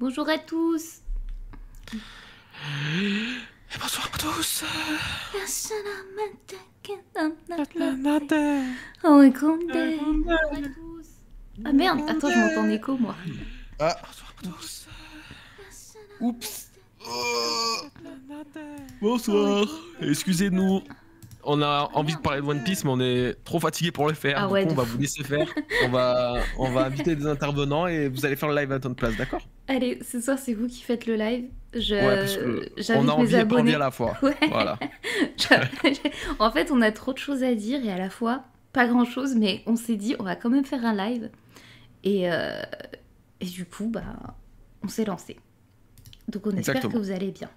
Bonjour à tous. Et bonsoir à tous. Oh, Ah merde, attends, je m'entends écho moi. Ah, bonsoir à tous. Oups. Oh. Bonsoir, excusez-nous on a envie de parler de One Piece, mais on est trop fatigué pour le faire. Ah on va vous laisser faire. on va, on va inviter des intervenants et vous allez faire le live à ton place, d'accord Allez, ce soir, c'est vous qui faites le live. Je... Ouais, parce on a envie et pas à la fois. Voilà. en fait, on a trop de choses à dire et à la fois pas grand chose, mais on s'est dit, on va quand même faire un live. Et, euh, du coup, bah, on s'est lancé. Donc, on espère que vous allez bien.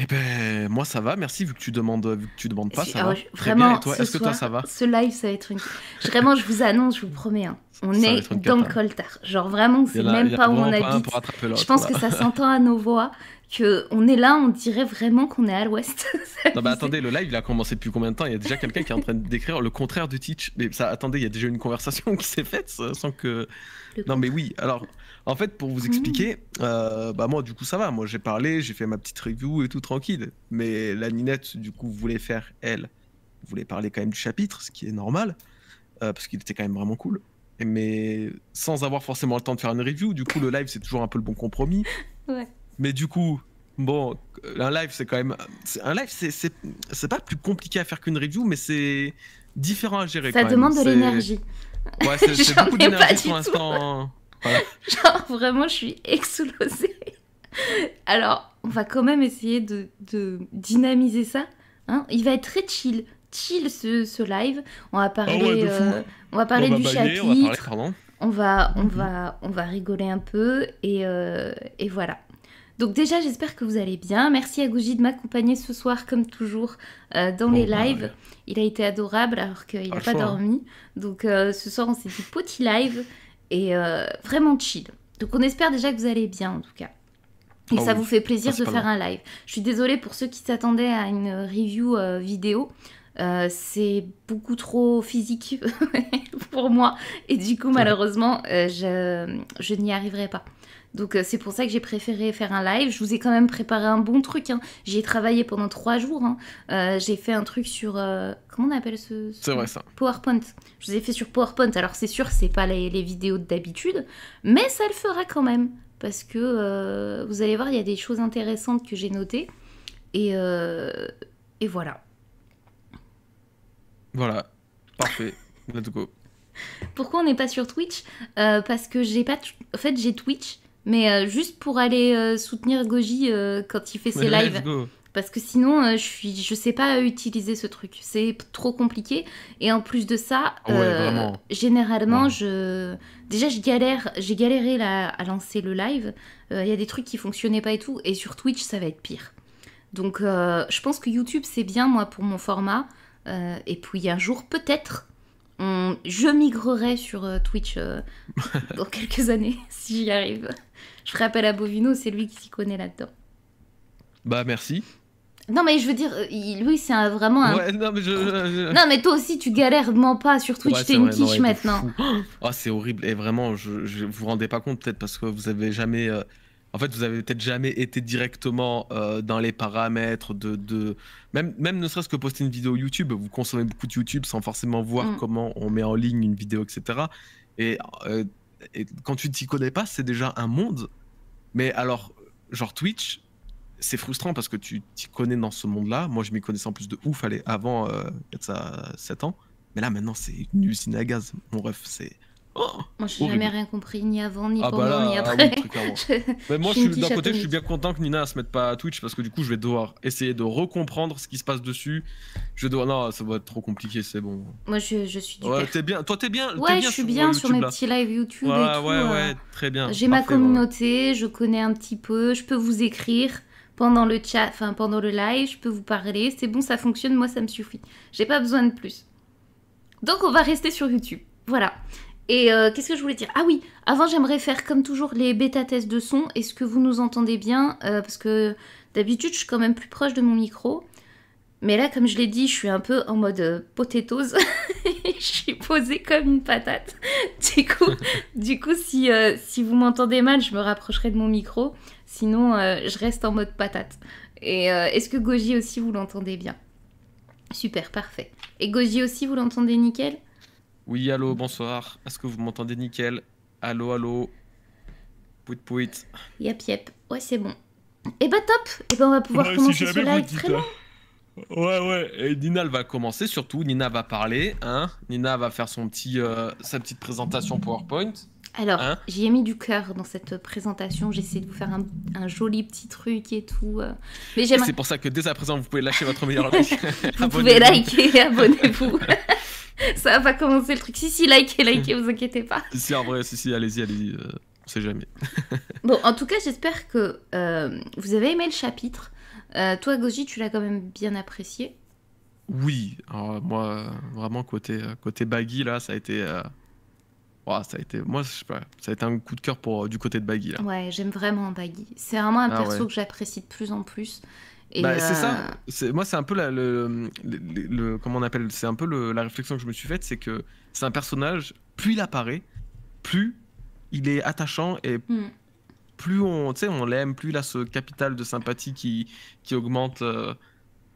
Eh ben, moi ça va, merci, vu que tu demandes, vu que tu demandes pas, ça oh, va. Vraiment, Est-ce que toi ça va Ce live, ça va être une. vraiment, je vous annonce, je vous promets, hein. on est dans le coltard. Genre vraiment, c'est même pas où on habite. Je pense que ça s'entend à nos voix. Que on est là, on dirait vraiment qu'on est à l'ouest. non, mais bah, attendez, le live il a commencé depuis combien de temps Il y a déjà quelqu'un qui est en train décrire le contraire de teach. Mais ça, attendez, il y a déjà une conversation qui s'est faite sans que. non, mais oui, alors en fait, pour vous mmh. expliquer, euh, bah moi, du coup, ça va. Moi, j'ai parlé, j'ai fait ma petite review et tout tranquille. Mais la Ninette, du coup, voulait faire, elle, voulait parler quand même du chapitre, ce qui est normal, euh, parce qu'il était quand même vraiment cool. Mais sans avoir forcément le temps de faire une review, du coup, le live, c'est toujours un peu le bon compromis. Mais du coup, bon, un live, c'est quand même. Un live, c'est pas plus compliqué à faire qu'une review, mais c'est différent à gérer. Ça demande de l'énergie. Ouais, c'est beaucoup d'énergie pour l'instant. Genre, vraiment, je suis explosée. Alors, on va quand même essayer de, dynamiser ça. Hein. Il va être très chill. Chill ce, live. Ah euh, on va parler, on va parler du chapitre. On va, on, mhm. va, on, va, rigoler un peu euh, et, voilà. Donc déjà, j'espère que vous allez bien. Merci à Gouji de m'accompagner ce soir, comme toujours, euh, dans les bah, lives. Il a été adorable alors qu'il n'a pas hein. dormi. Donc ce soir, on s'est dit petit live et euh, vraiment chill. Donc on espère déjà que vous allez bien en tout cas. Et oh ça vous fait plaisir ah, de faire un live. Je suis désolée pour ceux qui s'attendaient à une review euh, vidéo. Euh, c'est beaucoup trop physique pour moi. Et du coup, malheureusement, je n'y arriverai pas. Donc euh, c'est pour ça que j'ai préféré faire un live. Je vous ai quand même préparé un bon truc. Hein. J'y ai travaillé pendant trois jours. Hein. Euh, j'ai fait un truc sur... Euh, comment on appelle ce... C'est vrai ça. PowerPoint. Je vous ai fait sur PowerPoint. Alors c'est sûr, c'est pas les, vidéos d'habitude, mais ça le fera quand même. Parce que vous allez voir, il y a des choses intéressantes que j'ai notées. Et, et voilà. Voilà. Parfait. Let's go. Pourquoi on n'est pas sur Twitch Parce que j'ai pas. En fait, j'ai Twitch, mais euh, juste pour aller euh, soutenir Goji euh, quand il fait ses lives. Parce que sinon, je suis, je sais pas utiliser ce truc. C'est trop compliqué. Et en plus de ça, généralement, je, déjà, je galère. J'ai galéré à lancer le live. Il y a des trucs qui fonctionnaient pas et tout. Et sur Twitch, ça va être pire. Donc, je pense que YouTube, c'est bien, moi, pour mon format. et puis un jour, peut-être, je migrerai sur euh, Twitch euh, dans quelques années si j'y arrive. Je ferai appel à Bovino, c'est lui qui s'y connaît là-dedans. Bah merci. Non mais je veux dire, euh, lui c'est vraiment un... Ouais, non, mais je, non mais toi aussi tu galères, pas, sur Twitch t'es une quiche maintenant. oh, c'est horrible, et vraiment, je, vous rendez pas compte peut-être parce que vous avez jamais... En fait, vous avez peut-être jamais été directement euh, dans les paramètres de, Même, même ne serait-ce que poster une vidéo YouTube, vous consommez beaucoup de YouTube sans forcément voir mm. comment on met en ligne une vidéo, etc. Euh, et, quand tu ne t'y connais pas, c'est déjà un monde. Mais alors, genre Twitch, c'est frustrant parce que tu t'y connais dans ce monde-là. Moi, je m'y connaissais en plus de ouf allez, avant, euh, ça, 7 ans. Mais là, maintenant, c'est une usine à gaz. Mon ref, c'est moi, je n'ai jamais rien compris, ni avant, ni ah bah pendant, ni ah après. Mais moi, d'un côté, je suis bien content que Nina se mette pas à Twitch parce que du coup, je vais devoir essayer de recomprendre ce qui se passe dessus. Je dois. Non, ça va être trop compliqué, c'est bon. Moi, je, suis. Du ouais, bien. Toi, t'es bien. Ouais, es bien je suis bien euh, sur mes petits lives YouTube. et tout, ouais, ouais, euh. très bien. J'ai ma communauté, je connais un petit peu, je peux vous écrire pendant le chat, enfin pendant le live, je peux vous parler. C'est bon, ça fonctionne, moi, ça me suffit. J'ai pas besoin de plus. Donc, on va rester sur YouTube. Voilà. Et euh, qu'est-ce que je voulais dire Ah oui, avant j'aimerais faire comme toujours les bêta tests de son. Est-ce que vous nous entendez bien euh, Parce que d'habitude je suis quand même plus proche de mon micro. Mais là, comme je l'ai dit, je suis un peu en mode euh, potétose. je suis posée comme une patate. Du coup, si, si vous m'entendez mal, je me rapprocherai de mon micro. Sinon, je reste en mode patate. Et est-ce que Goji aussi, vous l'entendez bien Super, parfait. Et Goji aussi, vous l'entendez nickel oui, allô, bonsoir. Est-ce que vous m'entendez nickel Allô, allô. Pouit, pouit. Yep, yep. Ouais, c'est bon. et eh bah ben, top et eh bah ben, on va pouvoir commencer ce live très long. Hein. Ouais, ouais, et Nina va commencer, surtout Nina va parler, hein. Nina va faire son petit, euh, sa petite présentation PowerPoint. Alors, hein j'y ai mis du cœur dans cette présentation. J'ai essayé de vous faire un, joli petit truc et tout. Euh. Mais C'est pour ça que dès à présent, vous pouvez lâcher votre meilleur like. vous pouvez liker abonnez-vous. ça va commencer le truc. Si, si, likez, likez, vous inquiétez pas. Si, en vrai, si, si, allez-y, allez-y. Euh, on sait jamais. bon, en tout cas, j'espère que euh, vous avez aimé le chapitre. toi, Goji, tu l'as quand même bien apprécié. Oui, alors moi, vraiment, côté, côté baggy, là, ça a été ça a été, moi, je sais pas, ça a été un coup de cœur pour, euh, du côté de Baggy. Là. Ouais, j'aime vraiment Baggy. C'est vraiment un ah perso que j'apprécie de plus en plus. Bah, c'est euh, ça. C'est- Moi, c'est un peu la, le, le- comment on appelle, c'est un peu la réflexion que je me suis faite, c'est que c'est un personnage, plus il apparaît, plus il est attachant et hmm. plus on, on l'aime, plus il a ce capital de sympathie qui, qui augmente. Euh.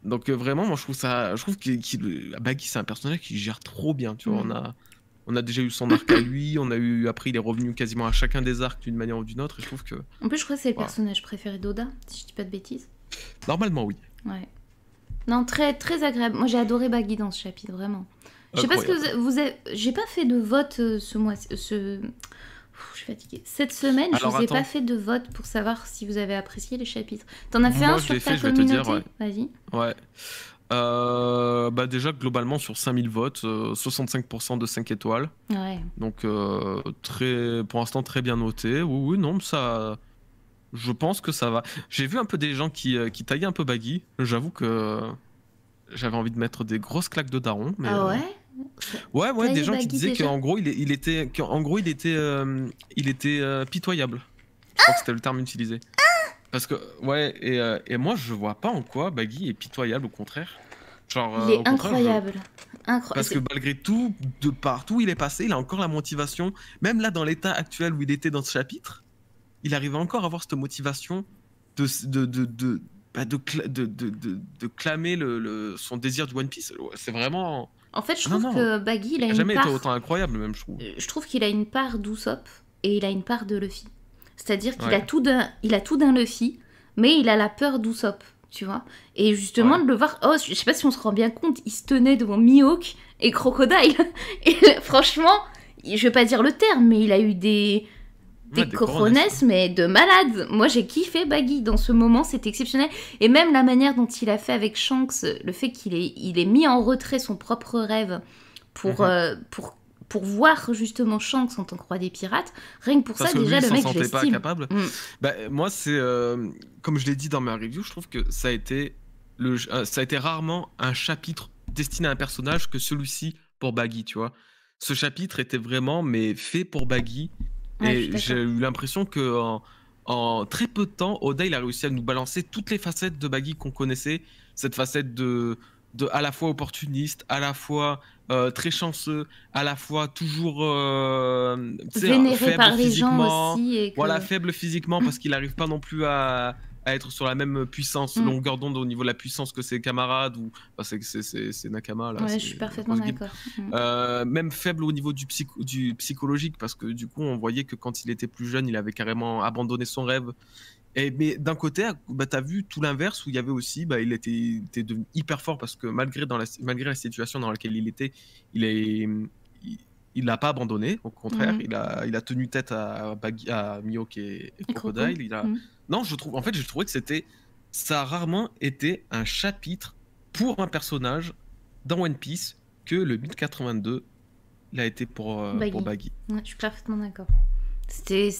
Donc vraiment, moi, je trouve ça, je trouve que Baggy, c'est un personnage qui gère trop bien. Tu vois, hmm. on a, on a déjà eu son arc à lui, on a eu après il est revenu quasiment à chacun des arcs d'une manière ou d'une autre. Et je trouve que. En plus, je crois que c'est le personnage préféré d'Oda, si je dis pas de bêtises. Normalement, oui. Ouais. Non, très très agréable. Moi, j'ai adoré Baggy dans ce chapitre, vraiment. Je sais pas ce que vous, avez... J'ai pas fait de vote euh, ce mois. ce... je suis fatiguée. Cette semaine, je vous pas fait de vote pour savoir si vous avez apprécié les chapitres. T'en as fait un sur ta communauté. Ouais. Vas-y. Ouais. Euh, bah déjà globalement sur 5000 votes, 65% euh, de 5 étoiles. Ouais. Donc euh, très, pour l'instant très bien noté. Oui, oui, non, ça, je pense que ça va. J'ai vu un peu des gens qui, qui taillaient un peu Baggy. J'avoue que j'avais envie de mettre des grosses claques de daron. Mais, ah ouais Ouais, ouais, des gens qui disaient qu'en gros il, était, en gros il était, il était pitoyable. Je ah! crois que c'était le terme utilisé. Ah parce que, ouais, euh, et, moi je vois pas en quoi Baggy est pitoyable, au contraire. Genre, il euh, est incroyable. Parce que malgré tout, de partout où il est passé, il a encore la motivation. Même là, dans l'état actuel où il était dans ce chapitre, il arrive encore à avoir cette motivation de, bah, de, de, de, de, clamer le, son désir du One Piece. C'est vraiment. En fait, je ah trouve que Baggy, il a, il a jamais été autant incroyable, même, je trouve. Euh, je trouve qu'il a une part d'Usopp et il a une part de Luffy. C'est-à-dire qu'il a tout d'un, il a tout d'un Luffy, mais il a la peur d'Usopp, tu vois. Et justement de le voir, oh, je sais pas si on se rend bien compte, il se tenait devant Mihawk et Crocodile. Et franchement, je vais pas dire le terme, mais il a eu des des, hein. mais de malades. Moi, j'ai kiffé Baggy dans ce moment, c'était exceptionnel. Et même la manière dont il a fait avec Shanks, le fait qu'il ait, il mis en retrait son propre rêve pour, mhm. euh, pour pour voir justement Shanks en tant que des pirates, rien que pour ça, déjà, le mec, je mm. bah, moi, c'est... Euh, comme je l'ai dit dans ma review, je trouve que ça a été... Le, euh, ça a été rarement un chapitre destiné à un personnage que celui-ci pour Baggy, tu vois. Ce chapitre était vraiment mais fait pour Baggy. et j'ai eu l'impression que en, très peu de temps, Oda il a réussi à nous balancer toutes les facettes de Baggy qu'on connaissait. Cette facette de, de à la fois opportuniste, à la fois euh, très chanceux, à la fois toujours euh, vénéré par les gens aussi. Voilà, faible physiquement parce qu'il n'arrive pas non plus à, être sur la même puissance, mm. longueur d'onde au niveau de la puissance que ses camarades ou c'est Nakama. Là, ouais, je suis parfaitement d'accord. Mm. Euh, même faible au niveau du psychologique parce que du coup, on voyait que quand il était plus jeune, il avait carrément abandonné son rêve mais d'un côté, bah, tu as vu tout l'inverse où il y avait aussi, bah, il était, devenu hyper fort parce que malgré, dans la, malgré la situation dans laquelle il était, il est. Il, l'a pas abandonné, au contraire, mhm. il, a, il a tenu tête à, à Miyok et, Crocodile. Il a... Mhm. Non, je trouve, en fait, j'ai trouvé que c'était, ça a rarement été un chapitre pour un personnage dans One Piece que le 1082 l'a été pour, euh, Baggy. je suis parfaitement d'accord. C'était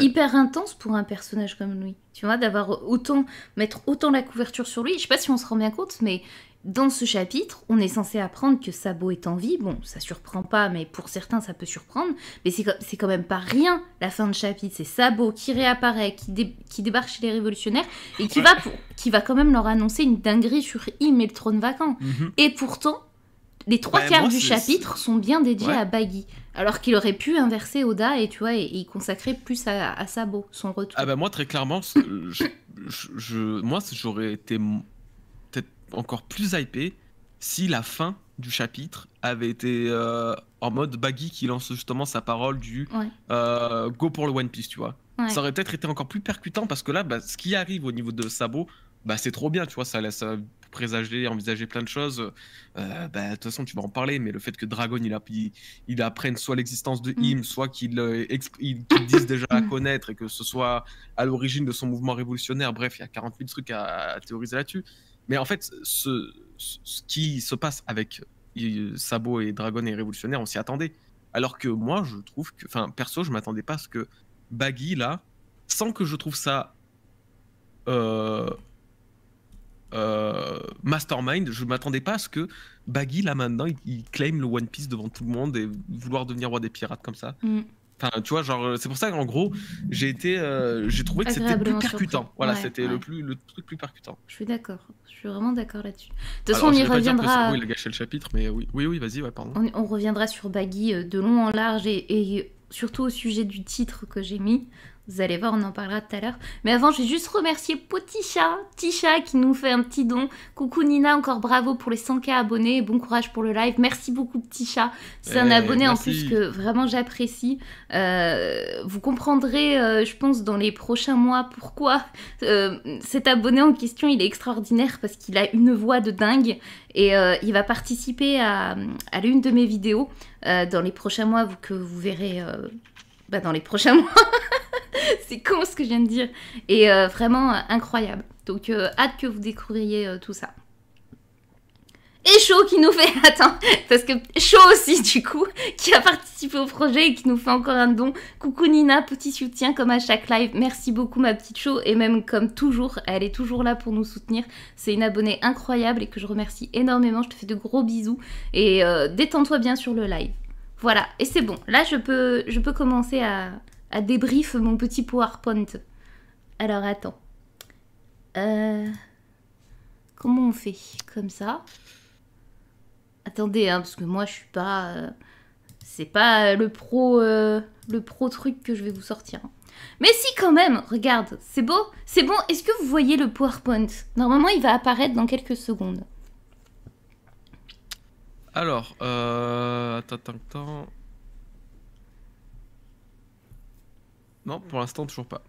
hyper intense pour un personnage comme lui. Tu vois, d'avoir autant, mettre autant la couverture sur lui. Je sais pas si on se rend bien compte, mais dans ce chapitre, on est censé apprendre que Sabo est en vie. Bon, ça surprend pas, mais pour certains, ça peut surprendre. Mais c'est quand même pas rien, la fin de chapitre. C'est Sabo qui réapparaît, qui, débarque chez les révolutionnaires et qui, va qui va quand même leur annoncer une dinguerie sur Im et le trône vacant. Mhm. Et pourtant, les trois bah, quarts du chapitre sont bien dédiés à Baggy. Alors qu'il aurait pu inverser Oda et tu vois, y consacrer plus à, à, Sabo, son retour. Ah ben moi très clairement, je, moi j'aurais été peut-être encore plus hypé si la fin du chapitre avait été euh, en mode Baggy qui lance justement sa parole du euh, Go pour le One Piece, tu vois. Ça aurait peut-être été encore plus percutant parce que là, bah, ce qui arrive au niveau de Sabo, bah, c'est trop bien, tu vois, ça laisse euh, présager, envisager plein de choses, euh, bah, de toute façon, tu vas en parler, mais le fait que Dragon, il, il, apprenne soit l'existence de Him, mm. soit qu'il euh, dise déjà à mm. connaître et que ce soit à l'origine de son mouvement révolutionnaire, bref, il y a 40 000 trucs à, théoriser là-dessus. Mais en fait, ce, ce, qui se passe avec euh, Sabot et Dragon et Révolutionnaire, on s'y attendait. Alors que moi, je trouve que, enfin, perso, je m'attendais pas à ce que Baggy, là, sans que je trouve ça euh, euh, mastermind, je m'attendais pas à ce que Baggy, là maintenant, il, claim le One Piece devant tout le monde et vouloir devenir roi des pirates comme ça. Mm. Enfin, tu vois, genre, c'est pour ça qu'en gros, j'ai été, euh, j'ai trouvé que c'était plus percutant. Voilà, c'était le plus, le truc plus percutant. Je suis d'accord, je suis vraiment d'accord là-dessus. De toute façon, on y reviendra. il a gâché le chapitre, mais oui, oui, oui, vas-y, pardon. On, reviendra sur Baggy euh, de long en large et surtout au sujet du titre que j'ai mis. Vous allez voir, on en parlera tout à l'heure. Mais avant, je vais juste remercier Poticha, Tisha qui nous fait un petit don. Coucou Nina, encore bravo pour les 100K abonnés bon courage pour le live. Merci beaucoup Chat. C'est un eh, abonné en plus que vraiment j'apprécie. Euh, vous comprendrez, euh, je pense, dans les prochains mois pourquoi euh, cet abonné en question, il est extraordinaire parce qu'il a une voix de dingue et il va participer à, à l'une de mes vidéos dans les prochains mois que vous verrez bah, dans les prochains mois. c'est con ce que je viens de dire. Et euh, vraiment euh, incroyable. Donc euh, hâte que vous découvriez tout ça. Et Cho qui nous fait, attends, parce que Cho aussi du coup, qui a participé au projet et qui nous fait encore un don. Coucou Nina, petit soutien comme à chaque live. Merci beaucoup ma petite Cho et même comme toujours, elle est toujours là pour nous soutenir. C'est une abonnée incroyable et que je remercie énormément. Je te fais de gros bisous et détends-toi bien sur le live. Voilà, et c'est bon. Là, je peux, je peux commencer à, débrief mon petit PowerPoint. Alors, attends. Euh, comment on fait Comme ça. Attendez, hein, parce que moi, je suis pas... Euh, c'est pas euh, le pro, le pro truc que je vais vous sortir. Mais si, quand même Regarde, c'est beau C'est bon Est-ce que vous voyez le PowerPoint Normalement, il va apparaître dans quelques secondes. Alors, euh... attends, attends, Non, pour l'instant, toujours pas.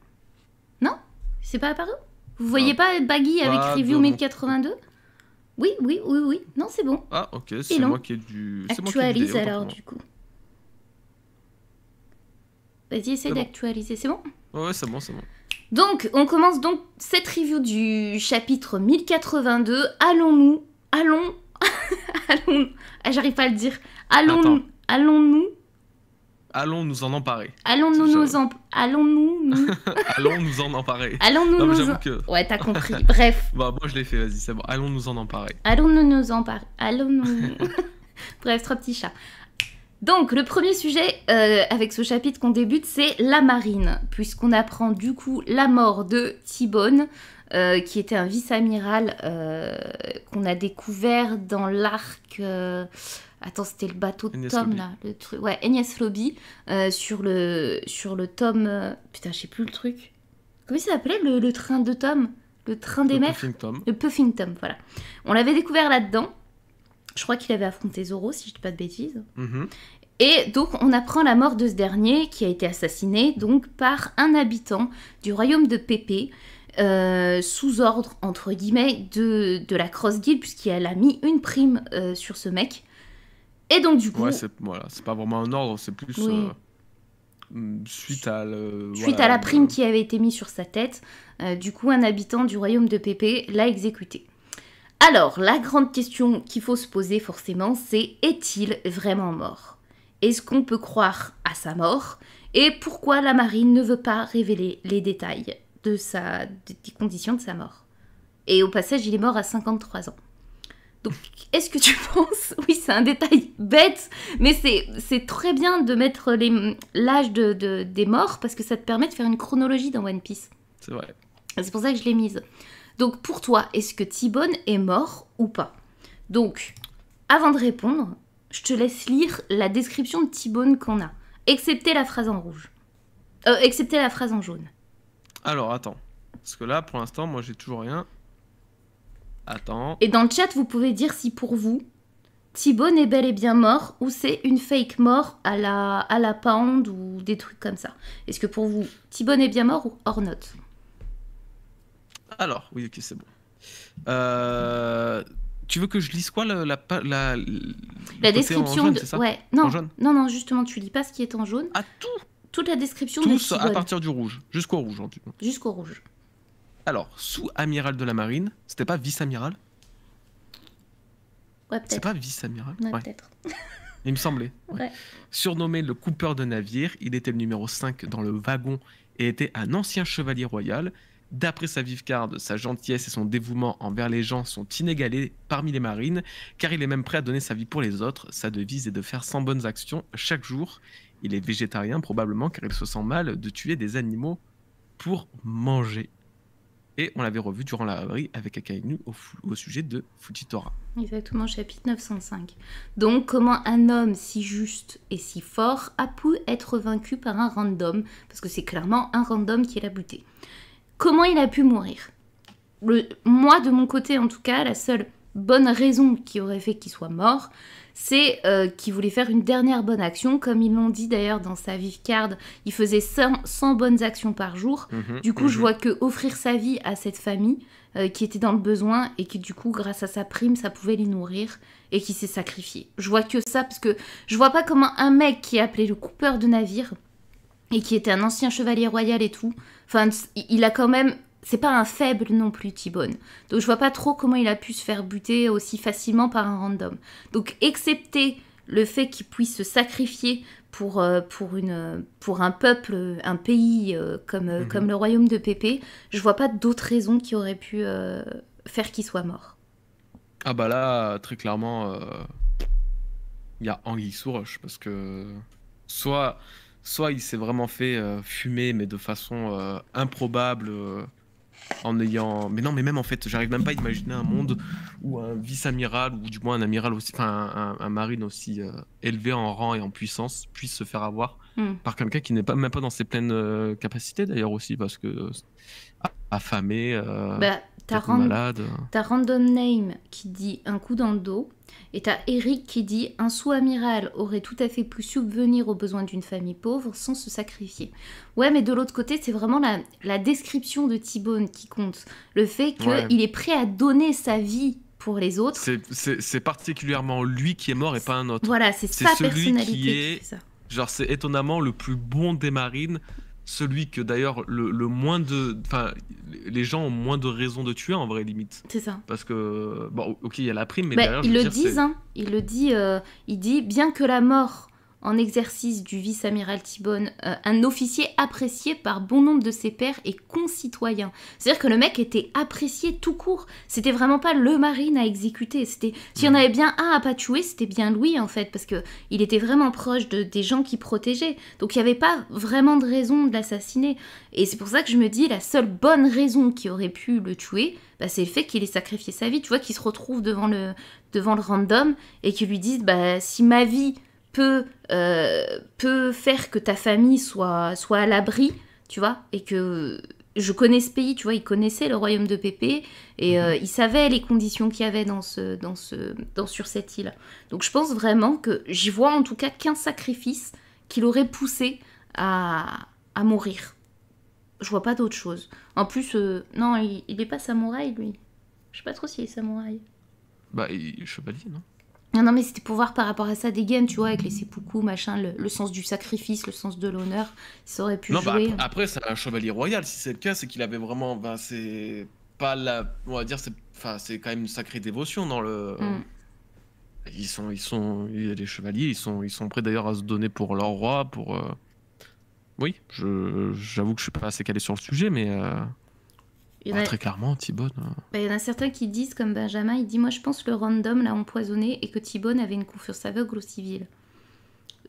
Non C'est pas apparu Vous voyez ah. pas Baggy avec Review 1082 Oui, oui, oui, oui. Non, c'est bon. Ah, ok, c'est moi qui ai du... Actualise alors, du coup. Vas-y, essaye d'actualiser, c'est bon, Ouais, c'est bon, c'est bon. Donc, on commence donc cette review du chapitre 1082. Allons-nous, allons allons. Ah, j'arrive pas à le dire. Allons. Allons-nous. Allons nous en emparer. Allons-nous nous, en... Allons-nous nous... Allons nous en emparer. Allons-nous nous, en... que... Ouais, t'as compris. Bref. Bah, moi, je l'ai fait, vas-y, c'est bon. Allons nous en emparer. Allons-nous nous emparer. Allons-nous... Bref, trois petits chats. Donc, le premier sujet euh, avec ce chapitre qu'on débute, c'est la marine, puisqu'on apprend du coup la mort de Thibonne, euh, qui était un vice-amiral euh, qu'on a découvert dans l'arc. Euh, attends, c'était le bateau de Tom, là. Le truc... Ouais, Agnès Lobby, sur, le... sur le tome. Putain, je sais plus le truc. Comment ça s'appelait le... train de Tom Le train des le mers Tom. Le Tom, voilà. On l'avait découvert là-dedans. Je crois qu'il avait affronté Zoro, si je dis pas de bêtises. Mm-hmm. Et donc on apprend la mort de ce dernier qui a été assassiné donc par un habitant du royaume de Pépé euh, sous ordre, entre guillemets, de, de la Cross Guild, puisqu'elle a mis une prime euh, sur ce mec. Et donc, du coup. Ouais, c'est pas vraiment un ordre, c'est plus. Euh, mm, suite à, suite à la prime qui avait été mise sur sa tête, du coup, un habitant du royaume de Pépé l'a exécuté. Alors, la grande question qu'il faut se poser forcément, c'est est-il vraiment mort Est-ce qu'on peut croire à sa mort Et pourquoi la marine ne veut pas révéler les détails de sa, des conditions de sa mort. Et au passage, il est mort à 53 ans. Donc, est-ce que tu penses Oui, c'est un détail bête, mais c'est très bien de mettre l'âge de, des morts parce que ça te permet de faire une chronologie dans One Piece. C'est vrai. C'est pour ça que je l'ai mise. Donc, pour toi, est-ce que t est mort ou pas Donc, avant de répondre, je te laisse lire la description de t qu'on a, excepté la phrase en rouge. Euh, excepté la phrase en jaune. Alors, attends. Parce que là, pour l'instant, moi, j'ai toujours rien. Attends. Et dans le chat, vous pouvez dire si pour vous, Thibaut est bel et bien mort ou c'est une fake mort à la, à la pound ou des trucs comme ça. Est-ce que pour vous, Thibaut est bien mort ou hors note Alors, oui, ok, c'est bon. Euh, tu veux que je lise quoi la, la, description de... ouais, non, non, non, justement, tu lis pas ce qui est en jaune. Ah, tout toute la description Tous de à partir du rouge, jusqu'au rouge. en Jusqu'au rouge. Alors, sous-amiral de la marine, c'était pas vice-amiral Ouais, peut-être. C'est pas vice-amiral Ouais, peut-être. il me semblait. Ouais. Surnommé le coupeur de navire, il était le numéro 5 dans le wagon et était un ancien chevalier royal. D'après sa vive sa gentillesse et son dévouement envers les gens sont inégalés parmi les marines, car il est même prêt à donner sa vie pour les autres. Sa devise est de faire 100 bonnes actions chaque jour. Il est végétarien probablement car il se sent mal de tuer des animaux pour manger. Et on l'avait revu durant la rêverie avec Akainu au, sujet de Fujitora. Exactement, chapitre 905. Donc, comment un homme si juste et si fort a pu être vaincu par un random Parce que c'est clairement un random qui l'a buté. Comment il a pu mourir Le, Moi, de mon côté, en tout cas, la seule bonne raison qui aurait fait qu'il soit mort, c'est euh, qu'il voulait faire une dernière bonne action. Comme ils l'ont dit d'ailleurs dans sa vive card, il faisait 100, bonnes actions par jour. Mhm, du coup, je mhm. vois que offrir sa vie à cette famille euh, qui était dans le besoin et qui, du coup, grâce à sa prime, ça pouvait les nourrir et qui s'est sacrifié. Je vois que ça parce que je vois pas comment un mec qui est appelé le coupeur de navire et qui était un ancien chevalier royal et tout, enfin, il a quand même c'est pas un faible non plus, t Donc je vois pas trop comment il a pu se faire buter aussi facilement par un random. Donc excepté le fait qu'il puisse se sacrifier pour, euh, pour, une, euh, pour un peuple, euh, un pays comme, mhm. comme le royaume de Pépé, je vois pas d'autres raisons qui auraient pu faire qu'il soit mort. Ah bah là, très clairement, il y a anguille sous roche, parce que soit, soit il s'est vraiment fait fumer, mais de façon improbable en ayant. Mais non, mais même en fait, j'arrive même pas à imaginer un monde où un vice-amiral, ou du moins un amiral aussi, enfin un, marine aussi euh, élevé en rang et en puissance, puisse se faire avoir hmm. par quelqu'un qui n'est pas même pas dans ses pleines euh, capacités d'ailleurs aussi, parce que euh, affamé. Bah, T'as Random Name qui dit un coup dans le dos. Et t'as Eric qui dit un sous amiral aurait tout à fait pu subvenir aux besoins d'une famille pauvre sans se sacrifier. Ouais, mais de l'autre côté, c'est vraiment la, description de Thibone qui compte. Le fait qu'il est prêt à donner sa vie pour les autres. C'est particulièrement lui qui est mort et pas un autre. Voilà, c'est sa personnalité qui Genre, c'est étonnamment le plus bon des marines celui que d'ailleurs le, le, moins de. Enfin, les gens ont moins de raisons de tuer en vraie limite. C'est ça. Parce que. Bon, ok, il y a la prime, mais bah, Ils le disent, hein. Il le dit, euh, il dit bien que la mort en exercice du vice-amiral Thibon, euh, un officier apprécié par bon nombre de ses pairs et concitoyens. C'est-à-dire que le mec était apprécié tout court. C'était vraiment pas le marine à exécuter. C'était s'il y en mm. avait bien un à pas tuer, c'était bien lui, en fait, parce que il était vraiment proche de, des gens qui protégeaient. Donc il n'y avait pas vraiment de raison de l'assassiner. Et c'est pour ça que je me dis la seule bonne raison qui aurait pu le tuer, bah, c'est le fait qu'il ait sacrifié sa vie. Tu vois qu'il se retrouve devant le devant le random et qu'il lui dise bah si ma vie peut, euh, peut faire que ta famille soit, soit à l'abri, tu vois, et que je connais ce pays, tu vois, ils connaissaient le royaume de Pépé et mhm. euh, il ils savaient les conditions qu'il y avait dans ce, dans ce, dans, sur cette île. Donc je pense vraiment que j'y vois en tout cas qu'un sacrifice qui l'aurait poussé à, à, mourir. Je vois pas d'autre chose. En plus, euh, non, il, n'est est pas samouraï lui. Je sais pas trop s'il est samouraï. Bah, il, chevalier, non non, mais c'était pour voir par rapport à ça des gains tu vois, avec les seppuku, machin, le, sens du sacrifice, le sens de l'honneur, ça aurait pu non, bah, jouer. après, c'est un chevalier royal, si c'est le cas, c'est qu'il avait vraiment. Bah, c'est pas la. On va dire, c'est quand même une sacrée dévotion dans le. Hmm. Ils sont, ils sont, les chevaliers, ils sont, ils sont prêts d'ailleurs à se donner pour leur roi, pour. Euh, oui, j'avoue que je suis pas assez calé sur le sujet, mais. Euh, ah, très clairement, Thibonne. Hein. Bah, il y en a certains qui disent, comme Benjamin, il dit Moi, je pense que le random l'a empoisonné et que Thibonne avait une confiance aveugle au civil.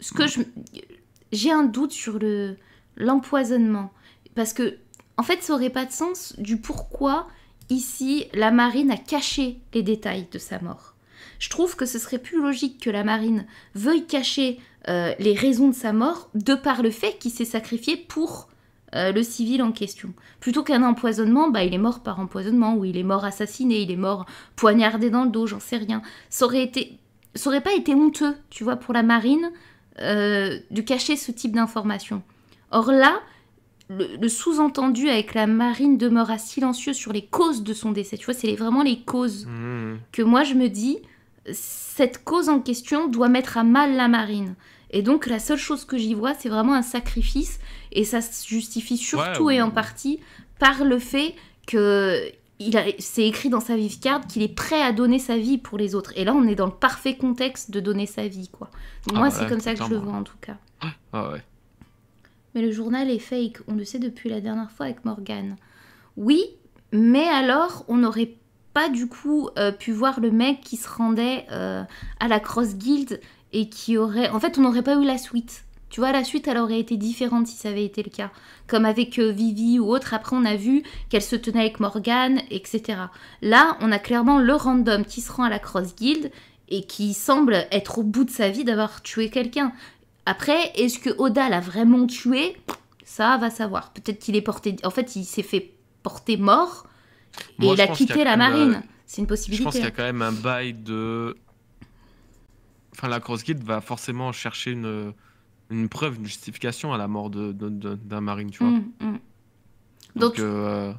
Ce que mm. J'ai un doute sur le l'empoisonnement. Parce que, en fait, ça aurait pas de sens du pourquoi, ici, la marine a caché les détails de sa mort. Je trouve que ce serait plus logique que la marine veuille cacher euh, les raisons de sa mort de par le fait qu'il s'est sacrifié pour euh, le civil en question. Plutôt qu'un empoisonnement, bah, il est mort par empoisonnement, ou il est mort assassiné, il est mort poignardé dans le dos, j'en sais rien. Ça aurait, été... Ça pas été honteux, tu vois, pour la marine, euh, de cacher ce type d'information. Or là, le, sous-entendu avec la marine demeura silencieux sur les causes de son décès. Tu vois, c'est vraiment les causes mmh. que moi je me dis, cette cause en question doit mettre à mal la marine. Et donc la seule chose que j'y vois, c'est vraiment un sacrifice, et ça se justifie surtout et en partie par le fait que c'est écrit dans sa vif card qu'il est prêt à donner sa vie pour les autres. Et là, on est dans le parfait contexte de donner sa vie, quoi. Ah moi, bah c'est comme ça que je le vois en tout cas. Mais le journal est fake, on le sait depuis la dernière fois avec Morgan. Oui, mais alors on n'aurait pas du coup euh, pu voir le mec qui se rendait euh, à la Cross Guild et qui aurait. En fait, on n'aurait pas eu la suite. Tu vois, la suite, elle aurait été différente si ça avait été le cas. Comme avec euh, Vivi ou autre, après, on a vu qu'elle se tenait avec Morgane, etc. Là, on a clairement le random qui se rend à la Cross Guild et qui semble être au bout de sa vie d'avoir tué quelqu'un. Après, est-ce que Oda l'a vraiment tué Ça, va savoir. Peut-être qu'il est porté. En fait, il s'est fait porter mort et il a quitté la euh, marine. C'est une possibilité. Je pense qu'il y a hein. quand même un bail de enfin la Cross guide va forcément chercher une, preuve, une justification à la mort d'un marine, tu vois. Mm, mm. Donc, euh,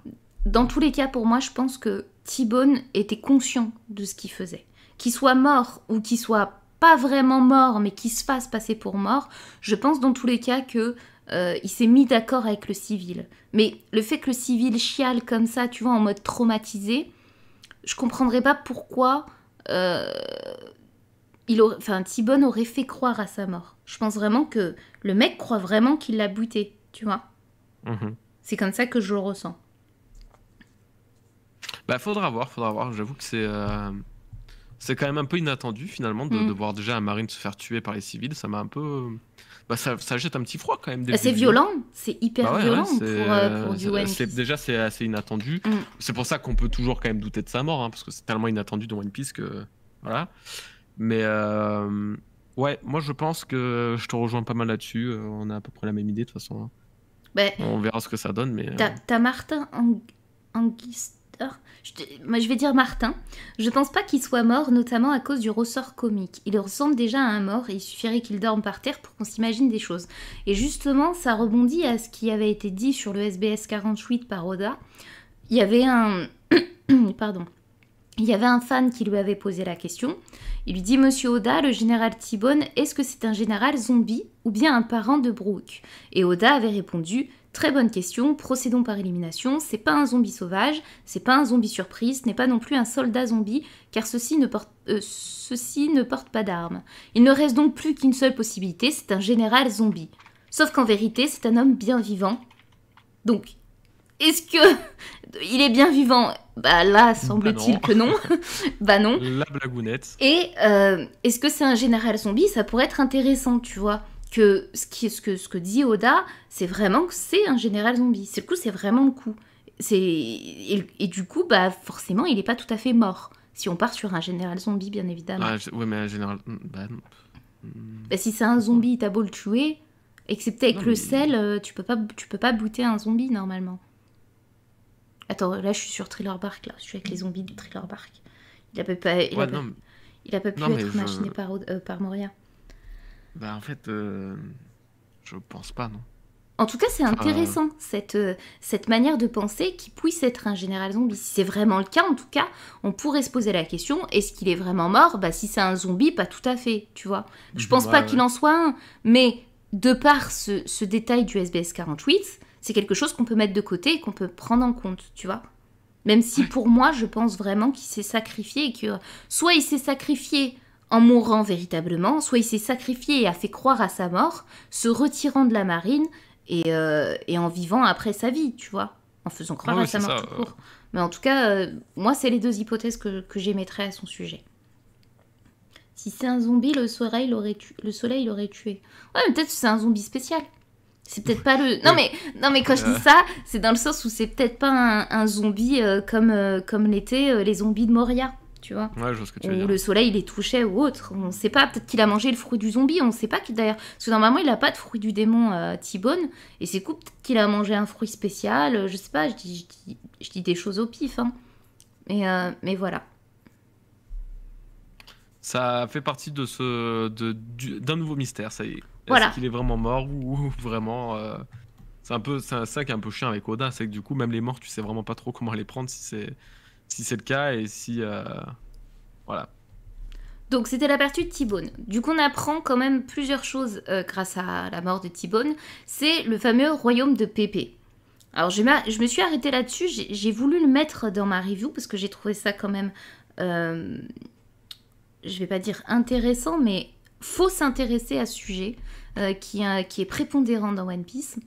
dans, tous les cas, pour moi, je pense que t était conscient de ce qu'il faisait. Qu'il soit mort ou qu'il soit pas vraiment mort, mais qu'il se fasse passer pour mort, je pense dans tous les cas que euh, il s'est mis d'accord avec le civil. Mais le fait que le civil chiale comme ça, tu vois, en mode traumatisé, je comprendrais pas pourquoi euh, il aurait, enfin, aurait fait croire à sa mort. Je pense vraiment que le mec croit vraiment qu'il l'a buté, tu vois. Mhm. C'est comme ça que je le ressens. Bah, faudra voir, faudra voir. J'avoue que c'est. Euh, c'est quand même un peu inattendu finalement de, mhm. voir déjà un marine se faire tuer par les civils. Ça m'a un peu. Bah, ça, jette un petit froid quand même. C'est violent, c'est hyper violent pour, Déjà, c'est assez inattendu. Mm. C'est pour ça qu'on peut toujours quand même douter de sa mort, hein, parce que c'est tellement inattendu dans One Piece que. Voilà. Mais euh, ouais, moi je pense que je te rejoins pas mal là-dessus. Euh, on a à peu près la même idée de toute façon. Hein. Bah, on verra ce que ça donne. mais... Euh, t'as Martin Angister. moi, je vais dire Martin. Je pense pas qu'il soit mort, notamment à cause du ressort comique. Il ressemble déjà à un mort et il suffirait qu'il dorme par terre pour qu'on s'imagine des choses. Et justement, ça rebondit à ce qui avait été dit sur le SBS 48 par Oda. Il y avait un. Pardon il y avait un fan qui lui avait posé la question. Il lui dit Monsieur Oda, le général Thibonne, est-ce que c'est un général zombie ou bien un parent de Brooke Et Oda avait répondu Très bonne question, procédons par élimination, c'est pas un zombie sauvage, c'est pas un zombie surprise, ce n'est pas non plus un soldat zombie, car ceci ne porte, euh, ceci ne porte pas d'armes. Il ne reste donc plus qu'une seule possibilité, c'est un général zombie. Sauf qu'en vérité, c'est un homme bien vivant. Donc, est-ce que, il est bien vivant. Bah là, semble-t-il bah que non. bah non. La blagounette. Et euh, est-ce que c'est un général zombie Ça pourrait être intéressant, tu vois. Que ce, qui, ce, que, ce que dit Oda, c'est vraiment que c'est un général zombie. C'est le coup, c'est vraiment le coup. C'est et, du coup, bah forcément, il n'est pas tout à fait mort. Si on part sur un général zombie, bien évidemment. Ah, ouais, mais un général. Hmm, bah, hmm. bah si c'est un zombie, t'as beau le tuer, excepté avec le sel, euh, tu peux pas, tu peux pas booter un zombie normalement. Attends, là je suis sur Thriller Bark, là. Je suis avec les zombies de Thriller Bark. Il a pas, il a pu être machiné par, euh, par, Moria. Bah en fait, euh, je pense pas, non. En tout cas, c'est intéressant euh, cette, euh, cette manière de penser qui puisse être un général zombie. Si c'est vraiment le cas, en tout cas, on pourrait se poser la question est-ce qu'il est vraiment mort Bah si c'est un zombie, pas tout à fait, tu vois. Je mhm, pense bah pas qu'il en soit un, mais de par ce, ce détail du SBS 48, c'est quelque chose qu'on peut mettre de côté et qu'on peut prendre en compte, tu vois. Même si pour moi, je pense vraiment qu'il s'est sacrifié et que soit il s'est sacrifié en mourant véritablement, soit il s'est sacrifié et a fait croire à sa mort, se retirant de la marine et, euh, en vivant après sa vie, tu vois, en faisant croire ah à sa mort Mais en tout cas, euh, moi, c'est les deux hypothèses que, j'émettrais à son sujet. Si c'est un zombie, le soleil l'aurait tué. Le soleil l'aurait tué. Ouais, peut-être que c'est un zombie spécial. C'est peut-être pas le. Non, mais, non, mais quand je dis ça, c'est dans le sens où c'est peut-être pas un, zombie euh, comme, euh, comme l'étaient euh, les zombies de Moria, tu vois. Ouais, je vois ce que tu veux Où le soleil les touchait ou autre. On sait pas. Peut-être qu'il a mangé le fruit du zombie, on sait pas qui d'ailleurs. Parce que normalement, il a pas de fruit du démon tibone. Et c'est cool, peut-être qu'il a mangé un fruit spécial. Je sais pas, je dis, des choses au pif. Hein. Mais, mais voilà. Ça fait partie de ce d'un nouveau mystère, ça y est est qu'il est vraiment mort ou, vraiment. Euh, c'est un peu c'est ça qui est un peu chiant avec Oda, c'est que du coup, même les morts, tu sais vraiment pas trop comment les prendre si c'est si c'est le cas et si. Euh, voilà. Donc c'était l'aperçu de Tibone. Du coup on apprend quand même plusieurs choses euh, grâce à la mort de Tibone. C'est le fameux royaume de Pépé. Alors je, me suis arrêtée là-dessus, j'ai voulu le mettre dans ma review parce que j'ai trouvé ça quand même, euh, je vais pas dire intéressant, mais faut s'intéresser à ce sujet. Euh, qui, est prépondérant dans One Piece.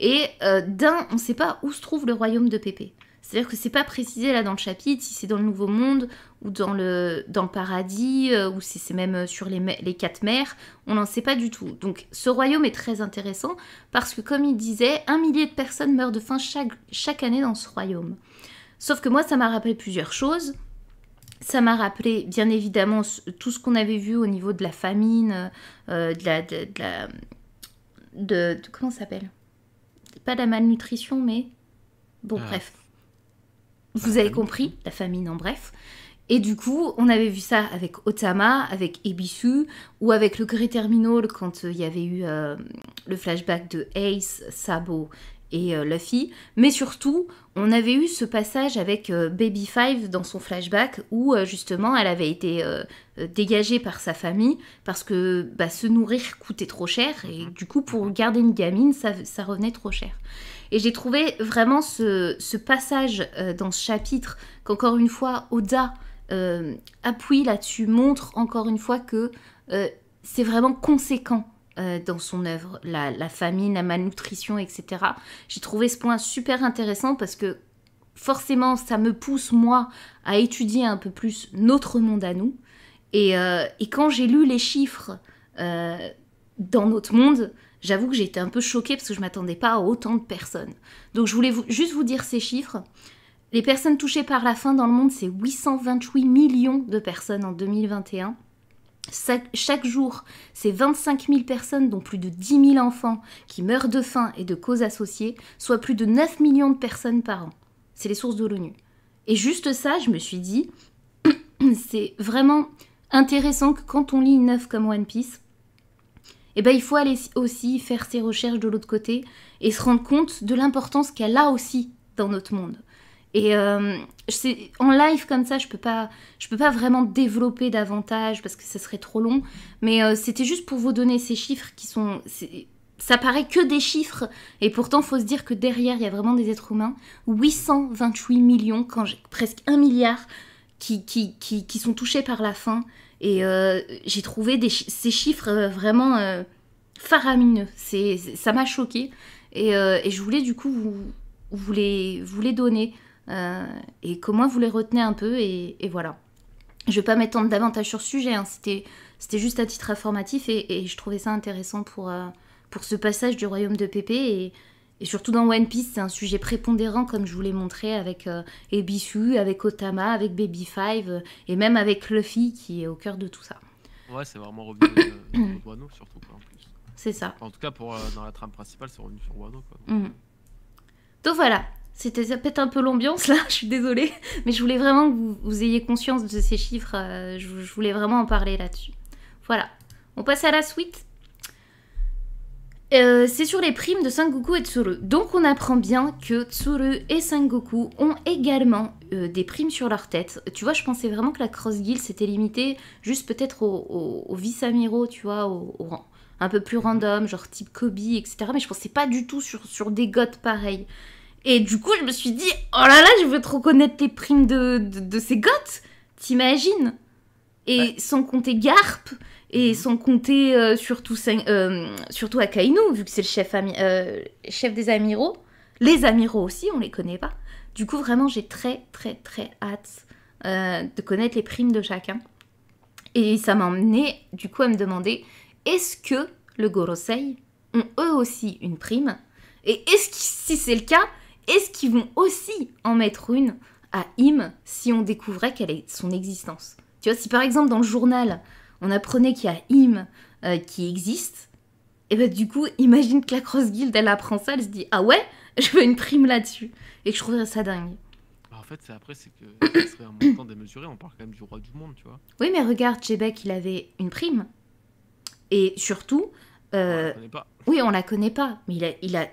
Et euh, d'un, on ne sait pas où se trouve le royaume de Pépé. C'est-à-dire que c'est pas précisé là dans le chapitre si c'est dans le Nouveau Monde ou dans le, paradis euh, ou si c'est même sur les, les quatre mers, on n'en sait pas du tout. Donc ce royaume est très intéressant parce que comme il disait, un millier de personnes meurent de faim chaque, chaque année dans ce royaume. Sauf que moi ça m'a rappelé plusieurs choses. Ça m'a rappelé bien évidemment tout ce qu'on avait vu au niveau de la famine, euh, de la... De, comment ça s'appelle Pas de la malnutrition, mais... Bon, ah. bref. Vous avez compris, la famine en bref. Et du coup, on avait vu ça avec Otama, avec Ebisu, ou avec le Grey Terminal quand il y avait eu euh, le flashback de Ace, Sabo et euh, Luffy. Mais surtout, on avait eu ce passage avec euh, Baby Five dans son flashback où euh, justement elle avait été dégagée par sa famille parce que bah, se nourrir coûtait trop cher et mhm. du coup pour garder une gamine ça, revenait trop cher. Et j'ai trouvé vraiment ce, ce passage dans ce chapitre qu'encore une fois Oda appuie là-dessus, montre encore une fois que c'est vraiment conséquent euh, dans son œuvre, la, famine, la malnutrition, etc. J'ai trouvé ce point super intéressant parce que forcément, ça me pousse, moi, à étudier un peu plus notre monde à nous. Et, euh, quand j'ai lu les chiffres euh, dans notre monde, j'avoue que j'ai été un peu choquée parce que je ne m'attendais pas à autant de personnes. Donc je voulais juste vous dire ces chiffres. Les personnes touchées par la faim dans le monde, c'est 828 millions de personnes en 2021. Chaque jour, ces 25 000 personnes, dont plus de 10 000 enfants, qui meurent de faim et de causes associées, soit plus de 9 millions de personnes par an. C'est les sources de l'ONU. Et juste ça, je me suis dit, c'est vraiment intéressant que quand on lit une comme One Piece, eh ben, il faut aller aussi faire ses recherches de l'autre côté et se rendre compte de l'importance qu'elle a aussi dans notre monde. Et euh, en live comme ça, je peux pas, je peux pas vraiment développer davantage parce que ça serait trop long. Mais euh, c'était juste pour vous donner ces chiffres qui sont, ça paraît que des chiffres et pourtant faut se dire que derrière il y a vraiment des êtres humains. 828 millions, quand presque un milliard, qui, qui, sont touchés par la faim. Et euh, j'ai trouvé ces chiffres euh, vraiment faramineux. C'est, ça m'a choqué et, je voulais du coup vous vous les donner. Euh, et comment vous les retenez un peu et, voilà. Je ne vais pas m'étendre davantage sur ce sujet, hein. c'était, juste à titre informatif et, je trouvais ça intéressant pour, euh, pour ce passage du royaume de Pépé et, et surtout dans One Piece, c'est un sujet prépondérant comme je vous l'ai montré avec euh, Ebisu, avec Otama, avec Baby Five et même avec Luffy qui est au cœur de tout ça. Ouais, c'est vraiment revenu sur Wano surtout en plus. C'est ça. En tout cas, pour, dans la trame principale, c'est revenu sur Wano mm. donc voilà, c'était, peut-être un peu l'ambiance là, je suis désolée, mais je voulais vraiment que vous, ayez conscience de ces chiffres, euh, je, voulais vraiment en parler là-dessus. Voilà, on passe à la suite. Euh, c'est sur les primes de Sengoku et Tsuru. Donc on apprend bien que Tsuru et Sengoku ont également euh, des primes sur leur tête. Tu vois, je pensais vraiment que la Cross Guild s'était limitée juste peut-être aux vice-amiraux, tu vois, au, un peu plus random, genre type Kobe, etc. Mais je pensais pas du tout sur, sur des goths pareils. Et du coup, je me suis dit, oh là là, je veux trop connaître les primes de, ces goths. T'imagines Et sans compter Garp, et mhm. sans compter euh, surtout, euh, surtout Akainu, vu que c'est le chef, euh, chef des amiraux. Les amiraux aussi, on les connaît pas. Du coup, vraiment, j'ai très, très, très hâte de connaître les primes de chacun. Et ça m'a emmené, du coup, à me demander est-ce que le Gorosei ont eux aussi une prime Et est-ce que, si c'est le cas, est-ce qu'ils vont aussi en mettre une à Im si on découvrait quelle est son existence Tu vois, si par exemple dans le journal, on apprenait qu'il y a Im euh, qui existe, et eh bah ben, du coup, imagine que la Cross Guild, elle apprend ça, elle se dit Ah ouais, je veux une prime là-dessus. Et que je trouverais ça dingue. Bah, en fait, c'est après, c'est que ça serait un montant démesuré, on parle quand même du roi du monde, tu vois. Oui, mais regarde, Jebek, il avait une prime. Et surtout. Euh, on la pas. Oui, on la connaît pas, mais Il a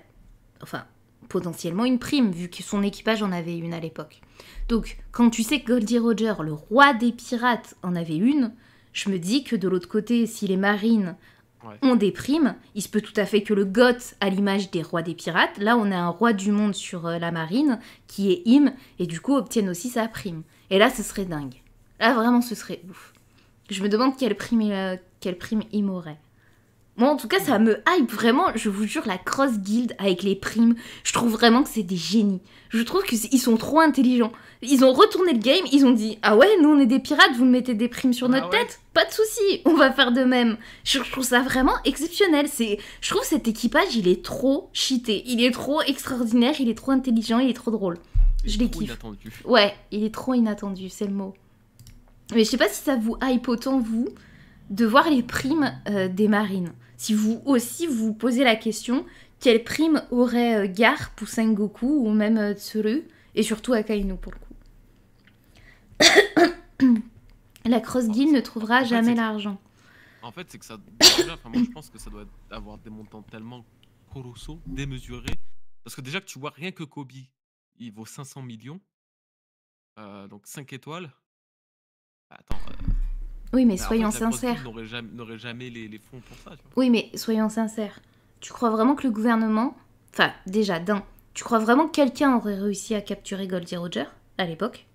enfin, potentiellement une prime, vu que son équipage en avait une à l'époque. Donc, quand tu sais que Goldie Roger, le roi des pirates, en avait une, je me dis que de l'autre côté, si les marines ont des primes, il se peut tout à fait que le goth, à l'image des rois des pirates, là on a un roi du monde sur euh, la marine, qui est Im, et du coup obtienne aussi sa prime. Et là, ce serait dingue. Là, vraiment, ce serait ouf. Je me demande quelle prime, euh, quelle prime Im aurait en tout cas, ça me hype vraiment. Je vous jure, la cross guild avec les primes, je trouve vraiment que c'est des génies. Je trouve qu'ils sont trop intelligents. Ils ont retourné le game, ils ont dit Ah ouais, nous on est des pirates, vous mettez des primes sur ah notre tête Pas de souci, on va faire de même. Je, trouve ça vraiment exceptionnel. C'est, je trouve cet équipage, il est trop cheaté. Il est trop extraordinaire, il est trop intelligent, il est trop drôle. je les kiffe. Ouais, il est trop inattendu, c'est le mot. Mais je sais pas si ça vous hype autant, vous, de voir les primes euh, des marines. Si vous aussi vous posez la question, quelle prime aurait euh, Gar pour Sengoku ou même euh, Tsuru, et surtout Akainu pour le coup La Cross ne trouvera jamais l'argent. En fait, c'est que ça. je pense que ça doit avoir des montants tellement colossaux, démesurés. Parce que déjà, que tu vois, rien que Kobe, il vaut 500 millions. Euh, donc 5 étoiles. Attends, oui, mais bah, soyons sincères. N'aurait jamais, les, fonds pour ça. Oui, mais soyons sincères. Tu crois vraiment que le gouvernement. Enfin, déjà, d'un, tu crois vraiment que quelqu'un aurait réussi à capturer Goldie Roger à l'époque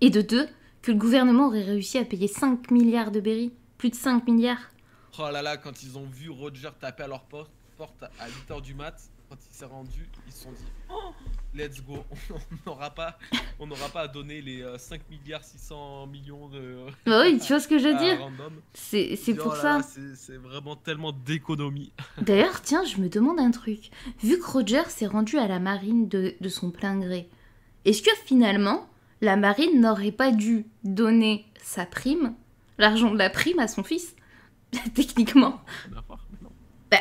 Et de deux, que le gouvernement aurait réussi à payer 5 milliards de Berry Plus de 5 milliards Oh là là, quand ils ont vu Roger taper à leur porte, à 8h du mat, quand il s'est rendu, ils se sont dit oh, let's go. On n'aura pas, on n'aura pas à donner les 5 euh, milliards 600 millions de. Bah oui, tu vois ce que je veux dire. C'est, c'est pour ça. C'est vraiment tellement d'économie. D'ailleurs, tiens, je me demande un truc. Vu que Roger s'est rendu à la marine de, de son plein gré, est-ce que finalement la marine n'aurait pas dû donner sa prime, l'argent de la prime à son fils, techniquement. Bah,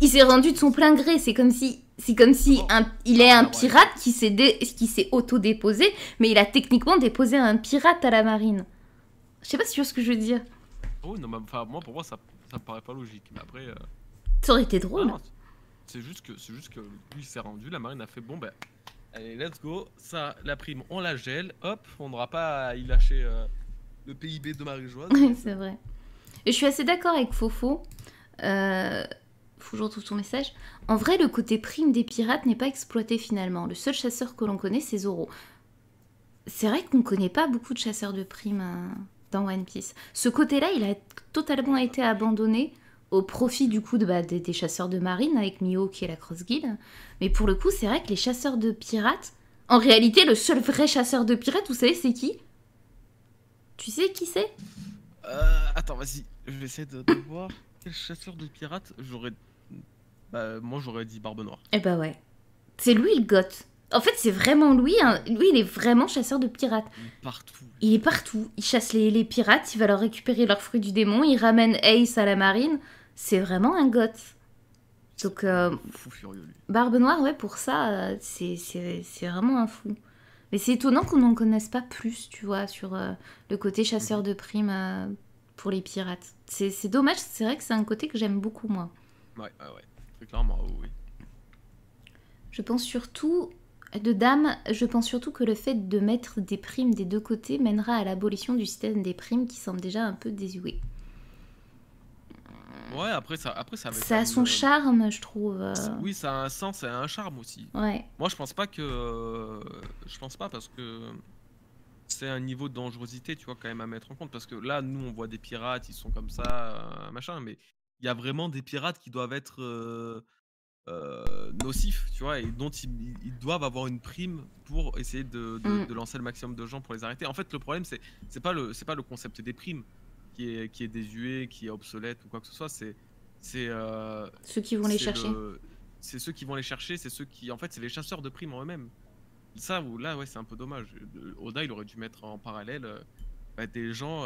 il s'est rendu de son plein gré. C'est comme si, c'est comme si un, il est ah, un pirate qui s'est, dé, qui s'est auto-déposé, mais il a techniquement déposé un pirate à la marine. Je sais pas si tu vois ce que je veux dire. Oh, non, mais, moi, pour moi, ça, ça me paraît pas logique. Mais après. Euh, ça aurait été drôle. c'est juste que, c'est juste que lui s'est rendu, la marine a fait bon ben, allez let's go, ça, la prime on la gèle, hop, on n'aura pas à y lâcher euh, le PIB de Marie-Joise. Oui, euh, c'est vrai. Et je suis assez d'accord avec Fofo. Euh, faut tout je ton message. En vrai, le côté prime des pirates n'est pas exploité finalement. Le seul chasseur que l'on connaît, c'est Zoro. C'est vrai qu'on connaît pas beaucoup de chasseurs de prime euh, dans One Piece. Ce côté-là, il a totalement été abandonné au profit du coup de, bah, des, chasseurs de marine avec Mio qui est la Cross Guild. Mais pour le coup, c'est vrai que les chasseurs de pirates, en réalité, le seul vrai chasseur de pirates, vous savez, c'est qui Tu sais qui c'est euh, Attends, vas-y, je vais essayer de, de voir. Quel chasseur de pirates J'aurais bah, moi, j'aurais dit Barbe Noire. Eh bah ouais. C'est lui, le goth. En fait, c'est vraiment lui. Hein. Lui, il est vraiment chasseur de pirates. Il est partout. Il est partout. Il chasse les, pirates, il va leur récupérer leurs fruits du démon, il ramène Ace à la marine. C'est vraiment un goth. Donc, euh, Barbe Noire, ouais, pour ça, euh, c'est vraiment un fou. Mais c'est étonnant qu'on n'en connaisse pas plus, tu vois, sur euh, le côté chasseur mhm. de primes pour les pirates. C'est dommage, c'est vrai que c'est un côté que j'aime beaucoup, moi. Ouais, ouais, ouais oui. Je pense surtout, de dame, je pense surtout que le fait de mettre des primes des deux côtés mènera à l'abolition du système des primes qui semble déjà un peu désuet. Ouais, après ça, après ça. Ça a son euh, charme, je trouve. Euh. Oui, ça a un sens a un charme aussi. Ouais. Moi, je pense pas que, euh, je pense pas parce que c'est un niveau de dangerosité, tu vois, quand même à mettre en compte parce que là, nous, on voit des pirates, ils sont comme ça, machin, mais il y a vraiment des pirates qui doivent être nocifs, tu vois, et dont ils, doivent avoir une prime pour essayer mmh. de, lancer le maximum de gens pour les arrêter. En fait, le problème, c'est c'est pas le c'est pas le concept des primes qui est qui est désuet, qui est obsolète ou quoi que ce soit. C'est c'est ceux qui vont les chercher. c'est ceux qui vont les chercher, c'est ceux qui en fait c'est les chasseurs de primes en eux-mêmes. Ça ou là, ouais, c'est un peu dommage. Oda, il aurait dû mettre en parallèle bah, des gens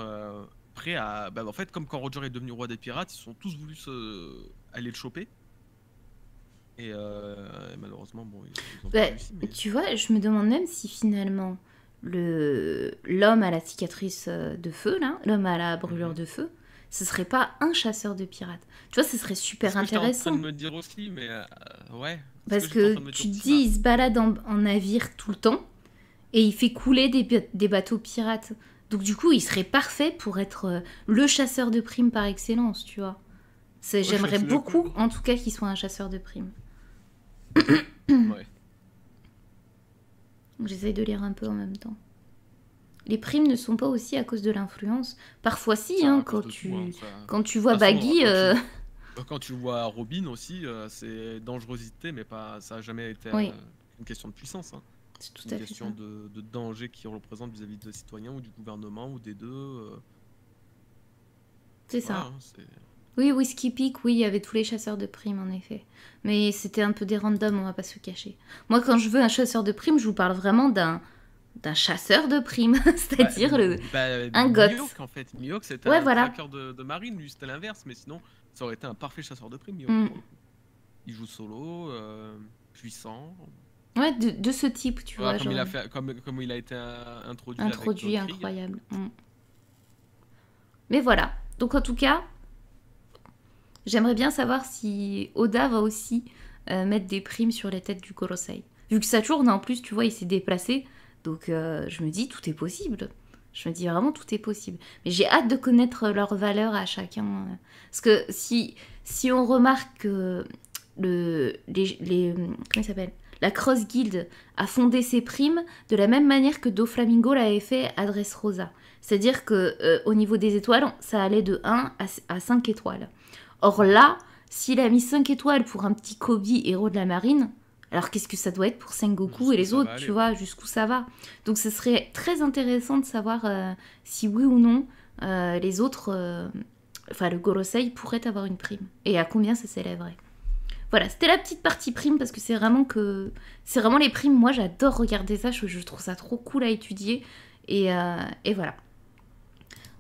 Prêt à. Bah, en fait, comme quand Roger est devenu roi des pirates, ils sont tous voulu se... aller le choper. Et, euh, malheureusement, bon. Bah, tu vois, je me demande même si finalement le l'homme à la cicatrice euh, de feu, l'homme à la brûlure mhm. de feu, ce serait pas un chasseur de pirates. Tu vois, ce serait super intéressant. en me dire aussi, mais euh, ouais. Parce que, tu te dis, il se balade en, navire tout le temps et il fait couler des, des bateaux pirates. Donc du coup, il serait parfait pour être euh, le chasseur de primes par excellence, tu vois. J'aimerais beaucoup, en tout cas, qu'il soit un chasseur de primes. ouais. J'essaye de lire un peu en même temps. Les primes ne sont pas aussi à cause de l'influence. Parfois si, hein, hein, quand, tu... quand tu vois euh, Baggy... Quand, tu... vois Robin aussi, euh, c'est dangerosité, mais pas... ça n'a jamais été une question de puissance. Hein. C'est une question de, danger qui représente vis-à-vis des citoyens ou du gouvernement ou des deux. Euh. C'est ça. Hein, oui, Whiskey Peak, oui, il y avait tous les chasseurs de primes en effet. Mais c'était un peu des randoms, on va pas se cacher. Moi, quand je veux un chasseur de primes, je vous parle vraiment d'un d'un chasseur de primes, c'est-à-dire bah, le bah, bah, un goth. en fait, Miyok, c'était un voilà. de, marine, lui c'était l'inverse, mais sinon ça aurait été un parfait chasseur de primes. Mm. Il joue solo, euh, puissant, Ouais, de, ce type, tu vois. Comme, il a comme, il a été euh, introduit. Introduit, incroyable. Mm. Mais voilà. Donc en tout cas, j'aimerais bien savoir si Oda va aussi euh, mettre des primes sur les têtes du Korosei. Vu que ça tourne, en plus, tu vois, il s'est déplacé. Donc euh, je me dis, tout est possible. Je me dis vraiment, tout est possible. Mais j'ai hâte de connaître leur valeur à chacun. Parce que si, si on remarque le, les, les. Comment il s'appelle la Cross Guild a fondé ses primes de la même manière que Doflamingo l'avait fait à Dressrosa. C'est-à-dire que euh, au niveau des étoiles, ça allait de 1 à, 5 étoiles. Or là, s'il a mis 5 étoiles pour un petit Kobe héros de la marine, alors qu'est-ce que ça doit être pour Sengoku et les autres, tu vois, jusqu'où ça va Donc ce serait très intéressant de savoir euh, si oui ou non euh, les autres, enfin le Gorosei pourrait avoir une prime et à combien ça s'élèverait. Voilà, c'était la petite partie prime parce que c'est vraiment que c'est vraiment les primes. Moi, j'adore regarder ça. Je, trouve ça trop cool à étudier et, euh, et voilà.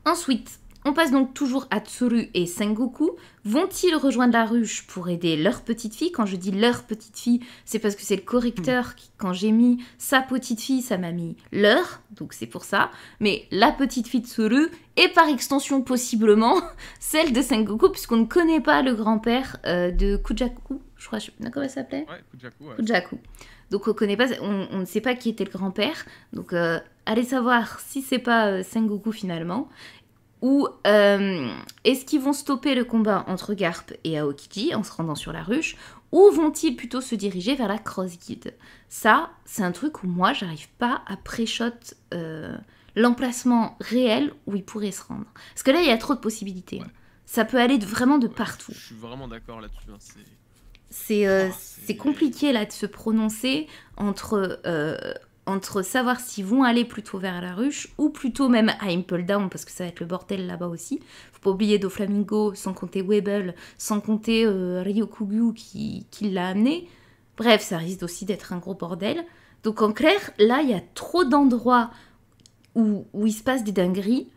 Ensuite, on passe donc toujours à Tsuru et Sengoku. Vont-ils rejoindre la ruche pour aider leur petite fille Quand je dis leur petite fille, c'est parce que c'est le correcteur qui, quand j'ai mis sa petite fille, ça m'a mis leur, donc c'est pour ça. Mais la petite fille de Tsuru et par extension possiblement celle de Sengoku, puisqu'on ne connaît pas le grand-père euh, de Kujaku, je crois, je sais pas comment ça s'appelait Ouais, Kujaku. Kujaku. Donc on, connaît pas, on, ne sait pas qui était le grand-père. Donc euh, allez savoir si c'est pas euh, Sengoku finalement. Ou euh, est-ce qu'ils vont stopper le combat entre Garp et Aokiji en se rendant sur la ruche Ou vont-ils plutôt se diriger vers la Cross Guide Ça, c'est un truc où moi, j'arrive pas à pré-shot euh, l'emplacement réel où ils pourraient se rendre. Parce que là, il y a trop de possibilités. Ça peut aller vraiment de partout. Je suis vraiment d'accord là-dessus. Hein, euh, ah, c'est compliqué là de se prononcer entre entre savoir s'ils vont aller plutôt vers la ruche ou plutôt même à Impel Down parce que ça va être le bordel là-bas aussi. Faut pas oublier Doflamingo, sans compter Webel, sans compter euh, Ryokugyu qui, l'a amené. Bref, ça risque aussi d'être un gros bordel. Donc en clair, là, il y a trop d'endroits où, il se passe des dingueries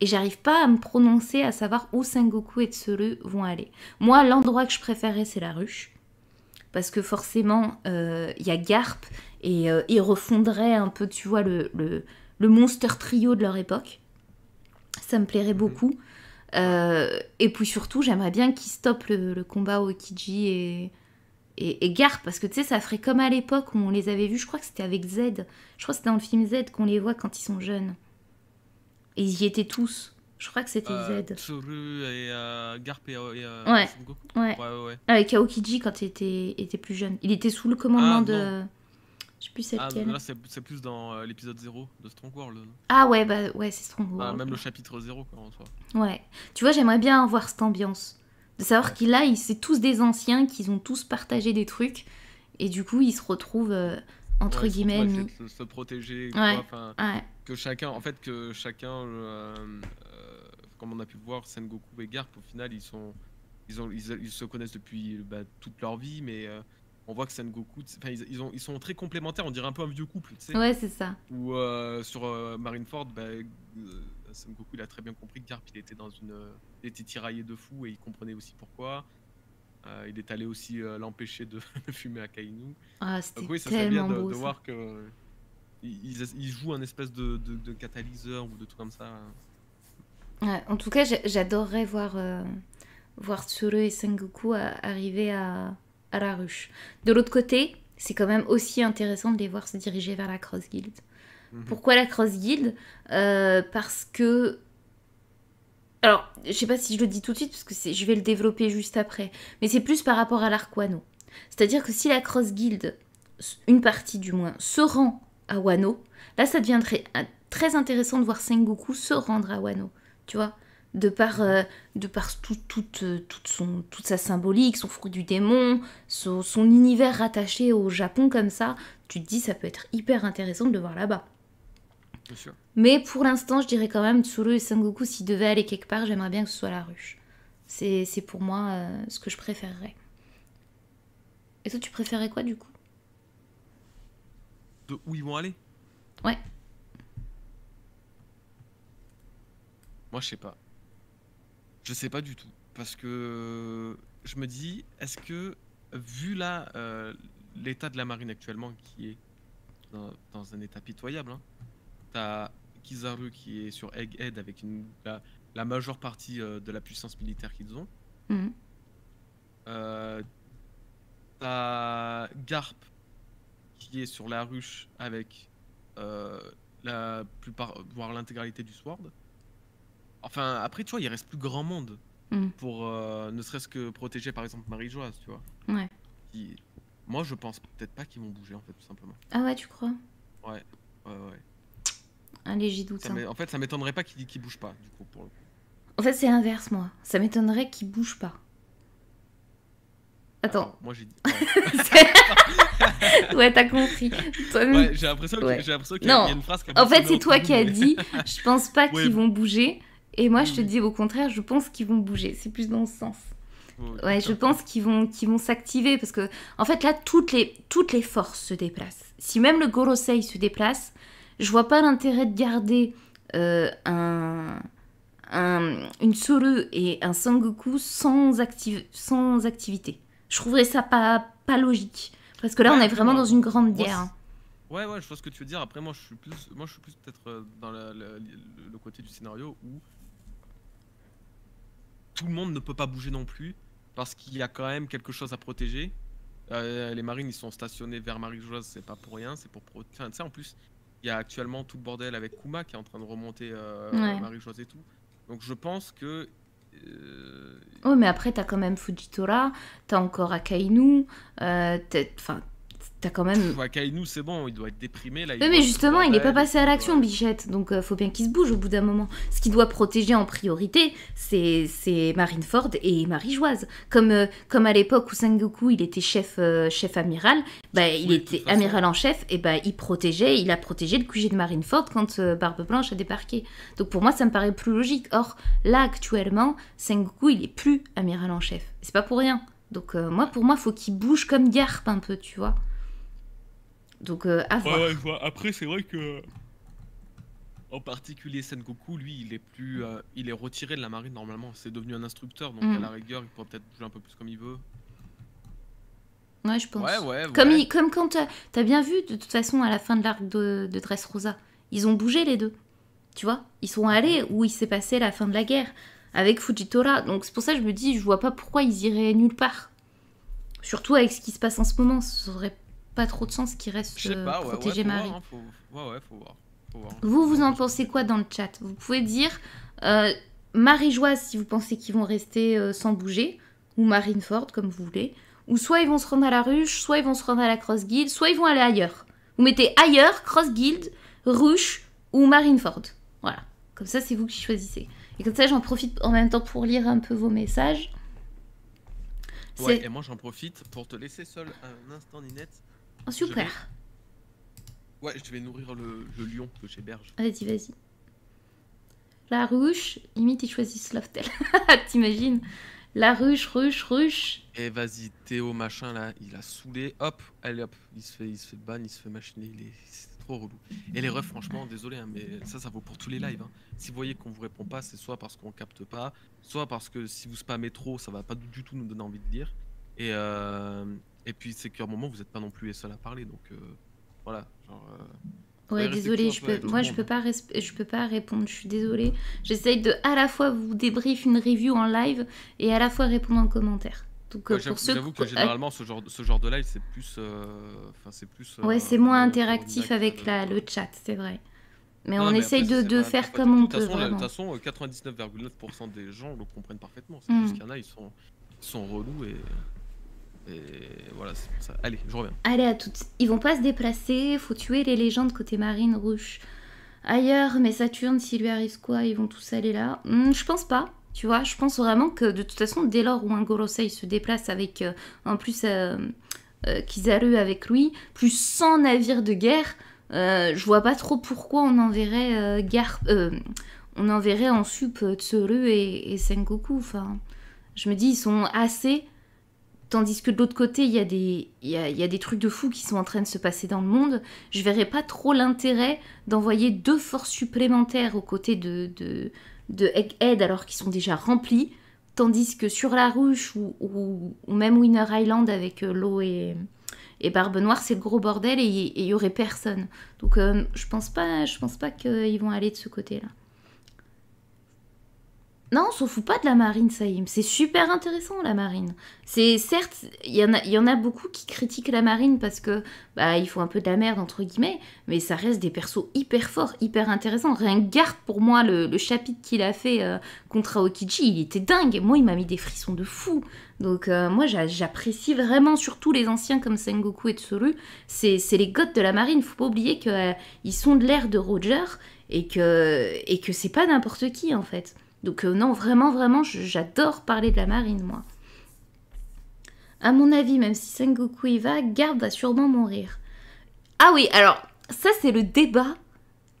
et j'arrive pas à me prononcer à savoir où Sengoku et Tsuru vont aller. Moi, l'endroit que je préférais, c'est la ruche. Parce que forcément, euh, il y a Garp, et, euh, ils refonderaient un peu, tu vois, le, le, monster trio de leur époque. Ça me plairait mhm. beaucoup. Euh, et puis surtout, j'aimerais bien qu'ils stoppent le, combat au et, et, et parce que tu sais, ça ferait comme à l'époque où on les avait vus, je crois que c'était avec Z, je crois que c'était dans le film Z qu'on les voit quand ils sont jeunes. Et ils y étaient tous. Je crois que c'était Zed. Euh, Z. et Garp et, ouais. ouais. Avec Aokiji quand il était, était, plus jeune. Il était sous le commandement ah, de. Je sais plus c'est ah, c'est plus dans euh, l'épisode 0 de Strong World. ah ouais, bah ouais, c'est Strong bah, World. même le chapitre 0, quoi, en soi. Ouais. Tu vois, j'aimerais bien voir cette ambiance. De savoir ouais. qu'il a, c'est tous des anciens, qu'ils ont tous partagé des trucs. Et du coup, ils se retrouvent, euh, entre guillemets. se, protéger. que chacun, en fait, que chacun, euh, comme on a pu voir voir, Sengoku et Garp, au final, ils sont. Ils, ont, ils, se connaissent depuis bah, toute leur vie, mais on voit que Sengoku, ils, ils sont très complémentaires, on dirait un peu un vieux couple, Ouais, c'est ça. Ou euh, sur euh, Marineford, bah, euh, Sengoku, il a très bien compris que Garp, il était dans une, tiraillé de fou et il comprenait aussi pourquoi. il est allé aussi l'empêcher de, fumer à Kainu. Ah, c'était tellement bien de, voir que ils, jouent un espèce de, catalyseur ou de tout comme ça. Hein. en tout cas, j'adorerais voir voir Tsuru et Sengoku arriver à à la ruche. De l'autre côté, c'est quand même aussi intéressant de les voir se diriger vers la Cross Guild. Mhm. Pourquoi la Cross Guild euh, Parce que. Alors, je sais pas si je le dis tout de suite, parce que je vais le développer juste après. Mais c'est plus par rapport à l'arc Wano. C'est-à-dire que si la Cross Guild, une partie du moins, se rend à Wano, là ça deviendrait euh, très intéressant de voir Sengoku se rendre à Wano. Tu vois de par, euh, de par tout, euh, toute, son, toute sa symbolique, son fruit du démon, son, univers rattaché au Japon comme ça, tu te dis ça peut être hyper intéressant de le voir là-bas. Mais pour l'instant, je dirais quand même Tsuru et Sengoku, s'ils devaient aller quelque part, j'aimerais bien que ce soit la ruche. C'est pour moi euh, ce que je préférerais. Et toi, tu préférais quoi du coup De où ils vont aller Ouais. Moi, je sais pas. Je sais pas du tout. Parce que euh, je me dis, est-ce que, vu là euh, l'état de la marine actuellement, qui est dans, un état pitoyable, hein, t'as Kizaru qui est sur Egghead avec la, majeure partie euh, de la puissance militaire qu'ils ont. Mhm. t'as Garp qui est sur la ruche avec la plupart, voire l'intégralité du Sword. Enfin, après, tu vois, il reste plus grand monde hmm. pour euh, ne serait-ce que protéger par exemple Marie-Joise, tu vois. Ouais. Moi, je pense peut-être pas qu'ils vont bouger en fait, tout simplement. Ah ouais, tu crois Ouais, ouais, ouais. Allez, ah, j'y doute. Ça hein. En fait, ça m'étonnerait pas qu'ils qu bougent pas, du coup, pour le coup. En fait, c'est l'inverse, moi. Ça m'étonnerait qu'ils bougent pas. Attends. moi j'ai dit. ouais, t'as compris. Ouais, j'ai l'impression qu'il y, a une phrase qui a En fait, c'est toi qui as dit je pense pas qu'ils vont bouger. Et moi, je te dis au contraire, je pense qu'ils vont bouger. C'est plus dans ce sens. Ouais, je pense qu'ils vont, qu'ils vont s'activer parce que, en fait, là, toutes les, toutes les forces se déplacent. Si même le Gorosei se déplace, je vois pas l'intérêt de garder euh, un, un, une Soru et un Sangoku sans, activ sans activité. Je trouverais ça pas, pas logique. Parce que là, on est vraiment dans une grande guerre. Ouais, ouais, je vois ce que tu veux dire. Après, moi, je suis plus, moi, je suis plus peut-être euh, dans le côté du scénario où tout le monde ne peut pas bouger non plus parce qu'il y a quand même quelque chose à protéger. Euh, les marines, ils sont stationnés vers Marie-Joise, c'est pas pour rien, c'est pour protéger. Enfin, en plus, il y a actuellement tout le bordel avec Kuma qui est en train de remonter euh, Marie-Joise et tout. Donc je pense que. Oh, mais après, t'as quand même Fujitora, t'as encore Akainu, enfin, T'as quand même. c'est bon, il doit être déprimé là. mais, justement, il n'est pas passé à l'action, Bichette. Donc, il euh, faut bien qu'il se bouge au bout d'un moment. Ce qu'il doit protéger en priorité, c'est Marineford et Marie-Joise. Comme, euh, comme à l'époque où Sengoku, il était chef, euh, chef amiral, bah, il était amiral en chef, et bah, il protégeait, il a protégé le QG de Marineford quand Barbe Blanche a débarqué. Donc, pour moi, ça me paraît plus logique. Or, là, actuellement, Sengoku, il n'est plus amiral en chef. C'est pas pour rien. Donc, moi, pour moi, il faut qu'il bouge comme Garp un peu, tu vois. Donc, euh, Après, c'est vrai que. En particulier, Sengoku, lui, il est plus, euh, il est retiré de la marine normalement. C'est devenu un instructeur, donc à mm. la rigueur, il pourrait peut-être bouger un peu plus comme il veut. Ouais, je pense. Comme, comme quand t'as bien vu, de toute façon, à la fin de l'arc de, de Dressrosa, ils ont bougé les deux. Tu vois Ils sont allés mm. où il s'est passé la fin de la guerre avec Fujitora. Donc c'est pour ça que je me dis, je vois pas pourquoi ils iraient nulle part. Surtout avec ce qui se passe en ce moment, ce serait pas trop de sens qu'il reste euh, pas, protéger Marie. Ouais, faut hein, faut voir. Vous, vous en pensez quoi dans le chat Vous pouvez dire euh, Marie-Joise si vous pensez qu'ils vont rester euh, sans bouger, ou Marineford comme vous voulez, ou soit ils vont se rendre à la ruche, soit ils vont se rendre à la Cross Guild, soit ils vont aller ailleurs. Vous mettez ailleurs, Cross Guild, ruche ou Marineford. Voilà. Comme ça, c'est vous qui choisissez. Et comme ça, j'en profite en même temps pour lire un peu vos messages. Ouais, et moi j'en profite pour te laisser seul un instant, Ninette super. Ouais, je vais nourrir le, lion que j'héberge. Vas-y, vas-y. La ruche, limite, ils choisissent Slavtel. T'imagines La ruche, ruche, ruche. Et eh, vas-y, Théo, machin, là, il a saoulé. Hop, allez, hop, il se fait, il se fait ban, il se fait machiner, il est... trop relou. Et les refs, franchement, désolé, hein, mais ça, ça vaut pour tous les lives. Hein. Si vous voyez qu'on vous répond pas, c'est soit parce qu'on capte pas, soit parce que si vous spammez trop, ça va pas du tout nous donner envie de dire. Et, euh... Et puis c'est qu'à un moment vous n'êtes pas non plus les seuls à parler, donc euh, voilà. Euh, ouais, désolé, je peux, moi je peux pas, hein. je peux pas répondre. Je suis désolée. J'essaye de à la fois vous débrief une review en live et à la fois répondre en commentaire. Donc, euh, pour que, généralement ce genre, ce genre de live c'est plus, enfin c'est plus. ouais, c'est moins interactif avec la, le chat, c'est vrai. Mais on essaye de, faire comme on peut. De toute façon, 99,9% des gens le comprennent parfaitement. C'est mm. juste qu'il y en a, ils sont, ils sont relous et voilà, c'est ça. Allez, je reviens. Allez, à toutes. Ils vont pas se déplacer, faut tuer les légendes côté marine rouge. Ailleurs, mais Saturne, s'il lui arrive quoi, ils vont tous aller là. Hmm, je pense pas. Tu vois, je pense vraiment que de toute façon, dès lors où un Gorosei se déplace avec, euh, en plus, euh, euh, Kizaru avec lui, plus 100 navires de guerre, je vois pas trop pourquoi on enverrait on enverrait en sup Tsuru et, et Sengoku. Enfin, je me dis, ils sont assez Tandis que de l'autre côté, il y, a des, trucs de fous qui sont en train de se passer dans le monde. Je verrais pas trop l'intérêt d'envoyer deux forces supplémentaires aux côtés de, de, Egghead alors qu'ils sont déjà remplis. Tandis que sur La Ruche ou, même Winner Island avec euh, l'eau et, Barbe Noire, c'est le gros bordel et il y, aurait personne. Donc euh, je pense pas, je pense pas qu'ils vont aller de ce côté-là. Non, on s'en fout pas de la marine, Saïm. C'est super intéressant, la marine. C'est Certes, il y, en a, beaucoup qui critiquent la marine parce que bah, il faut un peu de la merde, entre guillemets, mais ça reste des persos hyper forts, hyper intéressants. Rien que Garp, pour moi, le, chapitre qu'il a fait euh, contre Aokiji, il était dingue. Moi, il m'a mis des frissons de fou. Donc, euh, moi, j'apprécie vraiment, surtout les anciens comme Sengoku et Tsuru. C'est les goths de la marine. Faut pas oublier qu'ils euh, sont de l'ère de Roger et que, et que c'est pas n'importe qui, en fait. Donc euh, non, vraiment, vraiment, j'adore parler de la marine, moi. À mon avis, même si Sengoku y va, Garp va sûrement mourir. Ah oui, alors, ça c'est le débat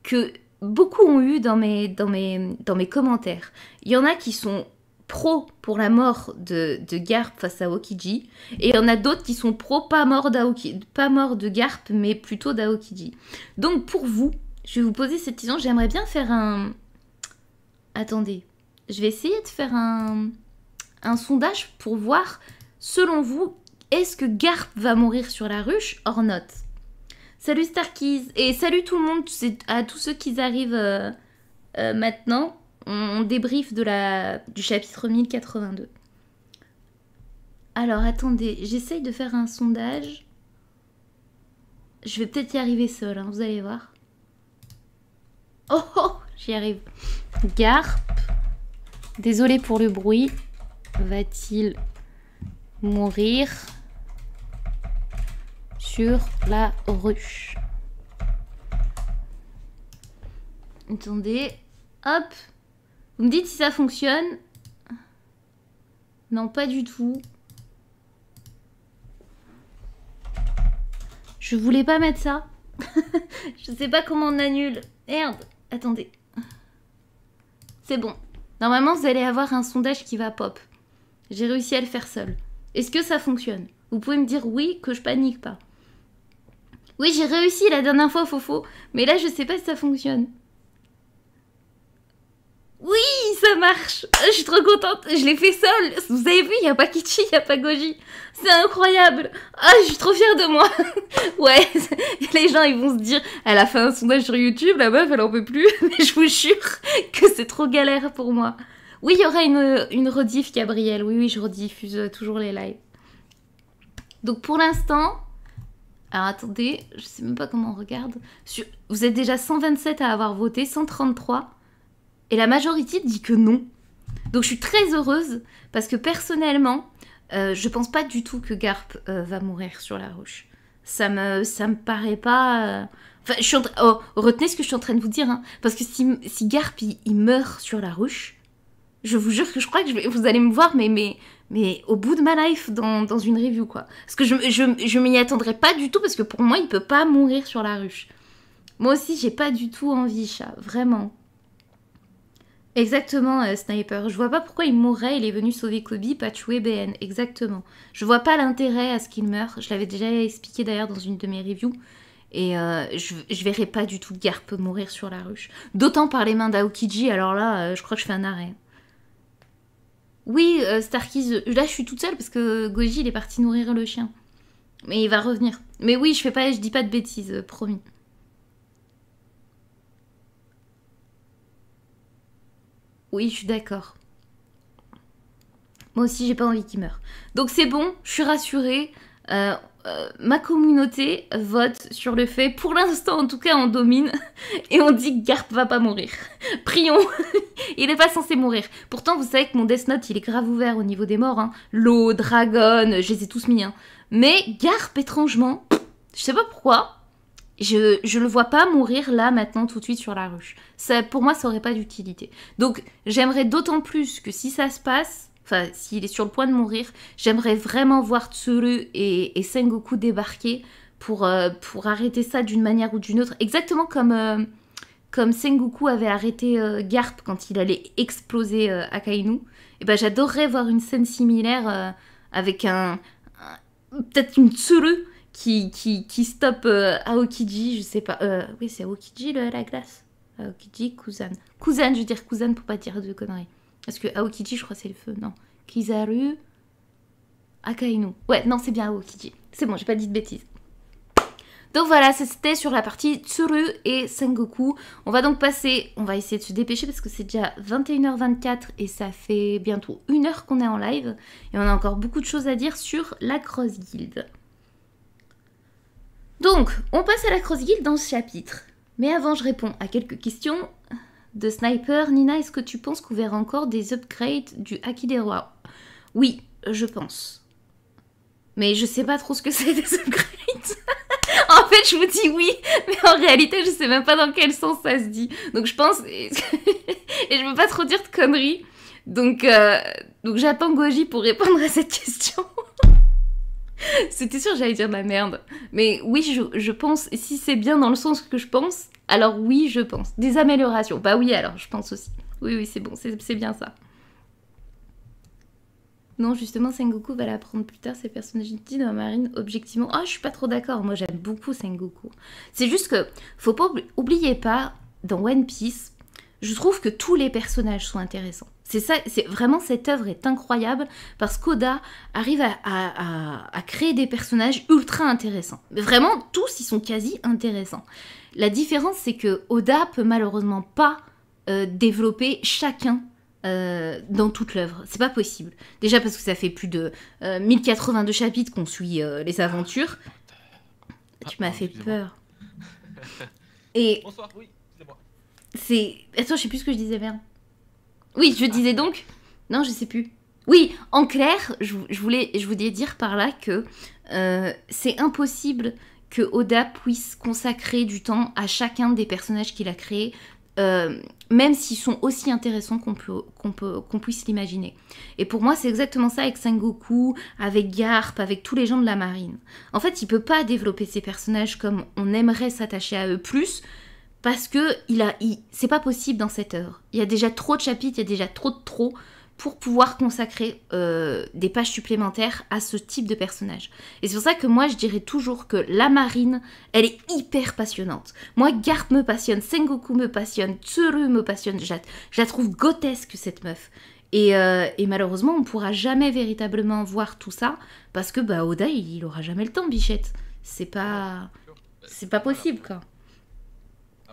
que beaucoup ont eu dans mes, dans mes, dans mes commentaires. Il y en a qui sont pro pour la mort de, de Garp face à Aokiji, et il y en a d'autres qui sont pro pas mort, pas mort de Garp, mais plutôt d'Aokiji. Donc pour vous, je vais vous poser cette question, j'aimerais bien faire un... Attendez, je vais essayer de faire un, sondage pour voir, selon vous, est-ce que Garp va mourir sur la ruche or not Salut Starkeys et salut tout le monde, à tous ceux qui arrivent euh, euh, maintenant. On, débrief de la, du chapitre 1082. Alors attendez, j'essaye de faire un sondage. Je vais peut-être y arriver seule, hein, vous allez voir. Oh, oh j'y arrive. Garp. Désolé pour le bruit. Va-t-il mourir sur la ruche Attendez. Hop. Vous me dites si ça fonctionne. Non, pas du tout. Je voulais pas mettre ça. Je sais pas comment on annule. Merde. Attendez. C'est bon. Normalement, vous allez avoir un sondage qui va pop. J'ai réussi à le faire seul. Est-ce que ça fonctionne Vous pouvez me dire oui, que je panique pas. Oui, j'ai réussi la dernière fois, Fofo, mais là, je sais pas si ça fonctionne. Oui, ça marche euh, Je suis trop contente, je l'ai fait seule Vous avez vu, il n'y a pas Kichi, il n'y a pas Goji C'est incroyable Ah, je suis trop fière de moi Ouais, les gens, ils vont se dire, elle a fait un sondage sur YouTube, la meuf, elle en veut plus, mais je vous jure que c'est trop galère pour moi. Oui, il y aura une, une rediff, Gabriel. Oui, oui, je rediffuse toujours les lives. Donc pour l'instant... Alors attendez, je sais même pas comment on regarde. Vous êtes déjà 127 à avoir voté, 133. Et la majorité dit que non. Donc je suis très heureuse parce que personnellement, euh, je pense pas du tout que Garp euh, va mourir sur la ruche. Ça me, ça me paraît pas. Euh, enfin, je oh, retenez ce que je suis en train de vous dire, hein, parce que si, si Garp il, meurt sur la ruche, je vous jure que je crois que je vous allez me voir, mais, mais, mais au bout de ma life dans, une review quoi. Parce que je, je, m'y attendrai pas du tout, parce que pour moi il peut pas mourir sur la ruche. Moi aussi j'ai pas du tout envie, chat, vraiment. Exactement, euh, Sniper. Je vois pas pourquoi il mourrait, il est venu sauver Kobe, pas tuer BN. Exactement. Je vois pas l'intérêt à ce qu'il meure. Je l'avais déjà expliqué d'ailleurs dans une de mes reviews. Et euh, je, je verrai pas du tout Garp mourir sur la ruche. D'autant par les mains d'Aokiji, alors là, euh, je crois que je fais un arrêt. Oui, Starkiz... là je suis toute seule parce que Goji il est parti nourrir le chien. Mais il va revenir. Mais oui, je fais pas, je dis pas de bêtises, promis. Oui, je suis d'accord. Moi aussi, j'ai pas envie qu'il meure. Donc c'est bon, je suis rassurée. Euh, euh, ma communauté vote sur le fait, pour l'instant en tout cas, on domine et on dit que Garp va pas mourir. Prions, il n'est pas censé mourir. Pourtant, vous savez que mon Death Note, il est grave ouvert au niveau des morts. Hein. L'eau, Dragon, je les ai tous mis. Hein. Mais Garp, étrangement, je sais pas pourquoi, je, je le vois pas mourir là, maintenant, tout de suite sur la ruche. Ça, pour moi, ça aurait pas d'utilité. Donc, j'aimerais d'autant plus que si ça se passe, enfin, s'il est sur le point de mourir, j'aimerais vraiment voir Tsuru et, et Sengoku débarquer pour, euh, pour arrêter ça d'une manière ou d'une autre. Exactement comme, euh, Sengoku avait arrêté euh, Garp quand il allait exploser Akainu. Et eh ben, j'adorerais voir une scène similaire avec un, peut-être une tsuru qui, qui, qui stoppe euh, Aokiji, je sais pas. Euh, oui, c'est Aokiji le, la glace. Aokiji, Kuzan. Kuzan, je veux dire Kuzan pour pas dire de conneries. Parce que Aokiji, je crois c'est le feu, non. Kizaru, Akainu. Ouais, non, c'est bien Aokiji. C'est bon, j'ai pas dit de bêtises. Donc voilà, c'était sur la partie Tsuru et Sengoku. On va donc passer, on va essayer de se dépêcher parce que c'est déjà 21h24 et ça fait bientôt une heure qu'on est en live. Et on a encore beaucoup de choses à dire sur la Cross Guild. Donc, on passe à la Cross Guild dans ce chapitre. Mais avant, je réponds à quelques questions de Sniper. Nina, est-ce que tu penses qu'on verra encore des upgrades du Haki des Rois Oui, je pense. Mais je sais pas trop ce que c'est des upgrades. en fait, je vous dis oui, mais en réalité, je sais même pas dans quel sens ça se dit. Donc je pense... et je veux pas trop dire de conneries. Donc, euh, donc j'attends Goji pour répondre à cette question. C'était sûr, j'allais dire de la merde. Mais oui, je, pense, si c'est bien dans le sens que je pense, alors oui, je pense. Des améliorations. Bah oui, alors, je pense aussi. Oui, oui, c'est bon, c'est bien ça. Non, justement, Sengoku va l'apprendre plus tard, ses personnages dit dans Marine, objectivement. Ah, oh, je suis pas trop d'accord, moi j'aime beaucoup Sengoku. C'est juste que, faut pas oublier pas, dans One Piece, je trouve que tous les personnages sont intéressants. C'est ça, c'est vraiment cette œuvre est incroyable parce qu'Oda arrive à, créer des personnages ultra intéressants. Mais Vraiment, tous ils sont quasi intéressants. La différence, c'est que Oda peut malheureusement pas euh, développer chacun euh, dans toute l'œuvre. C'est pas possible. Déjà parce que ça fait plus de 1082 euh, chapitres qu'on suit les ah, aventures. tu m'as ah, fait peur. Et. Bonsoir, oui, c'est moi. C'est. Attends, je sais plus ce que je disais, merde. Oui, je disais donc. Non, je sais plus. Oui, en clair, je, voulais, je voulais dire par là que euh, c'est impossible que Oda puisse consacrer du temps à chacun des personnages qu'il a créés, euh, même s'ils sont aussi intéressants qu'on peut, peut, qu'on puisse l'imaginer. Et pour moi, c'est exactement ça avec Sengoku, avec Garp, avec tous les gens de la marine. En fait, il peut pas développer ses personnages comme on aimerait s'attacher à eux plus parce que il a, c'est pas possible dans cette heure. Il y a déjà trop de chapitres, il y a déjà trop de trop pour pouvoir consacrer euh, des pages supplémentaires à ce type de personnage. Et c'est pour ça que moi, je dirais toujours que la marine, elle est hyper passionnante. Moi, Garp me passionne, Sengoku me passionne, Tsuru me passionne, je la, trouve gotesque cette meuf. Euh, et, malheureusement, on pourra jamais véritablement voir tout ça, parce que bah, Oda, il, il aura jamais le temps, Bichette. C'est pas... C'est pas possible, quoi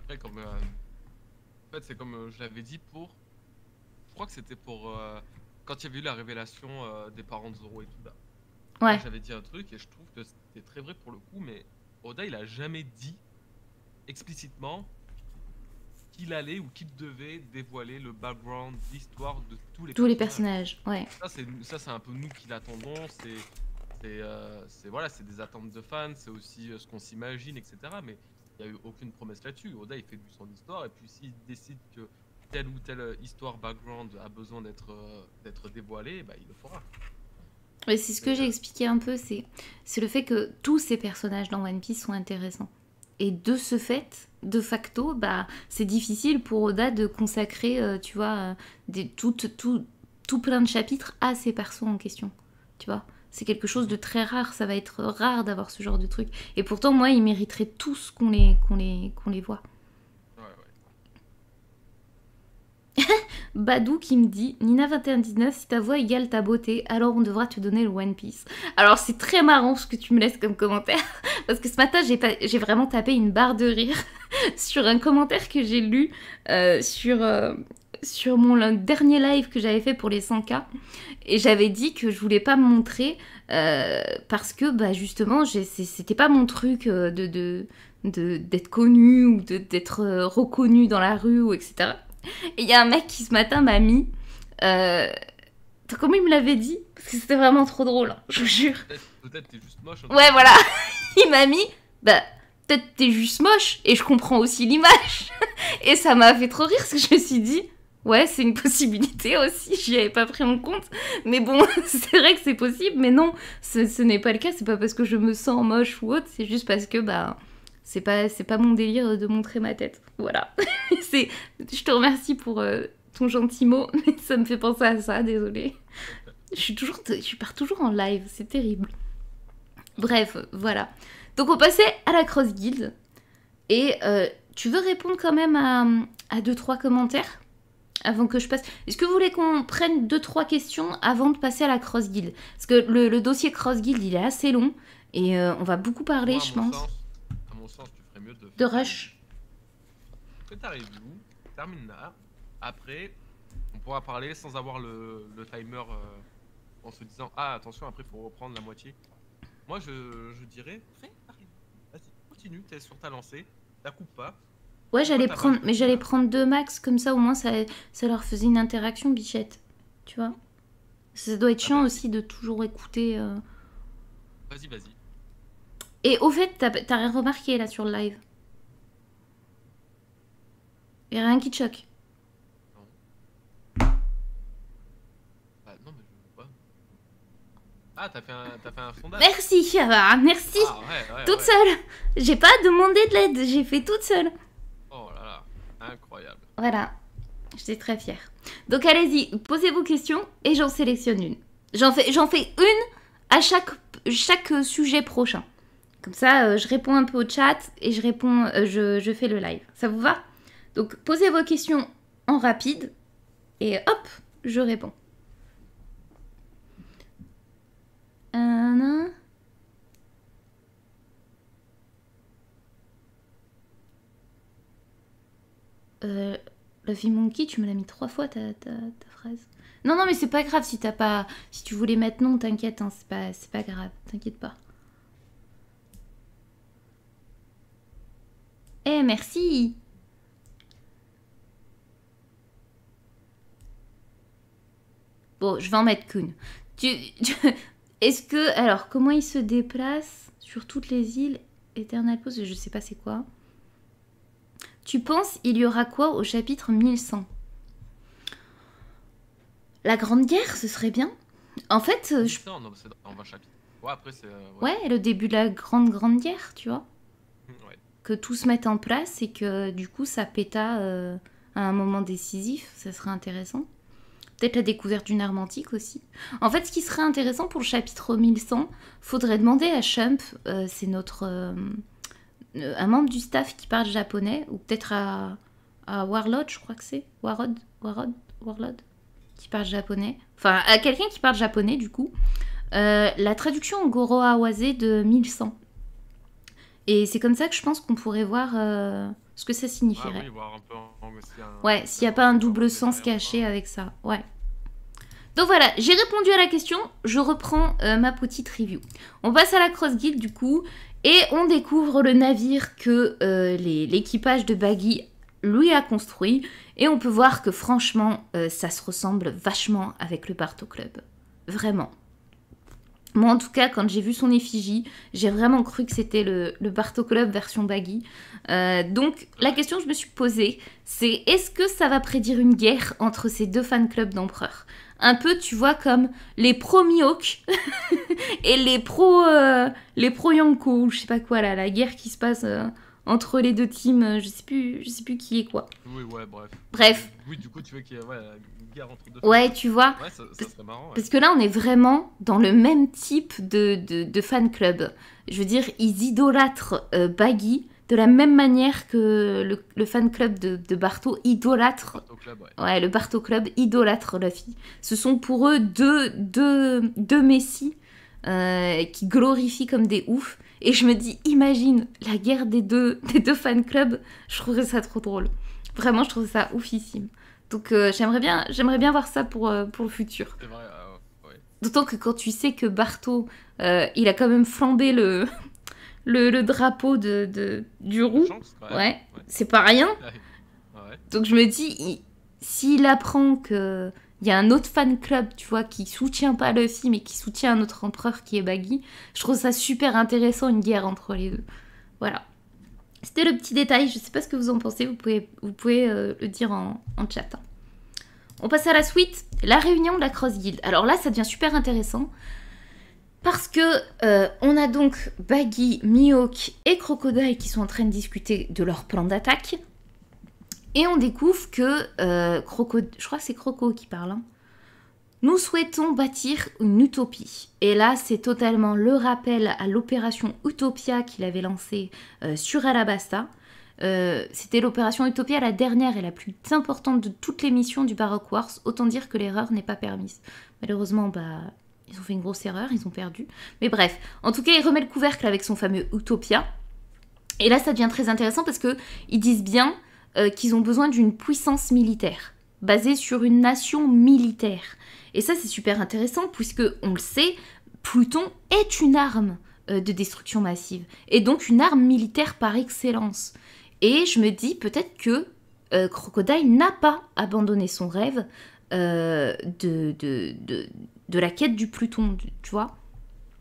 après, comme. Euh, en fait, c'est comme euh, je l'avais dit pour. Je crois que c'était pour. Euh, quand il y avait eu la révélation des parents de Zoro et tout ça. Bah, ouais. J'avais dit un truc et je trouve que c'était très vrai pour le coup, mais Oda il a jamais dit explicitement qu'il allait ou qu'il devait dévoiler le background, l'histoire de tous les tous les personnages. Ouais. Ça c'est un peu nous qui l'attendons, c'est c'est voilà c'est des attentes de fans, c'est aussi ce qu'on s'imagine etc. Mais il n'y a eu aucune promesse là-dessus. Oda, il fait du son histoire, et puis s'il décide que telle ou telle histoire background a besoin d'être euh, dévoilée, bah, il le fera. Mais c'est ce que euh, j'ai expliqué un peu, c'est le fait que tous ces personnages dans One Piece sont intéressants. Et de ce fait, de facto, bah, c'est difficile pour Oda de consacrer, euh, tu vois, des, tout, tout, plein de chapitres à ces persos en question. Tu vois c'est quelque chose de très rare, ça va être rare d'avoir ce genre de truc. Et pourtant, moi, ils mériteraient tous qu'on les, qu'on les, qu'on les voit. Badou qui me dit Nina 2119, si ta voix égale ta beauté, alors on devra te donner le One Piece. Alors c'est très marrant ce que tu me laisses comme commentaire, parce que ce matin j'ai vraiment tapé une barre de rire sur un commentaire que j'ai lu euh, sur, euh, sur mon dernier live que j'avais fait pour les 100K et j'avais dit que je voulais pas me montrer euh, parce que bah justement c'était pas mon truc euh, de d'être de, connu ou d'être euh, reconnu dans la rue ou etc. Et il y a un mec qui ce matin m'a mis euh, comment il me l'avait dit parce que c'était vraiment trop drôle, hein, je vous jure. Peut-être t'es juste moche. Hein. Ouais voilà, il m'a mis bah peut-être t'es juste moche et je comprends aussi l'image et ça m'a fait trop rire parce que je me suis dit Ouais, c'est une possibilité aussi, j'y avais pas pris en compte. Mais bon, c'est vrai que c'est possible, mais non, ce, n'est pas le cas. C'est pas parce que je me sens moche ou autre, c'est juste parce que bah c'est pas c'est pas mon délire de montrer ma tête. Voilà. c'est je te remercie pour euh, ton gentil mot, mais ça me fait penser à ça, désolée. Je suis toujours je pars toujours en live, c'est terrible. Bref, voilà. Donc on passait à la Cross Guild et euh, tu veux répondre quand même à, à deux trois commentaires avant que je passe. Est-ce que vous voulez qu'on prenne deux trois questions avant de passer à la cross guild Parce que le, dossier cross guild il est assez long et euh, on va beaucoup parler, je pense. à mon sens, tu ferais mieux de. De rush. t'arrives où Termine là. Après, on pourra parler sans avoir le, timer euh, en se disant ah attention après faut reprendre la moitié. Moi je, je dirais vas-y continue t'es sur ta lancée, la coupe pas. Ouais, j'allais oh, prendre, mais j'allais prendre deux max, comme ça au moins ça, ça leur faisait une interaction bichette. Tu vois Ça doit être ah chiant bah aussi de toujours écouter. Euh. Vas-y, vas-y. Et au fait, t'as rien remarqué là sur le live Y'a rien qui te choque Ah, non, mais je vois pas. Ah, t'as fait, un- t'as fait un Merci, hein, merci ah, Toute seule J'ai pas demandé de l'aide, j'ai fait toute seule Incroyable. Voilà, j'étais très fière. Donc allez-y, posez vos questions et j'en sélectionne une. J'en fais, j'en fais une à chaque, chaque sujet prochain. Comme ça, euh, je réponds un peu au chat et je réponds, euh, je, fais le live. Ça vous va Donc posez vos questions en rapide et hop, je réponds. Euh, Le mon Monkey, tu me l'as mis trois fois ta, ta, ta phrase. Non, non, mais c'est pas grave si t'as pas. Si tu voulais mettre non, t'inquiète, hein, c'est pas, grave, t'inquiète pas. Eh, merci! Bon, je vais en mettre qu'une. Tu, tu Est-ce que... Alors, comment il se déplace sur toutes les îles Eternal pose, je sais pas c'est quoi. Tu penses il y aura quoi au chapitre 1100 La Grande Guerre, ce serait bien. En fait, euh, je... Ouais, le début de la Grande Grande Guerre, tu vois. Que tout se mette en place et que du coup, ça péta euh, à un moment décisif. Ça serait intéressant. Peut-être la découverte d'une arme antique aussi. En fait, ce qui serait intéressant pour le chapitre 1100, faudrait demander à Shump, euh, c'est notre... Euh, un membre du staff qui parle japonais, ou peut-être à, Warlord, je crois que c'est. Warod Warod Warlord Qui parle japonais. Enfin, à quelqu'un qui parle japonais, du coup. Euh, la traduction Goro Awase de 1100. Et c'est comme ça que je pense qu'on pourrait voir euh, ce que ça signifierait. Ouais, s'il n'y a pas un double sens caché avec ça. Ouais. Donc voilà, j'ai répondu à la question, je reprends ma petite review. On passe à la cross guild du coup. Et on découvre le navire que euh, l'équipage de Baggy lui a construit. Et on peut voir que franchement, euh, ça se ressemble vachement avec le Barto Club. Vraiment. Moi, en tout cas, quand j'ai vu son effigie, j'ai vraiment cru que c'était le, le Barto Club version baggy. Euh, donc, la question que je me suis posée, c'est est-ce que ça va prédire une guerre entre ces deux fan clubs d'empereurs un peu, tu vois, comme les pro miok et les pro, yonko euh, les pro ou je sais pas quoi, là, la guerre qui se passe euh, entre les deux teams, euh, je sais plus, je sais plus qui est quoi. Oui, ouais, bref. Bref. Oui, du coup, tu vois qu'il y a ouais, une guerre entre deux. Ouais, tu vois. Ouais, ça, serait marrant. Parce que là, on est vraiment dans le même type de, de, fan club. Je veux dire, ils idolâtrent Baggy de la même manière que le, fan club de, de Barto idolâtre. club, ouais. le Barto Club idolâtre la fille. Ce sont pour eux deux, deux, messies euh, qui glorifient comme des oufs. Et je me dis, imagine la guerre des deux, des deux fan clubs. Je trouverais ça trop drôle. Vraiment, je trouve ça oufissime. Donc euh, j'aimerais bien, j'aimerais bien voir ça pour, euh, pour le futur. Ah D'autant que quand tu sais que Barto, il a quand même flambé le, le, drapeau de, du roux. ouais, c'est pas rien. Donc je me dis, s'il apprend que il y a un autre fan club, tu vois, qui soutient pas le film qui soutient un autre empereur qui est Baggy, je trouve ça super intéressant une guerre entre les deux. Voilà. C'était le petit détail, je sais pas ce que vous en pensez, vous pouvez, vous pouvez euh, le dire en, en chat. On passe à la suite, la réunion de la Cross Guild. Alors là, ça devient super intéressant parce que euh, on a donc Baggy, Mihawk et Crocodile qui sont en train de discuter de leur plan d'attaque. Et on découvre que euh, je crois que c'est Croco qui parle. Hein. Nous souhaitons bâtir une utopie. Et là, c'est totalement le rappel à l'opération Utopia qu'il avait lancée euh, sur Alabasta. c'était l'opération Utopia la dernière et la plus importante de toutes les missions du Baroque Wars. Autant dire que l'erreur n'est pas permise. Malheureusement, bah, ils ont fait une grosse erreur, ils ont perdu. Mais bref, en tout cas, il remet le couvercle avec son fameux Utopia. Et là, ça devient très intéressant parce que ils disent bien euh, qu'ils ont besoin d'une puissance militaire basée sur une nation militaire. Et ça, c'est super intéressant puisque on le sait, Pluton est une arme euh, de destruction massive et donc une arme militaire par excellence. Et je me dis peut-être que euh, Crocodile n'a pas abandonné son rêve de, de, de, de la quête du Pluton, tu vois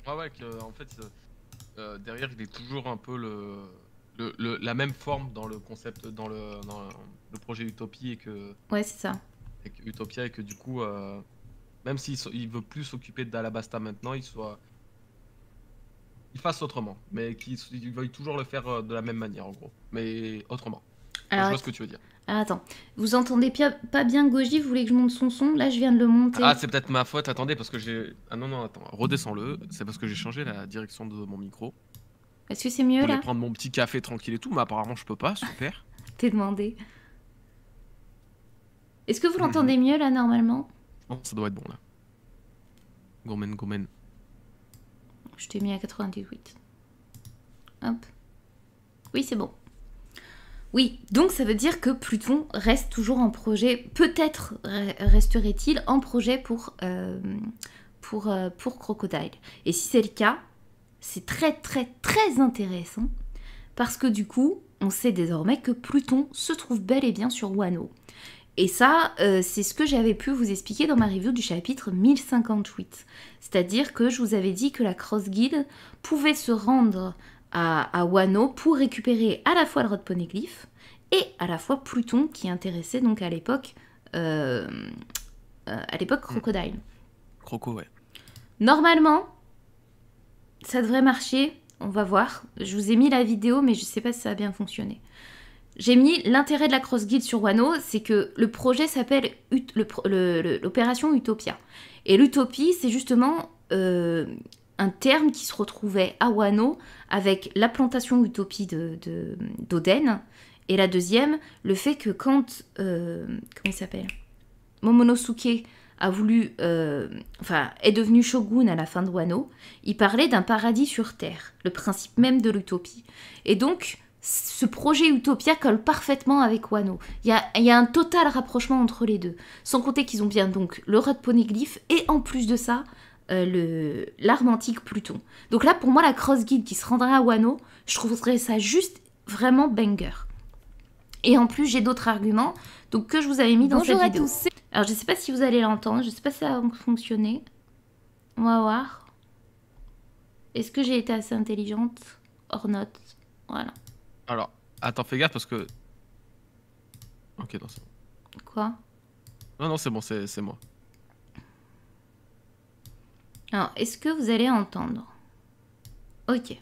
Ouais, ouais, que, en fait, euh, euh, derrière, il est toujours un peu le, la même forme dans le concept, dans le, le projet Utopie et que. Ouais, c'est ça. Utopia et que du coup, euh, même s'il il veut plus s'occuper d'Alabasta maintenant, il soit. Il fasse autrement, mais qu'il veuille toujours le faire de la même manière en gros, mais autrement. je vois ce que tu veux dire. Ah, attends, vous entendez pas bien Goji, vous voulez que je monte son son Là, je viens de le monter. Ah, c'est peut-être ma faute, attendez, parce que j'ai... Ah non, non, attends, redescends-le, c'est parce que j'ai changé la direction de mon micro. Est-ce que c'est mieux, là Je prendre mon petit café tranquille et tout, mais apparemment, je peux pas, super. T'es demandé. Est-ce que vous mhm. l'entendez mieux, là, normalement Non, ça doit être bon, là. Gomen, gomen. Je t'ai mis à 98. Hop. Oui, c'est bon. Oui, donc ça veut dire que Pluton reste toujours en projet, peut-être resterait-il en projet pour, euh, euh, pour, Crocodile. Et si c'est le cas, c'est très très très intéressant, parce que du coup, on sait désormais que Pluton se trouve bel et bien sur Wano. Et ça, euh, c'est ce que j'avais pu vous expliquer dans ma review du chapitre 1058. C'est-à-dire que je vous avais dit que la Cross Guide pouvait se rendre à, Wano pour récupérer à la fois le rod poneglyph et à la fois Pluton qui intéressait donc à l'époque euh, euh à l'époque mm. Crocodile. Croco, ouais. Normalement, ça devrait marcher. On va voir. Je vous ai mis la vidéo, mais je sais pas si ça a bien fonctionné. J'ai mis l'intérêt de la Cross guide sur Wano, c'est que le projet s'appelle l'opération Utopia. Et l'utopie, c'est justement euh, un terme qui se retrouvait à Wano avec la plantation utopie d'Oden de, et la deuxième, le fait que quand. Euh, comment il s'appelle Momonosuke a voulu. Euh, enfin, est devenu shogun à la fin de Wano, il parlait d'un paradis sur terre, le principe même de l'utopie. Et donc, ce projet Utopia colle parfaitement avec Wano. Il y a, un total rapprochement entre les deux. Sans compter qu'ils ont bien donc le rat de et en plus de ça, euh, l'arme antique Pluton. Donc là, pour moi, la Cross Guide qui se rendrait à Wano, je trouverais ça juste vraiment banger. Et en plus, j'ai d'autres arguments donc que je vous avais mis dans cette vidéo. Tous. Alors, je sais pas si vous allez l'entendre, je sais pas si ça va fonctionner. On va voir. Est-ce que j'ai été assez intelligente Hors note. Voilà. Alors, attends, fais gaffe parce que... Ok, non, c'est Quoi Non, non, c'est bon, c'est moi. Alors, est-ce que vous allez entendre Ok.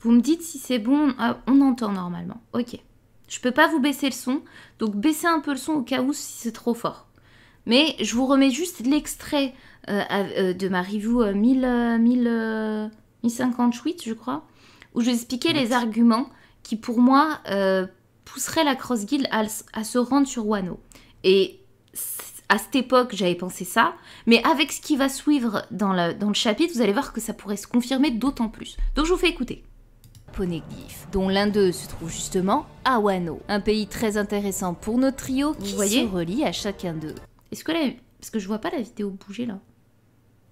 Vous me dites si c'est bon, ah, on entend normalement. Ok. Je peux pas vous baisser le son, donc baissez un peu le son au cas où si c'est trop fort. Mais je vous remets juste l'extrait euh, euh, de ma review 1000, euh, 1058, je crois, où je vais les arguments qui, pour moi, pousseraient la Cross Guild à, se rendre sur Wano. Et à cette époque, j'avais pensé ça, mais avec ce qui va suivre dans, dans le chapitre, vous allez voir que ça pourrait se confirmer d'autant plus. Donc je vous fais écouter. Poneglyph, dont l'un d'eux se trouve justement à Wano, un pays très intéressant pour notre trio qui se relie à chacun d'eux. Est-ce que là, Parce que je vois pas la vidéo bouger là.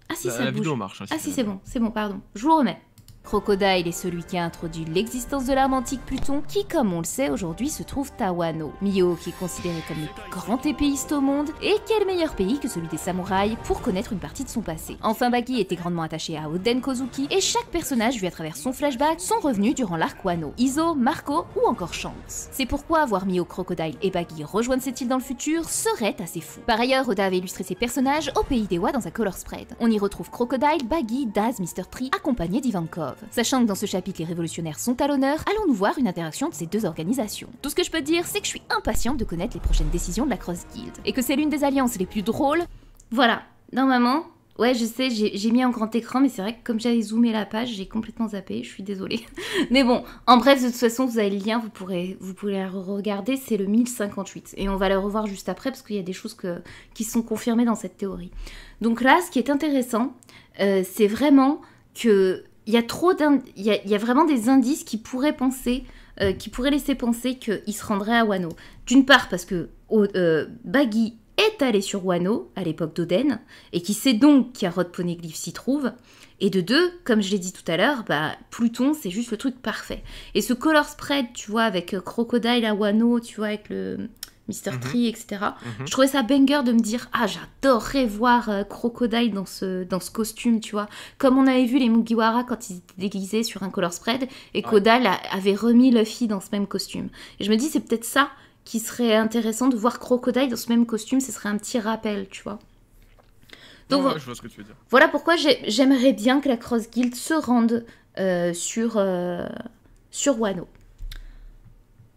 Ah si, ça la Vidéo marche, hein, ah si, c'est bon, c'est bon, pardon. Je vous remets. Crocodile est celui qui a introduit l'existence de l'arme antique Pluton, qui, comme on le sait aujourd'hui, se trouve à Wano. Mio, qui est considéré comme le plus grand épéiste au monde, et quel meilleur pays que celui des samouraïs pour connaître une partie de son passé. Enfin, Baggy était grandement attaché à Oden Kozuki, et chaque personnage vu à travers son flashback sont revenus durant l'arc Wano. Iso, Marco ou encore Chance. C'est pourquoi voir Mio, Crocodile et Baggy rejoindre cette île dans le futur serait assez fou. Par ailleurs, Oda avait illustré ses personnages au pays des Wa dans un color spread. On y retrouve Crocodile, Baggy, Daz, Mr. Tree, accompagné d'Ivankov. Sachant que dans ce chapitre les révolutionnaires sont à l'honneur, allons-nous voir une interaction de ces deux organisations. Tout ce que je peux dire, c'est que je suis impatiente de connaître les prochaines décisions de la Cross Guild, et que c'est l'une des alliances les plus drôles. Voilà, normalement, Ouais, je sais, j'ai mis en grand écran, mais c'est vrai que comme j'avais zoomé la page, j'ai complètement zappé, je suis désolée. Mais bon, en bref, de toute façon, vous avez le lien, vous pourrez, vous regarder, c'est le 1058. Et on va le revoir juste après, parce qu'il y a des choses qui sont confirmées dans cette théorie. Donc là, ce qui est intéressant, euh, c'est vraiment que il y a y, vraiment des indices qui pourraient penser euh, qui pourraient laisser penser qu'il se rendrait à Wano. D'une part parce que euh, Baggy est allé sur Wano à l'époque d'Oden et qui sait donc qu'un s'y trouve. Et de deux, comme je l'ai dit tout à l'heure, bah, Pluton, c'est juste le truc parfait. Et ce color spread, tu vois, avec euh, Crocodile à Wano, tu vois, avec le, Mr. Mhm. Tree, etc. Mhm. Je trouvais ça banger de me dire ah j'adorerais voir euh, Crocodile dans ce dans ce costume, tu vois. Comme on avait vu les Mugiwara quand ils étaient déguisés sur un color spread et Kodal avait remis Luffy dans ce même costume. Et je me dis c'est peut-être ça qui serait intéressant de voir Crocodile dans ce même costume, ce serait un petit rappel, tu vois. Donc, Voilà pourquoi j'aimerais bien que la Cross Guild se rende euh, sur, euh, sur Wano.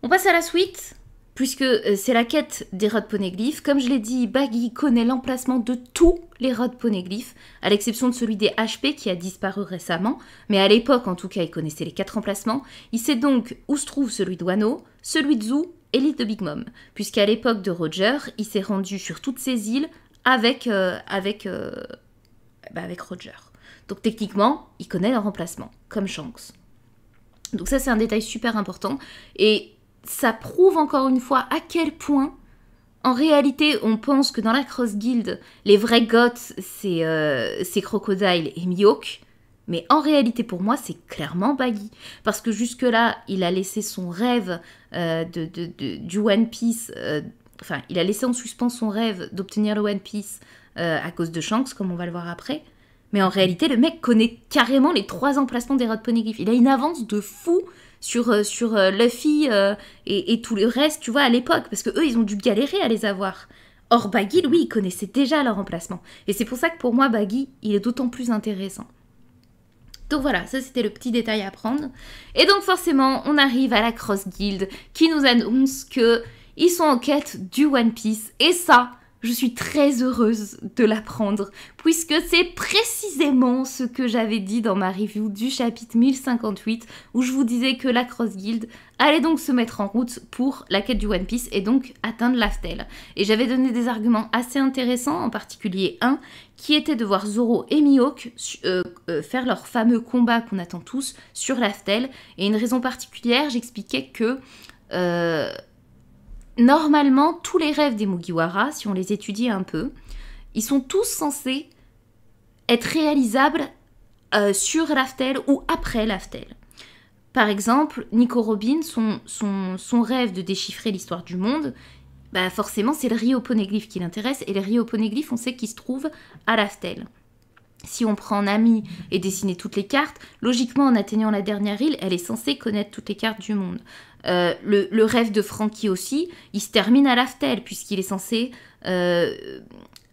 On passe à la suite puisque euh, c'est la quête des rods poneglyphes. Comme je l'ai dit, Baggy connaît l'emplacement de tous les rods ponéglyphes à l'exception de celui des HP qui a disparu récemment, mais à l'époque en tout cas il connaissait les quatre emplacements. Il sait donc où se trouve celui Wano, celui de Zou et l'île de Big Mom, puisqu'à l'époque de Roger, il s'est rendu sur toutes ces îles avec, euh, avec, euh, eh ben, avec Roger. Donc techniquement, il connaît leur emplacement, comme Shanks. Donc ça c'est un détail super important. Et ça prouve encore une fois à quel point, en réalité, on pense que dans la Cross Guild, les vrais goths, c'est euh, c'est Crocodile et Mihawk. Mais en réalité, pour moi, c'est clairement Baggy. Parce que jusque-là, il a laissé son rêve euh, de, du One Piece. Euh, enfin, il a laissé en suspens son rêve d'obtenir le One Piece à cause de Shanks, comme on va le voir après. Mais en réalité, le mec connaît carrément les trois emplacements des Rod Poneglyph. Il a une avance de fou sur, euh, sur euh, Luffy euh, et, tout le reste, tu vois, à l'époque, parce que eux, ils ont dû galérer à les avoir. Or, Baggy, lui, il connaissait déjà leur emplacement. Et c'est pour ça que pour moi, Baggy, il est d'autant plus intéressant. Donc voilà, ça c'était le petit détail à prendre. Et donc forcément, on arrive à la Cross Guild qui nous annonce que ils sont en quête du One Piece. Et ça, je suis très heureuse de l'apprendre, puisque c'est précisément ce que j'avais dit dans ma review du chapitre 1058, où je vous disais que la Cross Guild allait donc se mettre en route pour la quête du One Piece et donc atteindre l'Aftel. Et j'avais donné des arguments assez intéressants, en particulier un, qui était de voir Zoro et Mihawk euh, euh, faire leur fameux combat qu'on attend tous sur l'Aftel. Et une raison particulière, j'expliquais que... Euh, Normalement, tous les rêves des Mugiwara, si on les étudie un peu, ils sont tous censés être réalisables euh, sur l'aftel ou après l'aftel. Par exemple, Nico Robin, son, rêve de déchiffrer l'histoire du monde, bah, forcément c'est le Rio ponéglyphe qui l'intéresse, et les Rio ponéglyphe on sait qu'ils se trouvent à l'aftel si on prend un ami et dessiner toutes les cartes, logiquement, en atteignant la dernière île, elle est censée connaître toutes les cartes du monde. Euh, le, rêve de Franky aussi, il se termine à l'Aftel, puisqu'il est censé euh,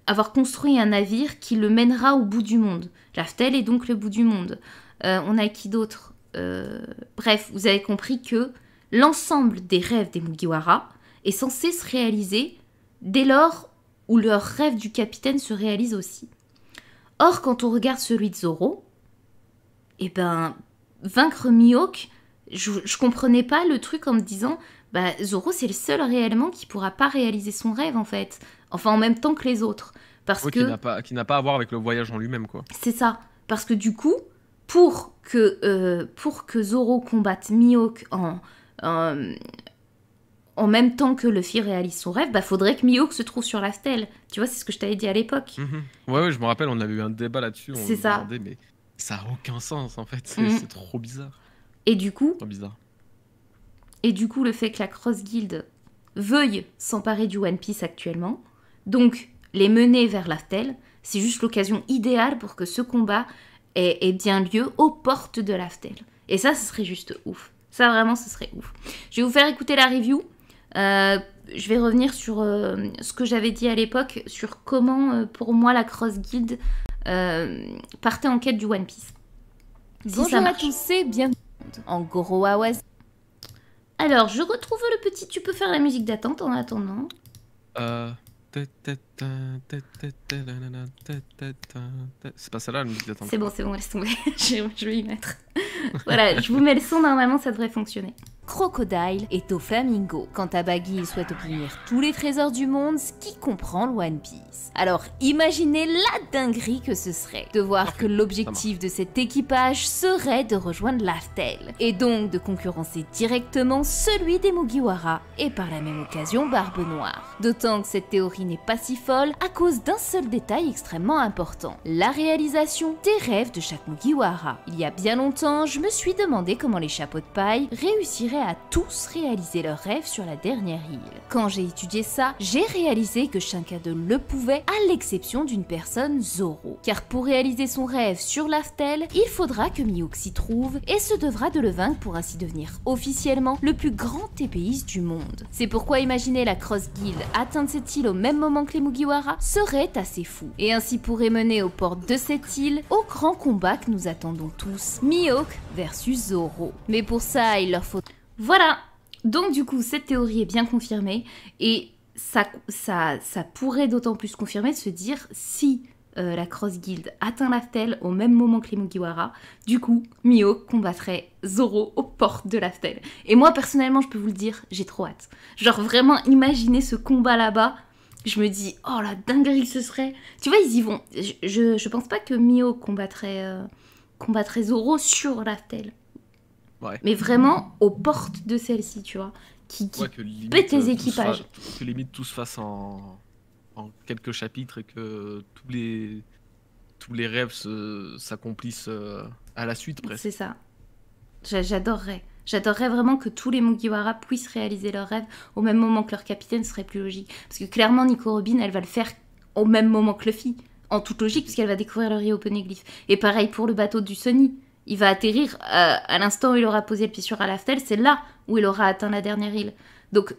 avoir construit un navire qui le mènera au bout du monde. L'Aftel est donc le bout du monde. Euh, on a qui d'autres... Bref, vous avez compris que l'ensemble des rêves des Mugiwara est censé se réaliser dès lors où leur rêve du capitaine se réalise aussi. Or, quand on regarde celui de Zoro, et eh ben, vaincre Mihawk, je, comprenais pas le truc en me disant, bah, Zoro, c'est le seul réellement qui pourra pas réaliser son rêve, en fait. Enfin, en même temps que les autres. Parce que... Qui n'a pas, à voir avec le voyage en lui-même, quoi. C'est ça. Parce que du coup, pour que, euh, pour que Zoro combatte Mihawk en, en même temps que le Luffy réalise son rêve, bah faudrait que Mio se trouve sur la Tu vois, c'est ce que je t'avais dit à l'époque. Mhm. Ouais, ouais, je me rappelle, on avait eu un débat là-dessus. c'est ça. mais ça a aucun sens en fait, mhm. c'est, trop bizarre. Et du coup. Trop bizarre. Et du coup, le fait que la Cross Guild veuille s'emparer du One Piece actuellement, donc les mener vers la c'est juste l'occasion idéale pour que ce combat ait, bien lieu aux portes de la Et ça, ce serait juste ouf. Ça, vraiment, ce serait ouf. Je vais vous faire écouter la review. Euh, je vais revenir sur euh, ce que j'avais dit à l'époque, sur comment euh, pour moi la Cross Guild partait en quête du One Piece. Bonjour à tous et bienvenue en gros à Alors, je retrouve le petit. Tu peux faire la musique d'attente en attendant. C'est pas ça là la musique d'attente. C'est bon, c'est bon, laisse tomber. je, vais y mettre. voilà, je vous mets le son, normalement ça devrait fonctionner. Crocodile et Doflamingo. Quant à Baggy, il souhaite obtenir tous les trésors du monde, ce qui comprend le One Piece. Alors imaginez la dinguerie que ce serait de voir que l'objectif de cet équipage serait de rejoindre Laftel, et donc de concurrencer directement celui des Mugiwara, et par la même occasion Barbe Noire. D'autant que cette théorie n'est pas si folle à cause d'un seul détail extrêmement important, la réalisation des rêves de chaque Mugiwara. Il y a bien longtemps, je me suis demandé comment les chapeaux de paille réussiraient à tous réaliser leurs rêve sur la dernière île. Quand j'ai étudié ça, j'ai réalisé que chacun d'eux le pouvait, à l'exception d'une personne, Zoro. Car pour réaliser son rêve sur l'Aftel, il faudra que Miyuk s'y trouve et se devra de le vaincre pour ainsi devenir officiellement le plus grand épéiste du monde. C'est pourquoi imaginer la Cross Guild atteindre cette île au même moment que les Mugiwara serait assez fou, et ainsi pourrait mener aux portes de cette île au grand combat que nous attendons tous, Miyok versus Zoro. Mais pour ça, il leur faut... Voilà Donc du coup, cette théorie est bien confirmée et ça, ça, pourrait d'autant plus confirmer de se dire si euh, la Cross Guild atteint l'Aftel au même moment que les Mugiwara, du coup, Mio combattrait Zoro aux portes de l'Aftel. Et moi, personnellement, je peux vous le dire, j'ai trop hâte. Genre, vraiment, imaginez ce combat là-bas. Je me dis, oh la dinguerie ce serait. Tu vois, ils y vont. Je, je, pense pas que Mio combattrait, euh, combattrait Zoro sur l'Aftel. Mais vraiment aux portes de celle-ci, tu vois. Qui, qui pète les euh, équipages. que limite tout se fasse en, quelques chapitres et que tous les, tous les rêves s'accomplissent euh, à la suite presque. C'est ça. J'adorerais. J'adorerais vraiment que tous les Mugiwara puissent réaliser leurs rêves au même moment que leur capitaine serait plus logique. Parce que clairement, Nico Robin, elle va le faire au même moment que Luffy. En toute logique, puisqu'elle va découvrir le Rio Poneglyph. Et pareil pour le bateau du Sony. Il va atterrir euh, à l'instant où il aura posé le pied sur Alaftel, c'est là où il aura atteint la dernière île. Donc,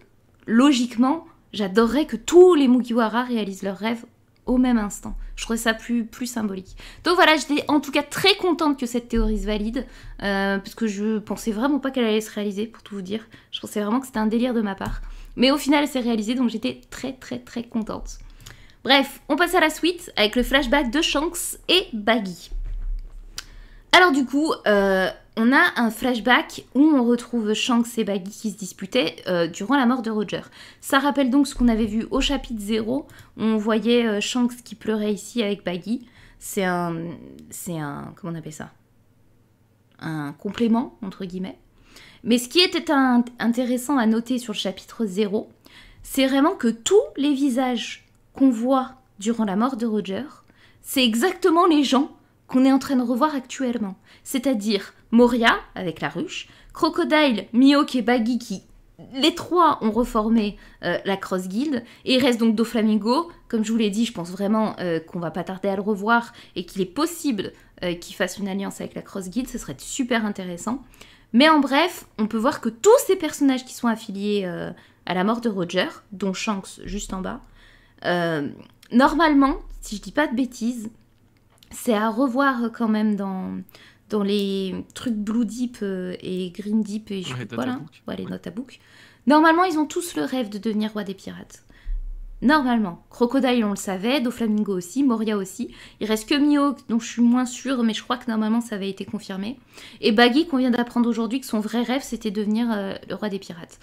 logiquement, j'adorerais que tous les Mugiwara réalisent leurs rêve au même instant. Je trouvais ça plus, plus symbolique. Donc voilà, j'étais en tout cas très contente que cette théorie se valide, euh, parce que je pensais vraiment pas qu'elle allait se réaliser, pour tout vous dire. Je pensais vraiment que c'était un délire de ma part. Mais au final, elle s'est réalisée, donc j'étais très très très contente. Bref, on passe à la suite avec le flashback de Shanks et Baggy. Alors du coup, euh, on a un flashback où on retrouve Shanks et Baggy qui se disputaient euh, durant la mort de Roger. Ça rappelle donc ce qu'on avait vu au chapitre 0, où on voyait euh, Shanks qui pleurait ici avec Baggy. C'est un... c'est un... comment on appelle ça Un complément, entre guillemets. Mais ce qui était intéressant à noter sur le chapitre 0, c'est vraiment que tous les visages qu'on voit durant la mort de Roger, c'est exactement les gens qu'on est en train de revoir actuellement. C'est-à-dire Moria avec la ruche, Crocodile, Mihawk et Baggy qui, les trois, ont reformé euh, la Cross Guild, et il reste donc Doflamingo. Comme je vous l'ai dit, je pense vraiment euh, qu'on va pas tarder à le revoir et qu'il est possible euh, qu'il fasse une alliance avec la Cross Guild, ce serait super intéressant. Mais en bref, on peut voir que tous ces personnages qui sont affiliés à la mort de Roger, dont Shanks juste en bas, normalement, si je dis pas de bêtises, c'est à revoir euh, quand même dans, dans les trucs Blue Deep euh, et Green Deep et je voilà les notes à Normalement, ils ont tous le rêve de devenir roi des pirates. Normalement. Crocodile, on le savait, Doflamingo aussi, Moria aussi. Il reste que Mio, dont je suis moins sûre, mais je crois que normalement ça avait été confirmé. Et Baggy, qu'on vient d'apprendre aujourd'hui que son vrai rêve, c'était devenir euh, le roi des pirates.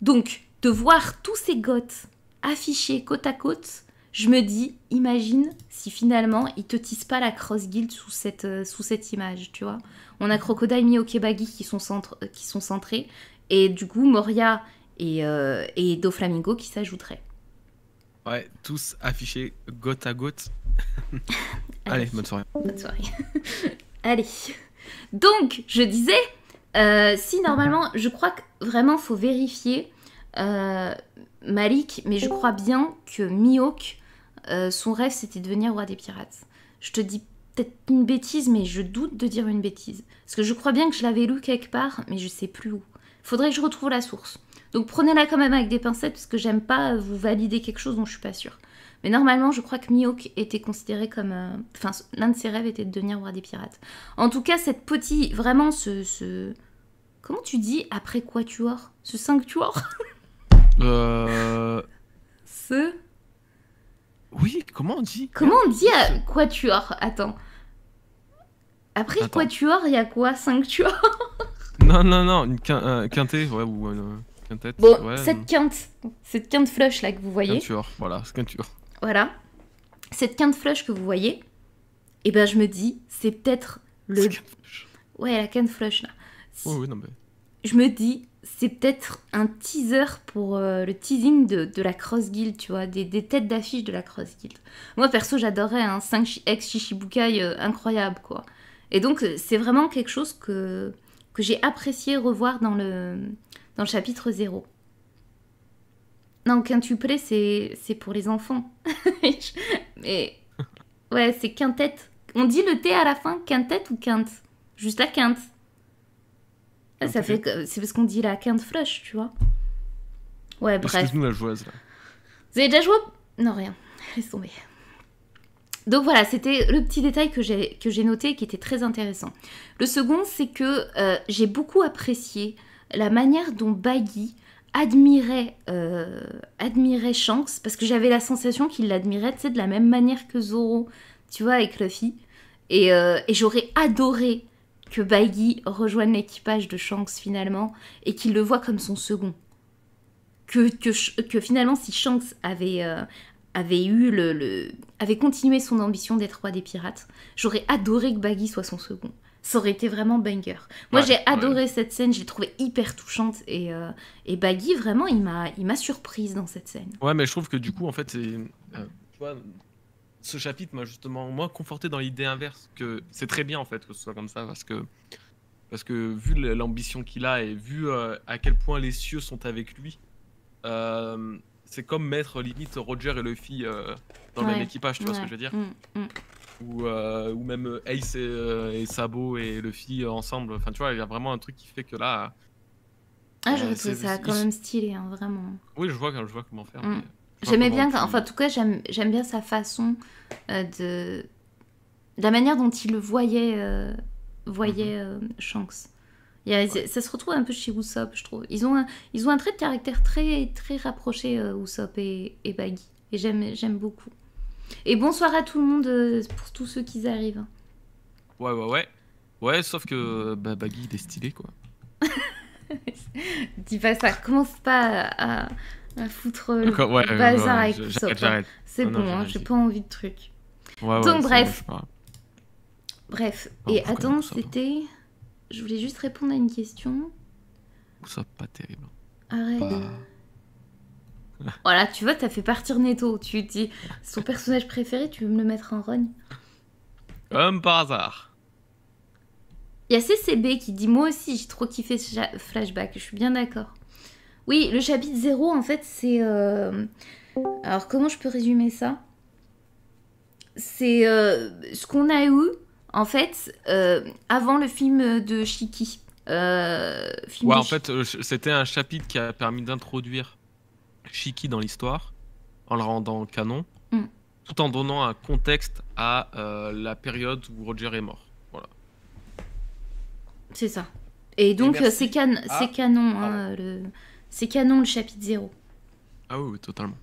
Donc, de voir tous ces goths affichés côte à côte, je me dis, imagine si finalement ils te tissent pas la cross guild sous cette, euh, sous cette image, tu vois. On a Crocodile miokébagi qui sont, euh, qui sont centrés, et du coup Moria et, euh, et Doflamingo qui s'ajouteraient. Ouais, tous affichés goutte à goutte. Allez, bonne soirée. Bonne soirée. Allez. Donc, je disais, si normalement, je crois que vraiment faut vérifier Malik, mais je crois bien que Mihawk euh, son rêve c'était de devenir roi des pirates. Je te dis peut-être une bêtise, mais je doute de dire une bêtise. Parce que je crois bien que je l'avais lu quelque part, mais je sais plus où. Faudrait que je retrouve la source. Donc prenez-la quand même avec des pincettes, parce que j'aime pas vous valider quelque chose dont je suis pas sûre. Mais normalement, je crois que Mihawk était considéré comme... Euh, enfin, l'un de ses rêves était de devenir roi des pirates. En tout cas, cette petite... Vraiment, ce... Comment tu dis après quoi tu Ce 5 tuor Euh... Ce oui, comment on dit Comment on dit à quatuor Attends. Après quatuor, il y a quoi Cinq tuors Non, non, non, une euh, quintet, ouais, ou euh, quintette. Bon, cette euh. quinte, cette quinte flush là que vous voyez. Quintuor, voilà, c'est quintuor. Voilà. Cette quinte flush que vous voyez, et eh ben je me dis, c'est peut-être le. Ouais, la quinte flush là. Oui, oui, non, mais... Je me dis, c'est peut-être un teaser pour euh, le teasing de, la Cross Guild, tu vois, des, têtes d'affiche de la Cross Guild. Moi perso, j'adorais un 5 ex-Shishibukai euh, incroyable, quoi. Et donc, euh, c'est vraiment quelque chose que, que j'ai apprécié revoir dans le, dans le chapitre 0. Non, quintuplé, c'est, c'est pour les enfants. Mais ouais, c'est quintette. On dit le T à la fin, quintette ou quinte Juste la quinte. Ah, fait... C'est parce qu'on dit la quinte flush, tu vois. Ouais, bref. Excuse-nous la joueuse, là. Vous avez déjà joué Non, rien. Laisse tomber. Donc voilà, c'était le petit détail que j'ai, que j'ai noté qui était très intéressant. Le second, c'est que euh, j'ai beaucoup apprécié la manière dont Baggy admirait, euh, admirait Shanks, parce que j'avais la sensation qu'il l'admirait, tu de la même manière que Zoro, tu vois, avec Luffy. et euh, j'aurais adoré que Baggy rejoigne l'équipage de Shanks finalement et qu'il le voit comme son second. Que, que, finalement, si Shanks avait, euh, avait, eu le, avait continué son ambition d'être roi des pirates, j'aurais adoré que Baggy soit son second. Ça aurait été vraiment banger. Moi, j'ai adoré cette scène, je l'ai trouvée hyper touchante et, euh, Baggy, vraiment, il m'a surprise dans cette scène. Ouais, mais je trouve que du coup, en fait, c'est. Euh, ce chapitre m'a justement moins conforté dans l'idée inverse que c'est très bien en fait que ce soit comme ça parce que parce que vu l'ambition qu'il a et vu euh, à quel point les cieux sont avec lui, euh, c'est comme mettre limite Roger et Luffy euh, dans le même équipage, tu vois ce que je veux dire mm, mm. Ou, ou, même Ace et, Sabo et Luffy ensemble. Enfin, tu vois, il y a vraiment un truc qui fait que là. Ah, je trouve ça quand même stylé, hein, vraiment. Oui, je vois, je vois comment faire. Mm. Mais... J'aimais bien, enfin en tout cas j'aime bien sa façon euh, de... La manière dont il voyait, euh, voyait mhm. euh, Shanks. Il Ça se retrouve un peu chez Usopp, je trouve. Ils ont un, ils ont un trait de caractère très, très rapproché, Usopp et, et Baggy. Et j'aime beaucoup. Et bonsoir à tout le monde pour tous ceux qui arrivent. Ouais, ouais, ouais. Ouais, sauf que bah, Baggy, il est stylé, quoi. Dis pas ça, commence pas à, à foutre euh, le bazar avec ça. C'est bon, hein, j'ai pas envie de trucs. Donc bref. Bref. Ah, et attends, c'était... Je voulais juste répondre à une question. Ça, pas terrible. Arrête. Voilà, oh tu vois, t'as fait partir Neto. Tu dis, son personnage préféré, tu veux me le mettre en rogne Comme par hasard. Il y a CCB qui dit Moi aussi, j'ai trop kiffé ce flashback. Je suis bien d'accord. Oui, le chapitre 0, en fait, c'est... Euh, alors, comment je peux résumer ça C'est euh, ce qu'on a eu, en fait, euh, avant le film de Shiki. ouais, en fait, c'était un chapitre qui a permis d'introduire Shiki dans l'histoire, en le rendant canon, mm. tout en donnant un contexte à la période où Roger est mort. Voilà. C'est ça. Et donc, c'est canon, ah. Ah hein, le... C'est canon le chapitre 0. Ah oui, totalement.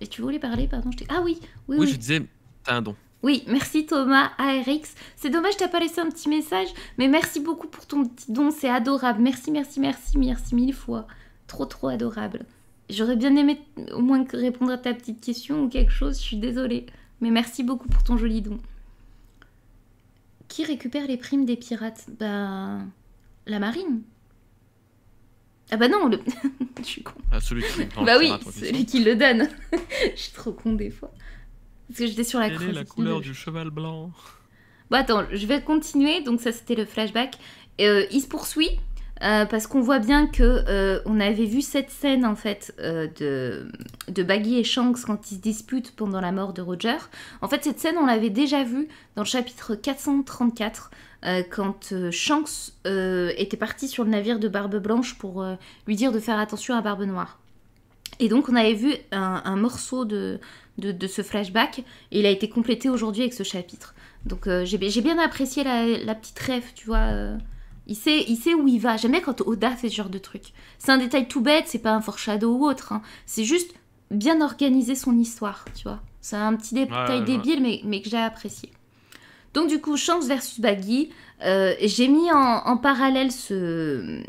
Et tu voulais parler, pardon Ah oui, oui, oui. Oui, je disais, t'as un don. Oui, merci Thomas, ARX. C'est dommage, t'as pas laissé un petit message, mais merci beaucoup pour ton petit don, c'est adorable. Merci, merci, merci, merci mille fois. Trop, trop adorable. J'aurais bien aimé au moins répondre à ta petite question ou quelque chose, je suis désolée. Mais merci beaucoup pour ton joli don. Qui récupère les primes des pirates Ben. La marine ah bah non, je suis con. Ah, celui qui donne. bah oui, celui qui le donne. je suis trop con des fois. Parce que j'étais sur la la couleur du cheval blanc Bon attends, je vais continuer. Donc ça c'était le flashback. Et euh, il se poursuit euh, parce qu'on voit bien que euh, on avait vu cette scène en fait de, de Baggy et Shanks quand ils se disputent pendant la mort de Roger. En fait cette scène on l'avait déjà vue dans le chapitre 434 euh, quand euh, Shanks euh, était parti sur le navire de Barbe Blanche pour lui dire de faire attention à Barbe Noire. Et donc on avait vu un, morceau de, de, ce flashback et il a été complété aujourd'hui avec ce chapitre. Donc j'ai bien apprécié la, petite rêve, tu vois. il, sait, où il va. Jamais quand Oda fait ce genre de truc. C'est un détail tout bête, c'est pas un foreshadow ou autre. Hein. C'est juste bien organiser son histoire, tu vois. C'est un petit détail débile mais que j'ai apprécié. Donc du coup, Shanks versus Baggy, euh, j'ai mis en, parallèle ce,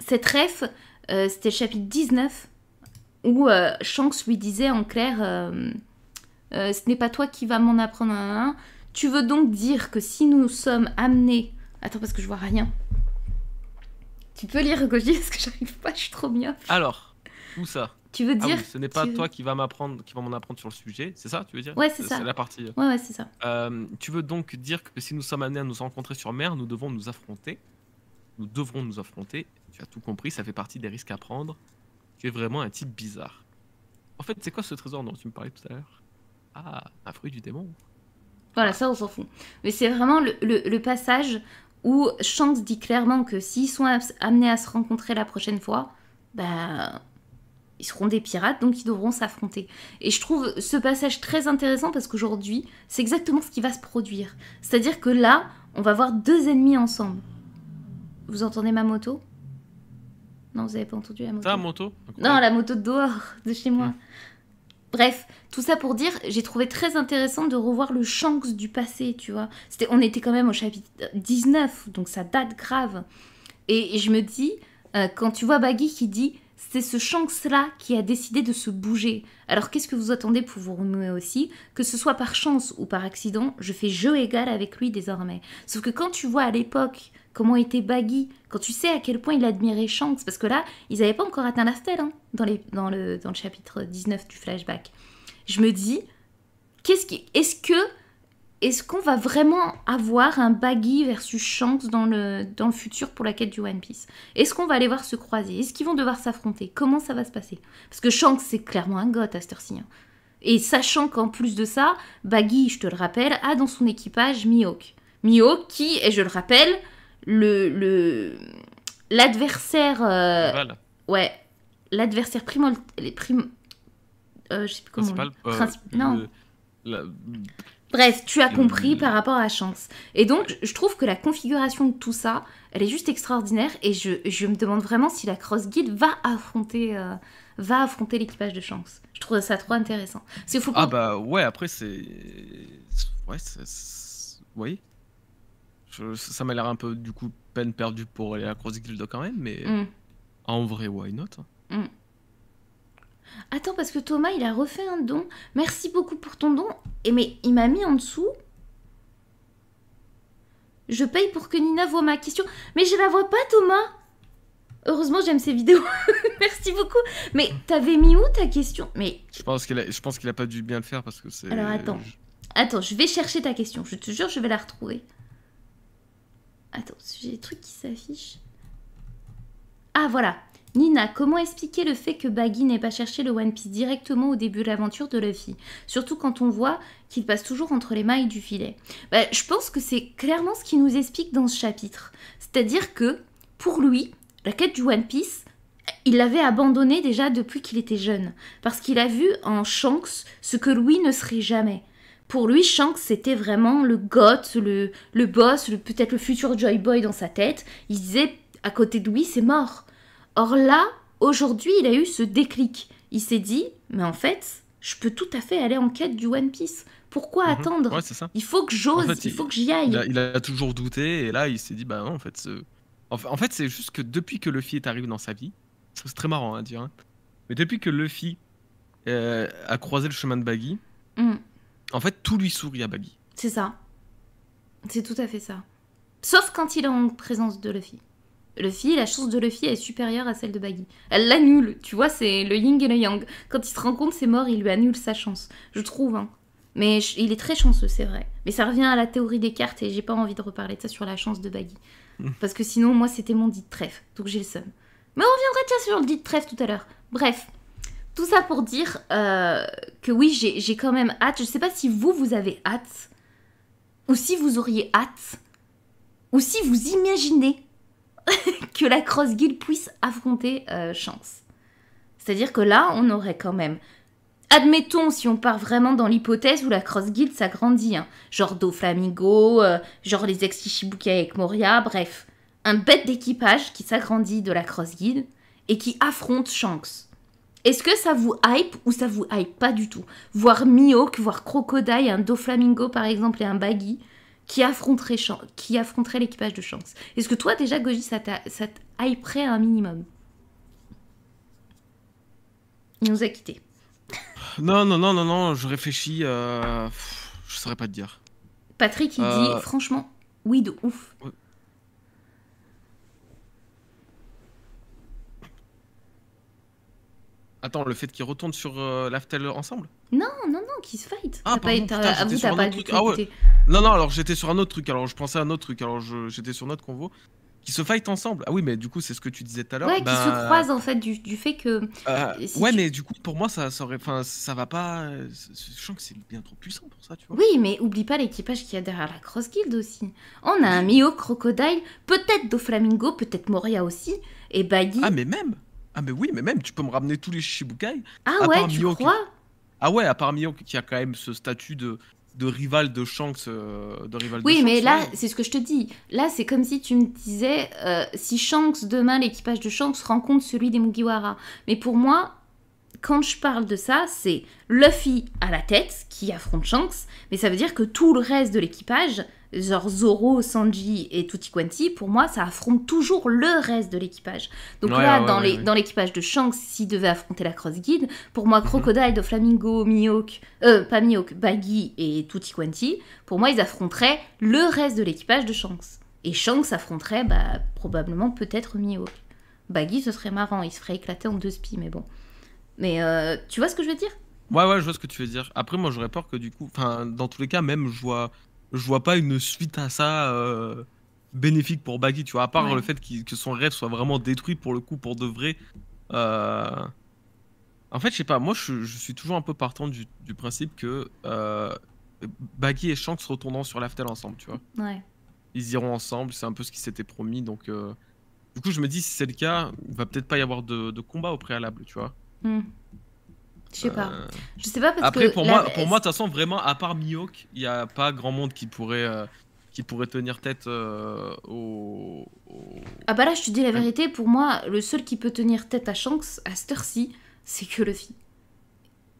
cette ref, euh, c'était le chapitre 19, où euh, Shanks lui disait en clair, ce n'est pas toi qui vas m'en apprendre un, Tu veux donc dire que si nous sommes amenés... Attends parce que je vois rien. Tu peux lire Gogi parce que j'arrive pas, je suis trop bien. Alors, où ça Tu veux ah dire Ce n'est pas toi qui va m'apprendre, qui va m'en apprendre sur le sujet, c'est ça Tu veux dire Ouais, c'est ça. la partie. Euh. Ouais, ouais c'est ça. Euh, tu veux donc dire que si nous sommes amenés à nous rencontrer sur mer, nous devons nous affronter. Nous devrons nous affronter. Tu as tout compris, ça fait partie des risques à prendre. Tu es vraiment un type bizarre. En fait, c'est quoi ce trésor dont tu me parlais tout à l'heure Ah, un fruit du démon. Voilà, ça on s'en fout. Mais c'est vraiment le, passage où Chance dit clairement que s'ils sont amenés à se rencontrer la prochaine fois, ben ils seront des pirates, donc ils devront s'affronter. Et je trouve ce passage très intéressant parce qu'aujourd'hui, c'est exactement ce qui va se produire. C'est-à-dire que là, on va voir deux ennemis ensemble. Vous entendez ma moto Non, vous avez pas entendu la moto. Ta moto Non, la moto de dehors, de chez moi. Bref, tout ça pour dire, j'ai trouvé très intéressant de revoir le Chance du passé, tu vois. C'était, on était quand même au chapitre 19, donc ça date grave. Et, je me dis, euh, quand tu vois Baggy qui dit c'est ce chance-là qui a décidé de se bouger. Alors qu'est-ce que vous attendez pour vous remuer aussi Que ce soit par chance ou par accident, je fais jeu égal avec lui désormais. Sauf que quand tu vois à l'époque comment était Baggy, quand tu sais à quel point il admirait Shanks, parce que là, ils n'avaient pas encore atteint la stèle hein, dans, le, dans le chapitre 19 du flashback. Je me dis, qu'est-ce qui, est-ce que est-ce qu'on va vraiment avoir un Baggy versus Shanks dans le, dans le futur pour la quête du One Piece Est-ce qu'on va aller voir se croiser Est-ce qu'ils vont devoir s'affronter Comment ça va se passer Parce que Shanks, c'est clairement un goth à cette heure-ci. Et sachant qu'en plus de ça, Baggy, je te le rappelle, a dans son équipage Mihawk. Mihawk qui et je le rappelle, le l'adversaire... Euh, ouais, l'adversaire primal... Les prim, euh, je sais plus comment... Euh, non. Bref, tu as compris hmm. par rapport à Chance. Et donc, je trouve que la configuration de tout ça, elle est juste extraordinaire. Et je, me demande vraiment si la Cross Guild va affronter, euh, affronter l'équipage de Chance. Je trouve ça trop intéressant. faut ah bah ouais, après c'est... Ouais, c'est... Oui. Ça m'a l'air un peu, du coup, peine perdue pour aller à la Cross Guild quand même, mais... Hmm. En vrai, why not hein. hmm. Attends, parce que Thomas, il a refait un don. Merci beaucoup pour ton don. Et mais il m'a mis en dessous. Je paye pour que Nina voit ma question. Mais je la vois pas, Thomas. Heureusement, j'aime ces vidéos. Merci beaucoup. Mais t'avais mis où ta question Mais je pense qu'il a, je a pas dû bien le faire parce que c'est. Alors attends, attends, je vais chercher ta question. Je te jure, je vais la retrouver. Attends, j'ai des trucs qui s'affichent. Ah voilà. Nina, comment expliquer le fait que Baggy n'ait pas cherché le One Piece directement au début de l'aventure de Luffy Surtout quand on voit qu'il passe toujours entre les mailles du filet. Bah, je pense que c'est clairement ce qui nous explique dans ce chapitre. C'est-à-dire que, pour lui, la quête du One Piece, il l'avait abandonnée déjà depuis qu'il était jeune. Parce qu'il a vu en Shanks ce que Louis ne serait jamais pour lui, Shanks, c'était vraiment le goth, le, boss, le, peut-être le futur Joy Boy dans sa tête. Il disait, à côté de lui, c'est mort. Or là, aujourd'hui, il a eu ce déclic. Il s'est dit, mais en fait, je peux tout à fait aller en quête du One Piece. Pourquoi mhm. attendre Il faut que j'ose, il, faut que j'y aille. Il a, toujours douté, et là, il s'est dit, bah non, en fait, en fait c'est juste que depuis que Luffy est arrivé dans sa vie, c'est très marrant à hein, dire, hein, mais depuis que Luffy euh, a croisé le chemin de Baggy, hmm. en fait, tout lui sourit à Baggy. C'est ça. C'est tout à fait ça. Sauf quand il est en présence de Luffy. Luffy, la chance de Luffy est supérieure à celle de Baggy. Elle l'annule, tu vois, c'est le yin et le yang. Quand il se rend compte, c'est mort, il lui annule sa chance. Je trouve, hein. Mais il est très chanceux, c'est vrai. Mais ça revient à la théorie des cartes et j'ai pas envie de reparler de ça sur la chance de Baggy. Hmm. Parce que sinon, moi, c'était mon dit trèfle, donc j'ai le seum. Mais on reviendra déjà sur le dit trèfle tout à l'heure. Bref, tout ça pour dire euh, que oui, j'ai quand même hâte. Je sais pas si vous, vous avez hâte, ou si vous auriez hâte, ou si vous imaginez que la Cross Guild puisse affronter euh, Chance. C'est-à-dire que là, on aurait quand même. Admettons, si on part vraiment dans l'hypothèse où la Cross Guild s'agrandit, hein. genre Doflamingo, Flamingo, euh, genre les ex avec Moria, bref, un bête d'équipage qui s'agrandit de la Cross Guild et qui affronte Shanks. Est-ce que ça vous hype ou ça vous hype pas du tout Voir Mihawk, voir Crocodile, un Doflamingo par exemple et un Baggy, qui affronterait, qui affronterait l'équipage de chance Est-ce que toi, déjà, Goji, ça à un minimum Il nous a quittés. Non, non, non, non, non, je réfléchis. Euh, je saurais pas te dire. Patrick, il dit euh, franchement, oui, de ouf. Attends, le fait qu'ils retournent sur euh, l'Aftel ensemble non, non, non, qui se fight. Ah, pardon, pas putain, j'étais sur un ah Non, non, alors j'étais sur un autre truc. Alors je pensais à un autre truc. Alors j'étais sur notre convoi. Qui se fight ensemble. Ah oui, mais du coup, c'est ce que tu disais tout à l'heure. Ouais, qui se ben, croisent en fait du, fait que. Euh, ouais, mais du coup, pour moi, ça, ça, aurait... enfin, ça va pas. Je sens que c'est bien trop puissant pour ça, tu vois. Oui, mais oublie pas l'équipage qu'il y a derrière la Cross Guild aussi. On a un Mio, Crocodile, peut-être do flamingo, peut-être Moria aussi, et Baggy. Ah, mais même Ah, mais oui, mais même, tu peux me ramener tous les Shibukai. Ah ouais, tu crois ah ouais, à part Mio qui a quand même ce statut de, rival de Shanks, euh, de rival Oui, mais là, c'est ce que je te dis. Là, c'est comme si tu me disais, euh, si Shanks demain, l'équipage de Shanks rencontre celui des Mugiwara. Mais pour moi, quand je parle de ça, c'est Luffy à la tête qui affronte Shanks, mais ça veut dire que tout le reste de l'équipage genre Zoro, Sanji et Tutti Quanti, pour moi, ça affronte toujours le reste de l'équipage. Donc là, dans, les, dans l'équipage de Shanks, s'il devait affronter la Cross Guide, pour moi, mhm. Crocodile, de Flamingo, Mihawk, euh, pas Mihawk, Baggy et Tutti Quanti, pour moi, ils affronteraient le reste de l'équipage de Shanks. Et Shanks affronterait bah, probablement peut-être Mihawk. Baggy, ce serait marrant, il se ferait éclater en deux spies, mais bon. Mais euh, tu vois ce que je veux dire Ouais, ouais, je vois ce que tu veux dire. Après, moi, j'aurais peur que du coup, enfin, dans tous les cas, même, je vois je vois pas une suite à ça euh, bénéfique pour Baggy, tu vois, à part le fait que son rêve soit vraiment détruit pour le coup, pour de vrai. Euh, en fait, je sais pas, moi je, suis toujours un peu partant du, principe que euh, Baggy et Shanks retournant sur l'Aftel ensemble, tu vois. Ouais. Ils iront ensemble, c'est un peu ce qui s'était promis, donc. Du coup, je me dis, si c'est le cas, il va peut-être pas y avoir de, combat au préalable, tu vois. Hmm. Je sais pas. Euh, je sais pas Après, pour moi, pour moi, de toute façon, vraiment, à part Mihawk, il n'y a pas grand monde qui pourrait euh, qui pourrait tenir tête euh, au... Ah bah là, je te dis la vérité, pour moi, le seul qui peut tenir tête à Shanks, à cette heure-ci, c'est que Luffy.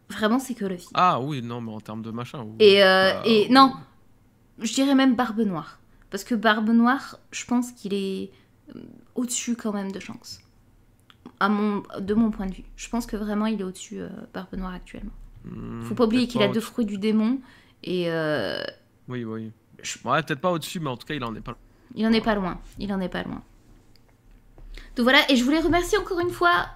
Vraiment, c'est que Luffy. Ah oui, non, mais en termes de machin... Et, bah, et non, je dirais même Barbe Noire. Parce que Barbe Noire, je pense qu'il est au-dessus quand même de Shanks de mon point de vue. Je pense que vraiment, il est au-dessus par euh, Barbe Noire actuellement. Hmm, Faut pas oublier qu'il a deux fruits du démon. Et. Euh, oui, oui. Ouais, peut-être pas au-dessus, mais en tout cas, il en est pas loin. Il en est pas loin. Il en est pas loin. Donc voilà, et je voulais remercier encore une fois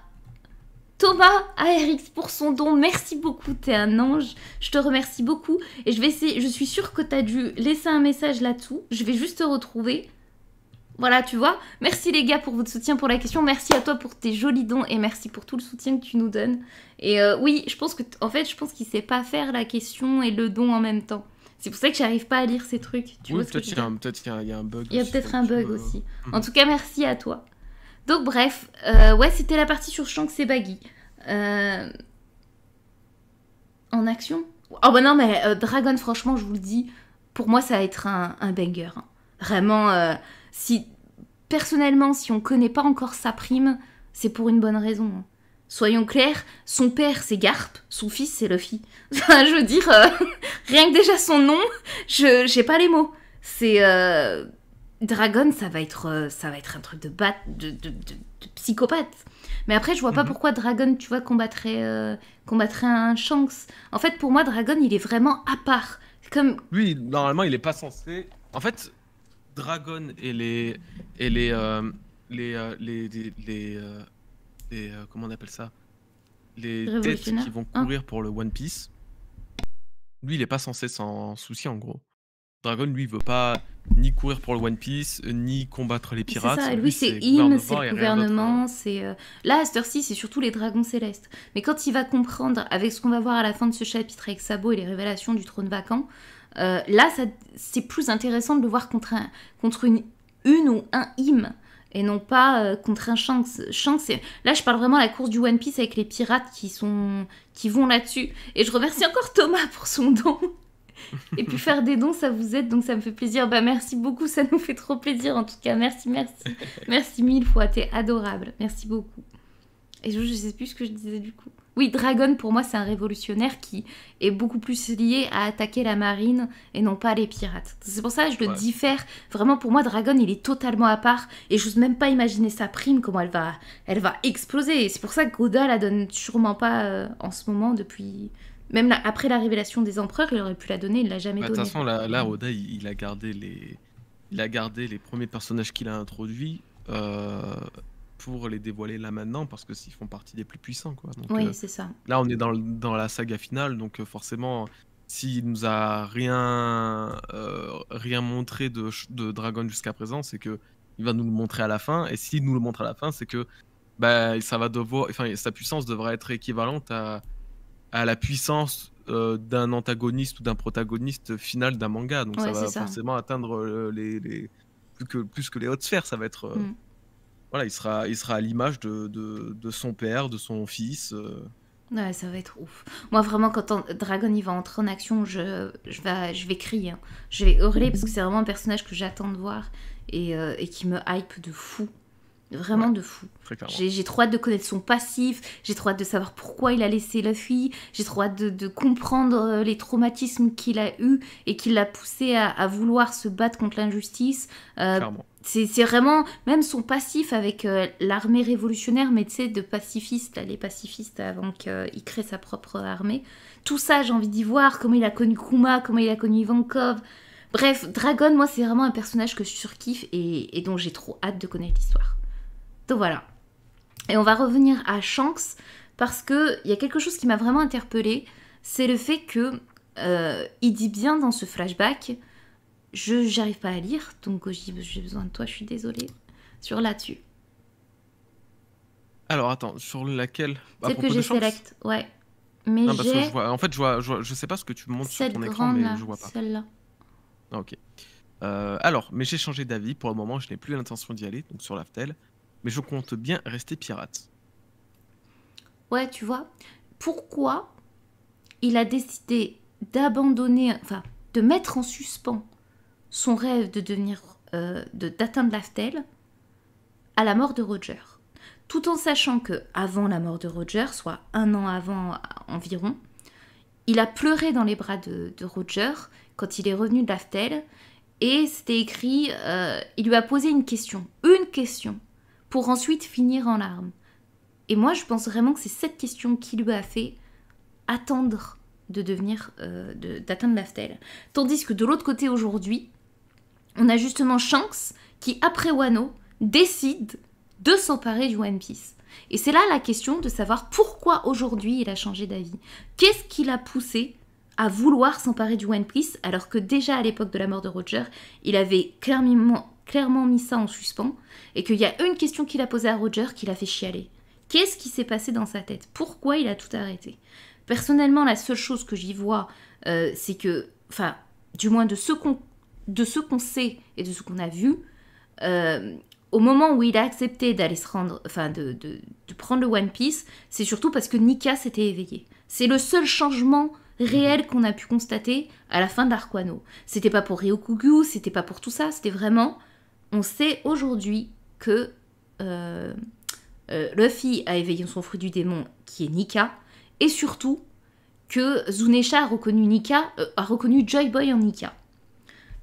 Thomas ARX pour son don. Merci beaucoup, t'es un ange. Je te remercie beaucoup. Et je vais essayer, je suis sûre que t'as dû laisser un message là-dessous. Je vais juste te retrouver. Voilà, tu vois. Merci les gars pour votre soutien, pour la question. Merci à toi pour tes jolis dons et merci pour tout le soutien que tu nous donnes. Et euh, oui, je pense que, en fait, je pense qu'il sait pas faire la question et le don en même temps. C'est pour ça que j'arrive pas à lire ces trucs. Tu oui, peut-être qu'il y, a un bug. Il y a peut-être un bug aussi. Euh, en mm. tout cas, merci à toi. Donc bref, euh, ouais, c'était la partie sur Shanks et Baggy. En action Oh bah non, mais Dragon, franchement, je vous le dis, pour moi, ça va être un, banger. Hein. Vraiment, si personnellement, si on connaît pas encore sa prime, c'est pour une bonne raison. Soyons clairs, son père c'est Garp, son fils c'est Luffy. Enfin, je veux dire, euh, rien que déjà son nom, je j'ai pas les mots. C'est euh, Dragon, ça va être euh, ça va être un truc de bat, de, de, psychopathe. Mais après, je vois pas mhm. pourquoi Dragon, tu vois, combattrait un Shanks. En fait, pour moi, Dragon, il est vraiment à part. Comme lui, normalement, il est pas censé. En fait, Dragon et les. Et les. Euh, euh, les, les, euh, comment on appelle ça Les têtes qui vont hein. courir pour le One Piece. Lui, il n'est pas censé s'en soucier en gros. Dragon, lui, veut pas ni courir pour le One Piece, ni combattre les pirates. Ça. Lui, c'est him, c'est le gouvernement, c'est... Hein. Là, à cette c'est surtout les dragons célestes. Mais quand il va comprendre, avec ce qu'on va voir à la fin de ce chapitre avec Sabo et les révélations du trône vacant, euh, là, c'est plus intéressant de le voir contre, contre une, une ou un hymne et non pas euh, contre un Shanks. Shanks, là je parle vraiment à la course du One Piece avec les pirates qui sont qui vont là-dessus. Et je remercie encore Thomas pour son don. et puis faire des dons, ça vous aide, donc ça me fait plaisir. Bah merci beaucoup, ça nous fait trop plaisir en tout cas. Merci, merci, merci mille fois, t'es adorable. Merci beaucoup. Et je, je sais plus ce que je disais du coup. Oui, Dragon, pour moi, c'est un révolutionnaire qui est beaucoup plus lié à attaquer la marine et non pas les pirates. C'est pour ça que je le diffère. Vraiment, pour moi, Dragon, il est totalement à part. Et j'ose même pas imaginer sa prime, comment elle va, elle va exploser. C'est pour ça que Goda la donne sûrement pas euh, en ce moment depuis... Même après la révélation des empereurs, il aurait pu la donner, il l'a jamais donnée. Bah, de toute façon, là, Oda, il, a gardé les... il a gardé les premiers personnages qu'il a introduits. Euh, pour les dévoiler là maintenant parce que s'ils font partie des plus puissants quoi. Donc, oui, euh, c'est ça. Là, on est dans, dans la saga finale, donc euh, forcément, s'il nous a rien euh, rien montré de, de Dragon jusqu'à présent, c'est que il va nous le montrer à la fin. Et s'il nous le montre à la fin, c'est que bah, ça va devoir, enfin, sa puissance devra être équivalente à, à la puissance d'un antagoniste ou d'un protagoniste final d'un manga. Donc ça va forcément atteindre les, les, plus, que, plus que les hautes sphères. Ça va être mm voilà, il sera, il sera à l'image de, son père, de son fils. Euh. Ouais, ça va être ouf. Moi, vraiment, quand Dragon y va entrer en action, je, je, vais, je vais crier. Hein. Je vais hurler parce que c'est vraiment un personnage que j'attends de voir et, euh, et qui me hype de fou. Vraiment de fou. J'ai trop hâte de connaître son passif, j'ai trop hâte de savoir pourquoi il a laissé la fille, j'ai trop hâte de, comprendre euh, les traumatismes qu'il a eu et qui l'a poussé à, vouloir se battre contre l'injustice. Euh, c'est vraiment, même son passif avec euh, l'armée révolutionnaire, mais tu sais, de pacifiste, les pacifistes avant qu'il crée sa propre armée. Tout ça, j'ai envie d'y voir, comment il a connu Kuma, comment il a connu Ivankov. Bref, Dragon, moi, c'est vraiment un personnage que je surkiffe et dont j'ai trop hâte de connaître l'histoire. Donc voilà. Et on va revenir à Shanks parce qu'il y a quelque chose qui m'a vraiment interpellée, c'est le fait que euh, il dit bien dans ce flashback, je n'arrive pas à lire, donc j'ai besoin de toi, je suis désolée. Sur là-dessus. Alors attends, sur laquelle C'est que j'ai select, ouais. Mais non, parce je vois, en fait, je, vois, je, sais pas ce que tu montres sur ton écran, mais je vois pas. Celle-là. Ah, ok. Euh, alors, mais j'ai changé d'avis. Pour le moment, je n'ai plus l'intention d'y aller, donc sur la l'Aftel mais je compte bien rester pirate. Ouais, tu vois, pourquoi il a décidé d'abandonner, enfin, de mettre en suspens son rêve de devenir, euh, d'atteindre de, l'Aftel à la mort de Roger tout en sachant que avant la mort de Roger, soit un an avant euh, environ, il a pleuré dans les bras de, Roger quand il est revenu d'Aftel et c'était écrit, euh, il lui a posé une question, une question pour ensuite finir en larmes. Et moi, je pense vraiment que c'est cette question qui lui a fait attendre de devenir, euh, d'atteindre l'aftel. Tandis que de l'autre côté aujourd'hui, on a justement Shanks qui, après Wano, décide de s'emparer du One Piece. Et c'est là la question de savoir pourquoi aujourd'hui il a changé d'avis. Qu'est-ce qui l'a poussé à vouloir s'emparer du One Piece alors que déjà à l'époque de la mort de Roger, il avait clairement, clairement mis ça en suspens et qu'il y a une question qu'il a posée à Roger qui l'a fait chialer. Qu'est-ce qui s'est passé dans sa tête Pourquoi il a tout arrêté Personnellement, la seule chose que j'y vois, euh, c'est que, enfin, du moins de ce qu'on sait et de ce qu'on a vu, euh, au moment où il a accepté d'aller se rendre, enfin, de, prendre le One Piece, c'est surtout parce que Nika s'était éveillée. C'est le seul changement réel qu'on a pu constater à la fin d'Arquano C'était pas pour Ryokugu, c'était pas pour tout ça, c'était vraiment on sait aujourd'hui que euh, euh, Luffy a éveillé son fruit du démon qui est Nika, et surtout que Zunesha a reconnu, Nika, euh, a reconnu Joy Boy en Nika.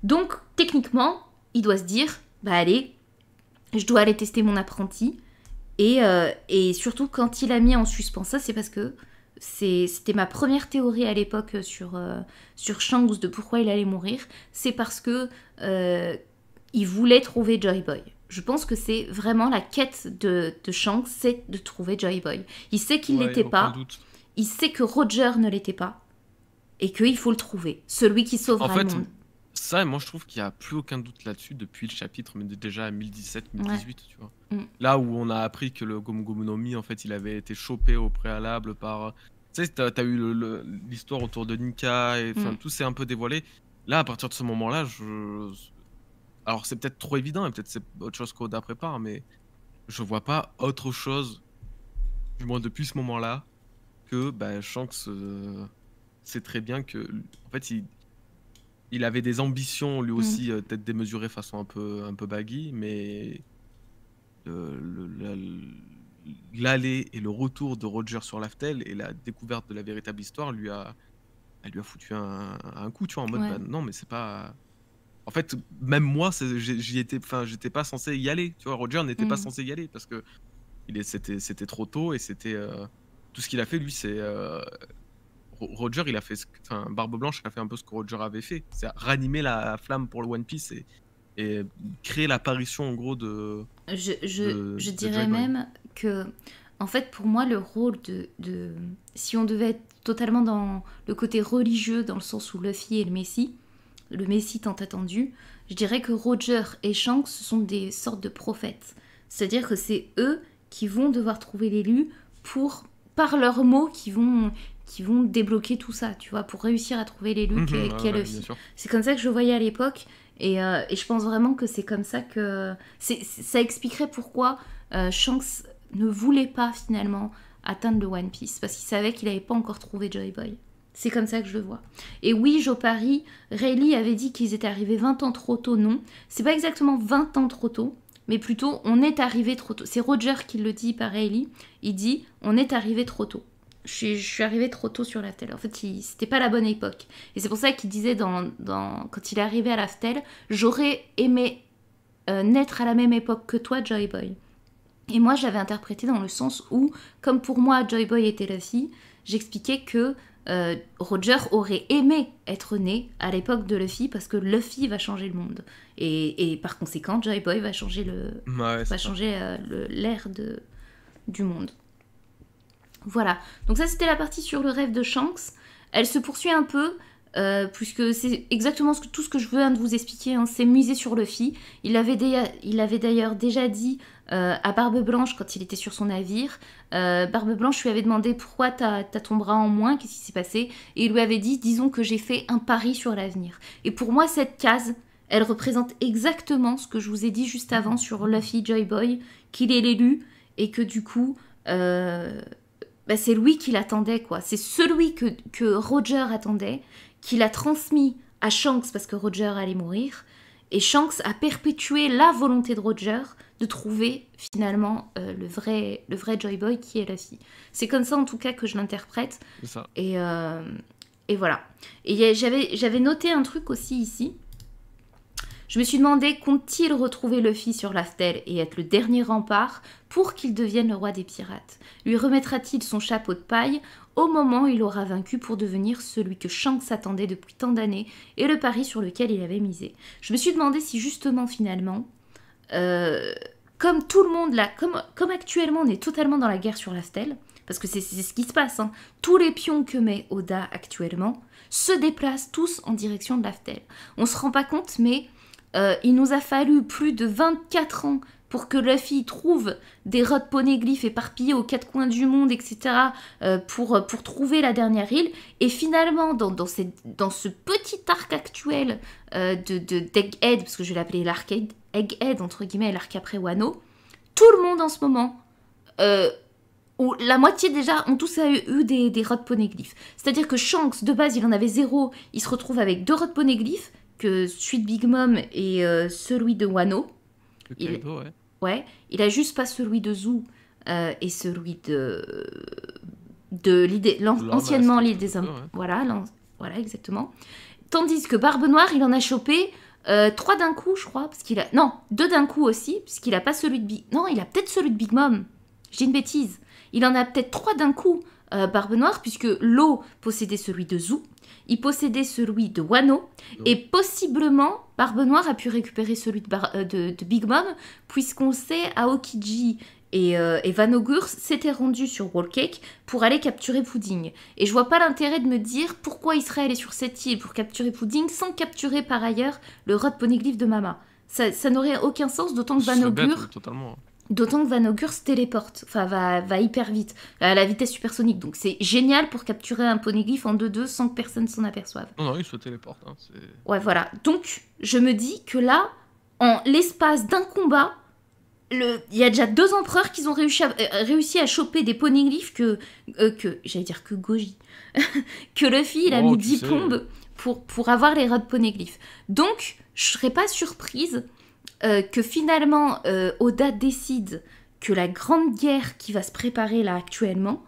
Donc techniquement, il doit se dire, bah allez, je dois aller tester mon apprenti. Et, et surtout quand il a mis en suspens ça, c'est parce que c'était ma première théorie à l'époque sur, sur Shanks de pourquoi il allait mourir. C'est parce que il voulait trouver Joy Boy. Je pense que c'est vraiment la quête de, de c'est de trouver Joy Boy. Il sait qu'il n'était l'était pas. Il sait que Roger ne l'était pas. Et qu'il faut le trouver. Celui qui sauvera en fait, le monde. Ça, moi, je trouve qu'il n'y a plus aucun doute là-dessus depuis le chapitre, mais déjà à 1017, 1018, tu vois. Mm. Là où on a appris que le Gomu en fait, il avait été chopé au préalable par. Euh, tu sais, t'as as eu l'histoire autour de Nika, et mm. tout s'est un peu dévoilé. Là, à partir de ce moment-là, je alors c'est peut-être trop évident et peut-être c'est autre chose qu'Oda prépare, mais je vois pas autre chose, du moins depuis ce moment-là, que bah, Shanks euh, sait très bien que. En fait, il, il avait des ambitions lui mm. aussi, euh, peut-être démesurées façon un peu, un peu baggy, mais euh, l'aller et le retour de Roger sur l'Aftel et la découverte de la véritable histoire lui a, elle lui a foutu un, coup, tu vois, en mode bah, non, mais c'est pas en fait, même moi, j'y étais, enfin, j'étais pas censé y aller. Tu vois, Roger n'était pas mm. censé y aller parce que c'était, c'était trop tôt et c'était euh, tout ce qu'il a fait lui, c'est euh, Roger, il a fait, enfin, Barbe Blanche a fait un peu ce que Roger avait fait, c'est ranimer la flamme pour le One Piece et, et créer l'apparition en gros de. Je, dirais même que, en fait, pour moi, le rôle de, de, si on devait être totalement dans le côté religieux, dans le sens où Luffy est le Messie le Messie tant attendu, je dirais que Roger et Shanks sont des sortes de prophètes. C'est-à-dire que c'est eux qui vont devoir trouver l'élu pour, par leurs mots, qui vont, qui vont débloquer tout ça, tu vois, pour réussir à trouver l'élu mhm. qui est, C'est comme ça que je voyais à l'époque, et, euh, je pense vraiment que c'est comme ça que... ça expliquerait pourquoi euh, Shanks ne voulait pas finalement atteindre le One Piece, parce qu'il savait qu'il n'avait pas encore trouvé Joy Boy. C'est comme ça que je le vois. Et oui, Joe Paris, Rayleigh avait dit qu'ils étaient arrivés 20 ans trop tôt, non. C'est pas exactement 20 ans trop tôt, mais plutôt on est arrivé trop tôt. C'est Roger qui le dit par Rayleigh. Il dit on est arrivé trop tôt. Je suis, arrivé trop tôt sur l'Aftel. En fait, c'était pas la bonne époque. Et c'est pour ça qu'il disait dans, quand il est arrivé à l'Aftel, j'aurais aimé euh, naître à la même époque que toi, Joy Boy. Et moi, j'avais interprété dans le sens où, comme pour moi, Joy Boy était la fille, j'expliquais que euh, Roger aurait aimé être né à l'époque de Luffy parce que Luffy va changer le monde. Et, par conséquent, Joy Boy va changer le, euh, l'air du monde. Voilà. Donc ça, c'était la partie sur le rêve de Shanks. Elle se poursuit un peu. Euh, puisque c'est exactement ce que, tout ce que je veux de vous expliquer, hein. c'est muser sur Luffy. Il avait, il avait d'ailleurs déjà dit euh, à Barbe Blanche, quand il était sur son navire, euh, Barbe Blanche lui avait demandé pourquoi t'as as ton bras en moins, qu'est-ce qui s'est passé, et il lui avait dit, disons que j'ai fait un pari sur l'avenir. Et pour moi, cette case, elle représente exactement ce que je vous ai dit juste avant sur Luffy Joy Boy, qu'il est l'élu, et que du coup, euh, bah, c'est lui qui l'attendait, quoi. C'est celui que, que Roger attendait, qu'il a transmis à Shanks parce que Roger allait mourir, et Shanks a perpétué la volonté de Roger de trouver finalement euh, le, vrai, le vrai Joy Boy qui est la fille. C'est comme ça en tout cas que je l'interprète. Et, euh, et voilà. Et j'avais noté un truc aussi ici. Je me suis demandé, compte-t-il retrouver Luffy sur la stèle et être le dernier rempart pour qu'il devienne le roi des pirates Lui remettra-t-il son chapeau de paille au moment où il aura vaincu pour devenir celui que Shanks attendait depuis tant d'années et le pari sur lequel il avait misé Je me suis demandé si justement finalement, euh, comme tout le monde là, comme, actuellement on est totalement dans la guerre sur la parce que c'est ce qui se passe, hein. tous les pions que met Oda actuellement se déplacent tous en direction de l'Aftel. On se rend pas compte, mais euh, il nous a fallu plus de 24 ans pour que Luffy trouve des rods ponéglyphes éparpillés aux quatre coins du monde, etc., euh, pour, euh, pour trouver la dernière île. Et finalement, dans, dans, dans ce petit arc actuel euh, de, de d'Egghead, parce que je vais l'appeler l'arc Egghead, entre guillemets, l'arc après Wano, tout le monde en ce moment, euh, la moitié déjà ont tous eu des, des rods C'est-à-dire que Shanks, de base, il en avait zéro, il se retrouve avec deux rods ponéglyphes, que de Big Mom et celui de Wano. Le ouais. Ouais, il a juste pas celui de Zou euh, et celui de de l'idée anciennement l'île des hommes. Voilà, voilà exactement. Tandis que Barbe Noire, il en a chopé euh, trois d'un coup, je crois, parce qu'il a non deux d'un coup aussi, puisqu'il a pas celui de Big. Non, il a peut-être celui de Big Mom. J'ai une bêtise. Il en a peut-être trois d'un coup, euh, Barbe Noire, puisque l'eau possédait celui de Zou il possédait celui de Wano, et possiblement Barbe Noire a pu récupérer celui de, euh, Big Mom, puisqu'on sait Aokiji et, euh, Van et Vanogur s'étaient rendus sur Wall Cake pour aller capturer Pudding. Et je vois pas l'intérêt de me dire pourquoi il serait sur cette île pour capturer Pudding sans capturer par ailleurs le Rod Poneglyph de Mama. Ça, n'aurait aucun sens, d'autant que Vanogur... D'autant que Van Augur se téléporte, enfin va, hyper vite, à la vitesse supersonique. Donc c'est génial pour capturer un ponéglyphe en 2-2 sans que personne s'en aperçoive. Non, non, il se téléporte. Hein, ouais, voilà. Donc je me dis que là, en l'espace d'un combat, il y a déjà deux empereurs qui ont réussi à, euh, choper des ponéglyphes que. Euh, que J'allais dire que Goji. que Luffy, il a oh, mis 10 sais. pour, pour avoir les rats de ponéglyphes Donc je serais pas surprise euh, que finalement euh, Oda décide que la grande guerre qui va se préparer là actuellement,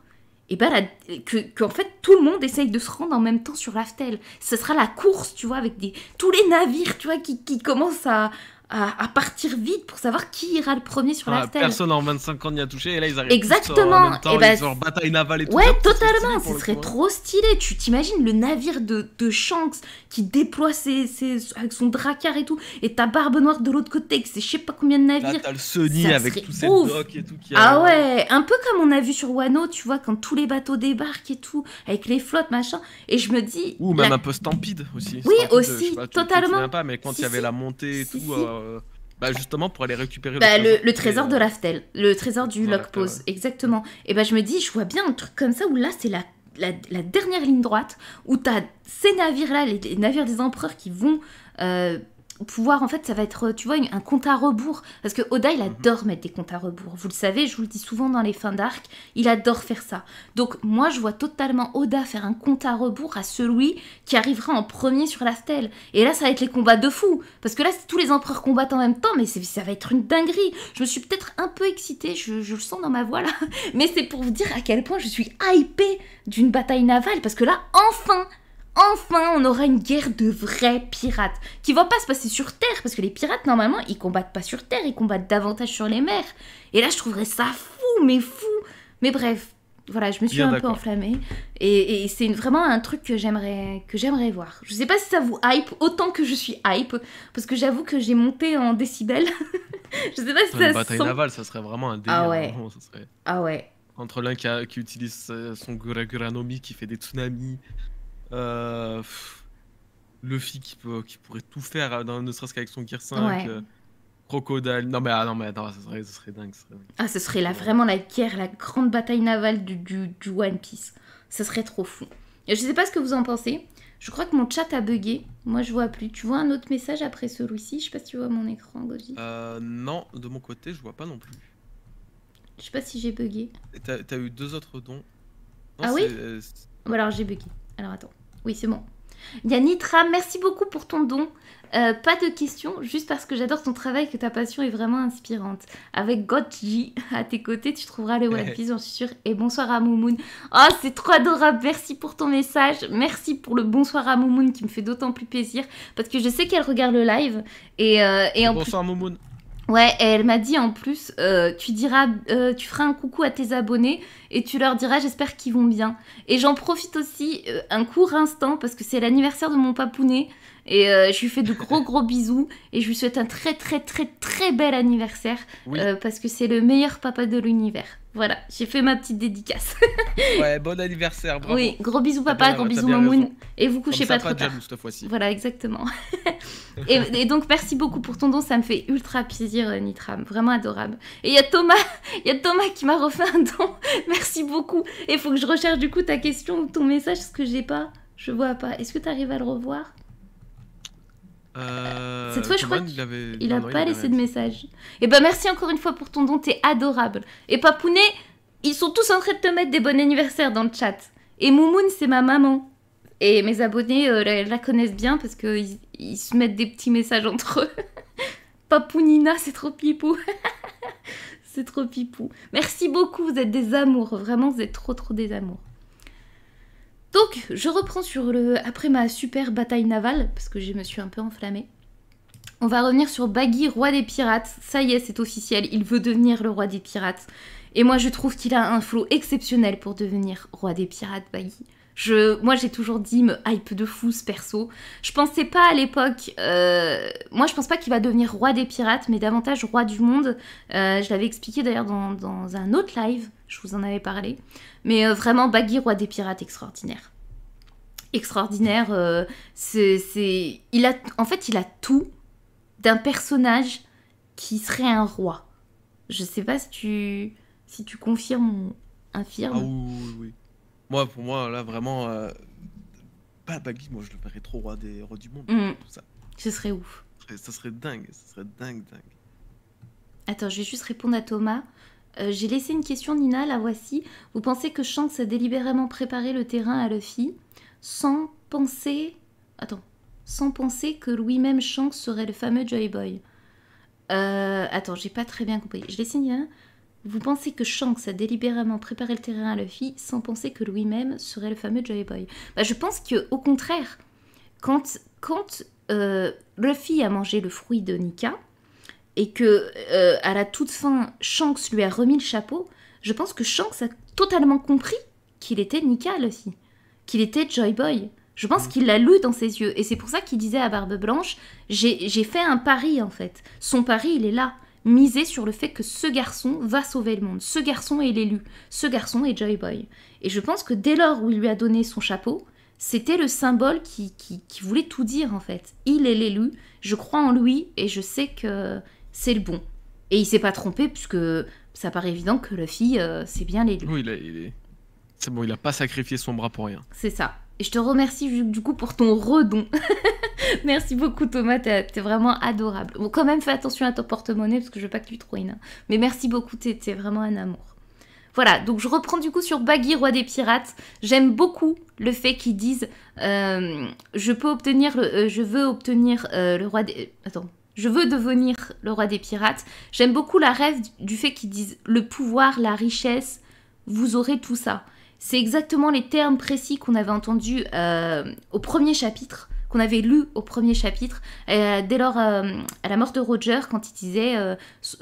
et eh ben que, en fait tout le monde essaye de se rendre en même temps sur l'Aftel. Ce sera la course, tu vois, avec des, tous les navires, tu vois, qui, qui commencent à, à, partir vite pour savoir qui ira le premier sur la ah, stèle. Personne en 25 ans n'y a touché et là ils arrivent. Exactement. en et eh ben, bah, bataille navale et tout. Ouais, totalement. Ce serait hein. trop stylé. Tu t'imagines le navire de, de, Shanks qui déploie ses, ses, avec son dracar et tout, et ta barbe noire de l'autre côté, que c'est je sais pas combien de navires. Là, t'as le Sunny avec tous ses docks et tout. Qui Ah ouais, un peu comme on a vu sur Wano, tu vois, quand tous les bateaux débarquent et tout, avec les flottes machin. Et je me dis. Ou même un peu Stampede aussi. Oui, aussi, totalement. Tu, pas, mais quand il y avait la montée et tout. Ah euh, bah justement pour aller récupérer le, bah, trésor, le de euh, Raftel, le trésor du Lockpose, exactement. Et bah, je me dis, je vois bien un truc comme ça où là c'est la, la, dernière ligne droite où t'as ces navires là, les, navires des empereurs qui vont euh, pouvoir, en fait, ça va être, tu vois, un compte à rebours. Parce que Oda, il mhm. adore mettre des comptes à rebours. Vous le savez, je vous le dis souvent dans les fins d'arc, il adore faire ça. Donc, moi, je vois totalement Oda faire un compte à rebours à celui qui arrivera en premier sur la stèle. Et là, ça va être les combats de fou. Parce que là, tous les empereurs combattent en même temps, mais ça va être une dinguerie. Je me suis peut-être un peu excitée, je, le sens dans ma voix là. Mais c'est pour vous dire à quel point je suis hypée d'une bataille navale. Parce que là, enfin, enfin on aura une guerre de vrais pirates qui va pas se passer sur Terre parce que les pirates normalement ils combattent pas sur Terre, ils combattent davantage sur les mers. Et là je trouverais ça fou, mais fou. Mais bref, voilà, je me suis un peu enflammée et, c'est vraiment un truc que j'aimerais que j'aimerais voir. Je sais pas si ça vous hype autant que je suis hype parce que j'avoue que j'ai monté en décibels. je sais pas si ça. Une bataille navale, ça serait vraiment un ah délire. Ah ouais. Entre l'un qui, utilise euh, son Mi, qui fait des tsunamis, euh, pff, Luffy qui, pourrait tout faire, euh, dans, ne serait-ce qu'avec son Gear 5. Euh, Crocodile. Non mais, ah, non, mais attends, ce serait, serait dingue. Ah, ce serait vraiment la guerre, la grande bataille navale du, du, One Piece. Ce serait trop fou. Je sais pas ce que vous en pensez. Je crois que mon chat a bugué. Moi, je vois plus. Tu vois un autre message après celui-ci Je sais pas si tu vois mon écran, Goji. Euh, non, de mon côté, je vois pas non plus. Je sais pas si j'ai bugué. Tu as eu deux autres dons. ah oui bah, Alors, j'ai bugué. Alors, attends. Oui, c'est bon. Yannitra merci beaucoup pour ton don. Euh, pas de questions, juste parce que j'adore ton travail que ta passion est vraiment inspirante. Avec Godji à tes côtés, tu trouveras les One Piece, j'en suis sûre. Et bonsoir à Moumoun. Oh, c'est trop adorable, merci pour ton message. Merci pour le bonsoir à Moumoun qui me fait d'autant plus plaisir parce que je sais qu'elle regarde le live. Et, euh, en bonsoir Moumoun. Ouais, elle m'a dit en plus, euh, tu diras, euh, tu feras un coucou à tes abonnés et tu leur diras j'espère qu'ils vont bien. Et j'en profite aussi euh, un court instant parce que c'est l'anniversaire de mon papounet et euh, je lui fais de gros gros bisous et je lui souhaite un très très très très bel anniversaire euh, parce que c'est le meilleur papa de l'univers. Voilà, j'ai fait ma petite dédicace. ouais, bon anniversaire, bravo. Oui, gros bisous papa, gros bisous mamoun. Et vous couchez pas, trop tard. cette fois-ci. Voilà, exactement. et, donc merci beaucoup pour ton don, ça me fait ultra plaisir euh, Nitram, vraiment adorable. Et il y a Thomas, il y a Thomas qui m'a refait un don. merci beaucoup. Et il faut que je recherche du coup ta question ou ton message parce que j'ai pas, je vois pas. Est-ce que tu arrives à le revoir euh, Cette fois, je crois qu'il a pas laissé de message. Et eh ben merci encore une fois pour ton don, t'es adorable. Et Papounet, ils sont tous en train de te mettre des bons anniversaires dans le chat. Et Moumoun, c'est ma maman. Et mes abonnés euh, la, connaissent bien parce qu'ils ils se mettent des petits messages entre eux. Papounina, c'est trop pipou. c'est trop pipou. Merci beaucoup, vous êtes des amours. Vraiment, vous êtes trop, trop des amours. Donc, je reprends sur le. Après ma super bataille navale, parce que je me suis un peu enflammée. On va revenir sur Baggy, roi des pirates. Ça y est, c'est officiel, il veut devenir le roi des pirates. Et moi, je trouve qu'il a un flow exceptionnel pour devenir roi des pirates, Baggy. Je, moi, j'ai toujours dit, me hype de fou ce perso. Je pensais pas à l'époque. Euh, moi, je pense pas qu'il va devenir roi des pirates, mais davantage roi du monde. Euh, je l'avais expliqué d'ailleurs dans, dans, un autre live. Je vous en avais parlé. Mais euh, vraiment, Baggy, roi des pirates, extraordinaire. Extraordinaire. Euh, c'est, Il a, en fait, il a tout d'un personnage qui serait un roi. Je sais pas si tu, si tu confirmes ou infirmes. Ah, oui, oui, Moi, pour moi, là, vraiment, euh, pas Baggy, moi, je le verrais trop roi des rois du monde. Mm. Ce serait ouf. Ça serait dingue, ça serait dingue, dingue. Attends, je vais juste répondre à Thomas. Euh, j'ai laissé une question, Nina, la voici. Vous pensez que Shanks a délibérément préparé le terrain à Luffy sans penser... Attends. Sans penser que lui-même Shanks serait le fameux Joy Boy. Euh, attends, j'ai pas très bien compris. Je l'ai Nina. Hein. Vous pensez que Shanks a délibérément préparé le terrain à Luffy sans penser que lui-même serait le fameux Joy Boy bah, Je pense que au contraire, quand, quand euh, Luffy a mangé le fruit de Nika, et que euh, à la toute fin, Shanks lui a remis le chapeau, je pense que Shanks a totalement compris qu'il était nickel aussi, qu'il était Joy Boy. Je pense mm. qu'il l'a lu dans ses yeux. Et c'est pour ça qu'il disait à Barbe Blanche J'ai fait un pari en fait. Son pari, il est là. Misé sur le fait que ce garçon va sauver le monde. Ce garçon est l'élu. Ce garçon est Joy Boy. Et je pense que dès lors où il lui a donné son chapeau, c'était le symbole qui voulait tout dire en fait. Il est l'élu. Je crois en lui et je sais que c'est le bon. Et il s'est pas trompé, puisque ça paraît évident que la fille, euh, c'est bien l'élu. Oui, il, a, c'est bon, il a pas sacrifié son bras pour rien. C'est ça. Et je te remercie du coup pour ton redon. Merci beaucoup Thomas, t'es, vraiment adorable. Bon, quand même fais attention à ton porte-monnaie parce que je veux pas que tu une. Hein. Mais merci beaucoup, t'es, vraiment un amour. Voilà, donc je reprends du coup sur Baggy, roi des pirates. J'aime beaucoup le fait qu'ils disent euh, je peux obtenir, le, euh, je veux obtenir le roi des. Attends, je veux devenir le roi des pirates. J'aime beaucoup la rêve du fait qu'ils disent le pouvoir, la richesse, vous aurez tout ça. C'est exactement les termes précis qu'on avait entendus euh, au premier chapitre, qu'on avait lu au premier chapitre, euh, dès lors euh, à la mort de Roger, quand il disait ce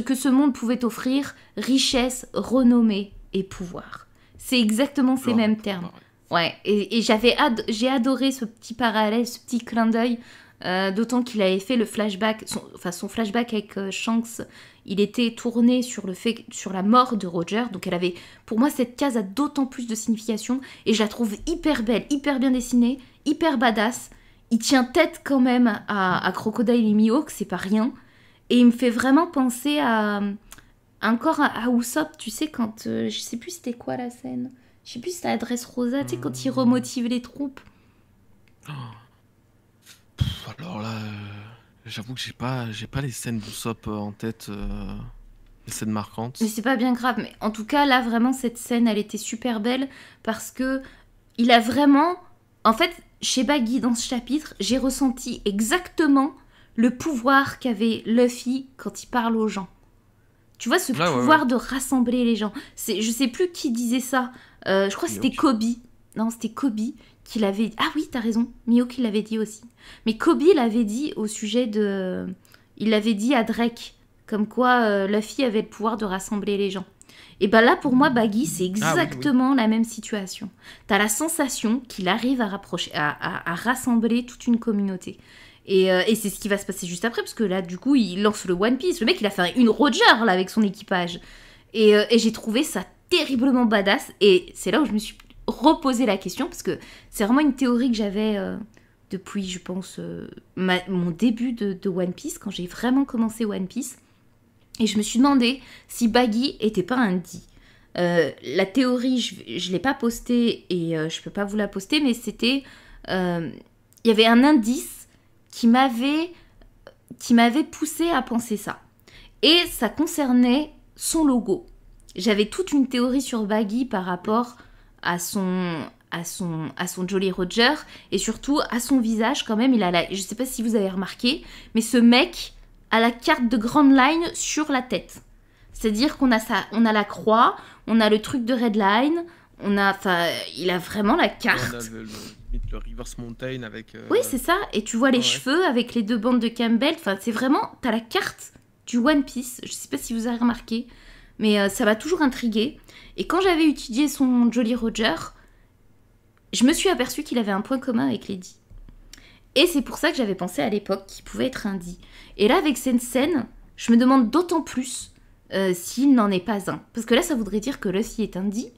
que ce monde pouvait offrir, richesse, renommée et pouvoir. C'est exactement ces mêmes termes. Ouais, et, j'avais j'ai adoré ce petit parallèle, ce petit clin d'œil euh, d'autant qu'il avait fait le flashback, son, enfin son flashback avec euh, Shanks, il était tourné sur, le fait, sur la mort de Roger. Donc elle avait, pour moi, cette case a d'autant plus de signification et je la trouve hyper belle, hyper bien dessinée, hyper badass. Il tient tête quand même à, Crocodile et Mihawk, c'est pas rien. Et il me fait vraiment penser à encore à, Usopp, tu sais quand euh, je sais plus c'était quoi la scène. Je sais plus si ça adresse Rosa, tu sais quand il hmm. remotive les troupes. Oh alors là, euh, j'avoue que j'ai pas, j'ai pas les scènes d'Usopp euh, en tête, euh, les scènes marquantes. Mais c'est pas bien grave. Mais en tout cas, là vraiment cette scène, elle était super belle parce que il a vraiment, en fait, chez Baggy dans ce chapitre, j'ai ressenti exactement le pouvoir qu'avait Luffy quand il parle aux gens. Tu vois ce pouvoir de rassembler les gens. C'est, je sais plus qui disait ça. je crois que c'était Kobe. Non, c'était Kobe qu'il avait... Ah oui, t'as raison, qui l'avait dit aussi. Mais Kobe l'avait dit au sujet de... Il l'avait dit à Drake, comme quoi euh, la fille avait le pouvoir de rassembler les gens. Et ben là, pour moi, Baggy, c'est ah exactement la même situation. T'as la sensation qu'il arrive à, rapprocher, à, rassembler toute une communauté. Euh, et, c'est ce qui va se passer juste après, parce que là, du coup, il lance le One Piece. Le mec, il a fait une Roger, là, avec son équipage. Et, euh, et j'ai trouvé ça terriblement badass. Et c'est là où je me suis reposer la question, parce que c'est vraiment une théorie que j'avais euh, depuis, je pense, euh, mon début de, One Piece, quand j'ai vraiment commencé One Piece. Et je me suis demandé si Baggy était pas un dit. Euh, la théorie, je ne l'ai pas postée et je ne peux pas vous la poster, mais c'était... Il y avait un indice qui m'avait qui m'avait poussé à penser ça. Et ça concernait son logo. J'avais toute une théorie sur Baggy par rapport à son à son, Jolly Roger et surtout à son visage quand même. Il a je sais pas si vous avez remarqué, mais ce mec a la carte de Grand Line sur la tête. C'est-à-dire qu'on a ça, on a la croix, on a le truc de Red Line, on a, enfin, il a vraiment la carte. le, Reverse Mountain avec. Euh, oui, c'est ça. Et tu vois les cheveux avec les deux bandes de Campbell. Enfin, c'est vraiment, t'as la carte du One Piece. Je sais pas si vous avez remarqué mais euh, ça m'a toujours intrigué. Et quand j'avais étudié son Jolly Roger, je me suis aperçue qu'il avait un point commun avec Lady. Et c'est pour ça que j'avais pensé à l'époque qu'il pouvait être un dit. Et là, avec cette scène, je me demande d'autant plus euh, s'il n'en est pas un. Parce que là, ça voudrait dire que Luffy est un dit,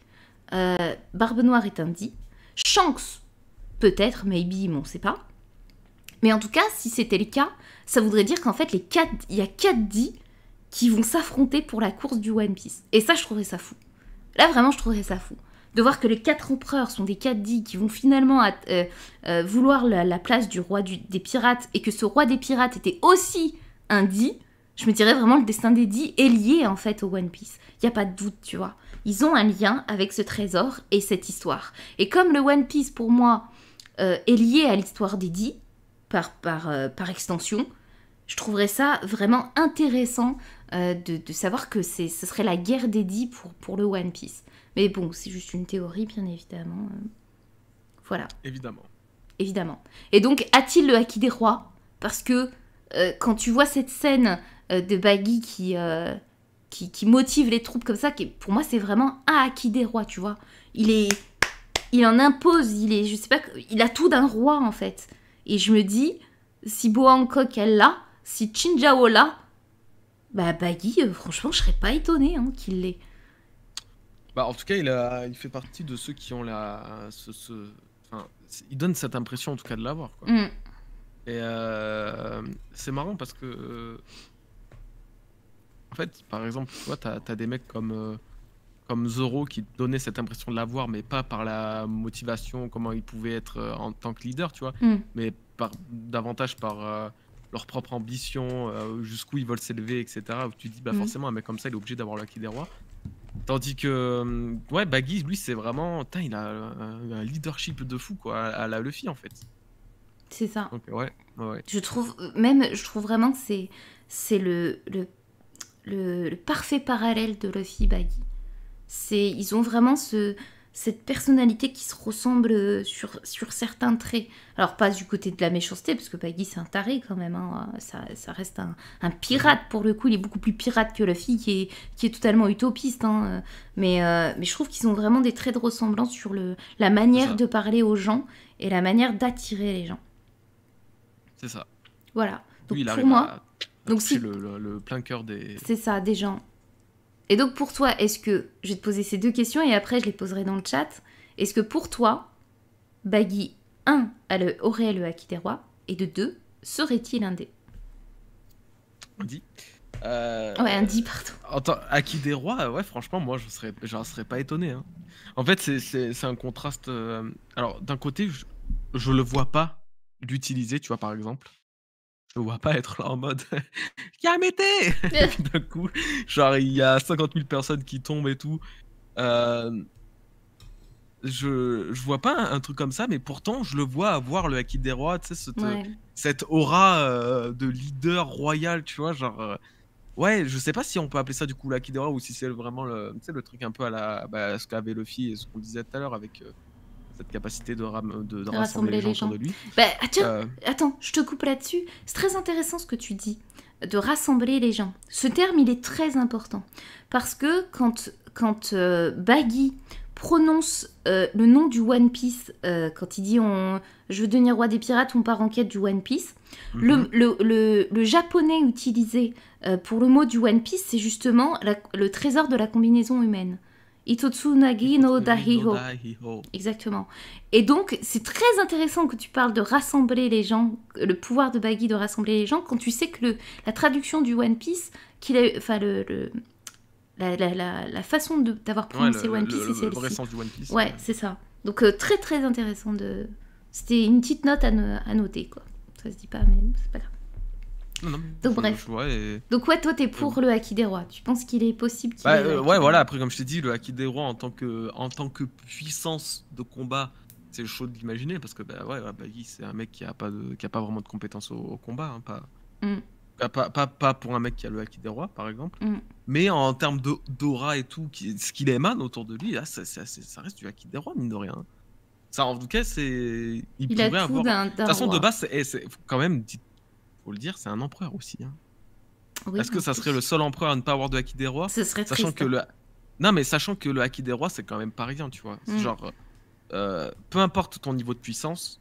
euh, Barbe Noire est un dit, Shanks peut-être, maybe, on ne sait pas. Mais en tout cas, si c'était le cas, ça voudrait dire qu'en fait, il y a quatre dits qui vont s'affronter pour la course du One Piece. Et ça, je trouverais ça fou. Là, vraiment, je trouverais ça fou. De voir que les quatre empereurs sont des quatre dits qui vont finalement euh, euh, vouloir la, place du roi des pirates et que ce roi des pirates était aussi un dit, je me dirais vraiment le destin des dits est lié en fait au One Piece. Il n'y a pas de doute, tu vois. Ils ont un lien avec ce trésor et cette histoire. Et comme le One Piece pour moi euh, est lié à l'histoire des dits, par, par, par extension, je trouverais ça vraiment intéressant euh, de, savoir que ce serait la guerre d'Eddie pour, pour le One Piece. Mais bon, c'est juste une théorie, bien évidemment. Euh. Voilà. Évidemment. Évidemment. Et donc, a-t-il le Haki des rois Parce que euh, quand tu vois cette scène de Baggy qui, qui, motive les troupes comme ça, qui, pour moi, c'est vraiment un Haki des rois, tu vois. Il est. Il en impose, il est, je sais pas, il a tout d'un roi en fait. Et je me dis, si Boa Hancock elle l'a, si Chinjao là, bah Baggy, euh, franchement, je serais pas étonné hein, qu'il l'ait. Bah en tout cas, il, a, il fait partie de ceux qui ont la... Ce, il donne cette impression en tout cas de l'avoir. Mm. Et euh, c'est marrant parce que... en fait, par exemple, tu vois, t'as as des mecs comme... Euh, comme Zoro qui donnait cette impression de l'avoir, mais pas par la motivation, comment il pouvait être en tant que leader, tu vois, mm. mais par, davantage par leur propre ambition, euh, jusqu'où ils veulent s'élever, etc. Où tu te dis, bah, mm. forcément, un mec comme ça, il est obligé d'avoir l'acquis des rois. Tandis que, euh, ouais, Baggy, lui, c'est vraiment. il a euh, un, leadership de fou, quoi, à la Luffy, en fait. C'est ça. ouais, ouais, Je trouve, même, je trouve vraiment que c'est, c'est le, le, le, parfait parallèle de Luffy Baggy. C'est, ils ont vraiment ce, cette personnalité qui se ressemble euh, sur, sur certains traits. Alors pas du côté de la méchanceté, parce que Peggy c'est un taré quand même, hein. ça, ça, reste un, pirate pour le coup, il est beaucoup plus pirate que la fille qui est, qui est totalement utopiste. Hein. Mais, euh, mais je trouve qu'ils ont vraiment des traits de ressemblance sur le, la manière de parler aux gens et la manière d'attirer les gens. C'est ça. Voilà. Donc pour moi... donc le, plein cœur des... C'est ça, des gens. Et donc pour toi, est-ce que, je vais te poser ces deux questions et après je les poserai dans le chat, est-ce que pour toi, Baggy 1 aurait le acquis des rois et de 2 serait-il un dé Dit. Euh, ouais, un dit, pardon. En tant acquis des rois, euh, ouais, franchement, moi, je serais, serais pas étonné. Hein. En fait, c'est un contraste. Euh, alors, d'un côté, je, ne le vois pas l'utiliser, tu vois, par exemple je vois pas être là en mode Yamete D'un coup, genre il y a 50 000 personnes qui tombent et tout. Euh, je, je vois pas un, truc comme ça, mais pourtant je le vois avoir le acquis des rois, tu sais, cette, aura euh, de leader royal, tu vois, genre. Euh, ouais, je sais pas si on peut appeler ça du coup l'acquis des rois ou si c'est vraiment le, le truc un peu à la, bah, ce qu'avait Luffy et ce qu'on disait tout à l'heure avec cette capacité de, de, rassembler, les gens, de lui. Bah, euh. attends, je te coupe là-dessus. C'est très intéressant ce que tu dis, de rassembler les gens. Ce terme, il est très important. Parce que quand, quand euh, Baggy prononce euh, le nom du One Piece, quand il dit on, je veux devenir roi des pirates, on part en quête du One Piece, mhm. le, le, le, le, japonais utilisé pour le mot du One Piece, c'est justement le trésor de la combinaison humaine. Nagi no Dahiho. Exactement. Et donc, c'est très intéressant que tu parles de rassembler les gens, le pouvoir de Baggy de rassembler les gens, quand tu sais que le, la traduction du One Piece, qu'il a, enfin, le, la, la, la, façon d'avoir prononcé ouais, One Piece, c'est celle-ci. Le vrai du One Piece. Ouais, c'est ça. Donc, euh, très très intéressant de. C'était une petite note à, noter, quoi. Ça se dit pas, mais c'est pas grave. Donc bref. Ouais. Donc ouais, toi t'es pour euh. le Haki des rois. Tu penses qu'il est possible bah, euh, Ouais, voilà. Après, comme je t'ai dit, le Haki des rois en tant que en tant que puissance de combat, c'est chaud de l'imaginer parce que bah ouais, Baggy c'est un mec qui a pas qui a pas vraiment de compétences au, combat, hein, mm. pas. Pas, pas, pas, pour un mec qui a le Haki des rois, par exemple, mm. mais en, termes de d'aura et tout, qui, ce qu'il émane autour de lui, là, ça, reste du Haki des rois, mine de rien. Hein. Ça, en tout cas, c'est. Il, a tout avoir... De toute façon, de base, eh, c'est quand même, dites le dire, c'est un empereur aussi. Hein. Est-ce que ça serait le seul empereur à ne pas avoir de Haki des rois serait sachant que hein. le... Non, mais sachant que le haki des rois, c'est quand même parisien. tu vois. Mm. Genre, euh, peu importe ton niveau de puissance,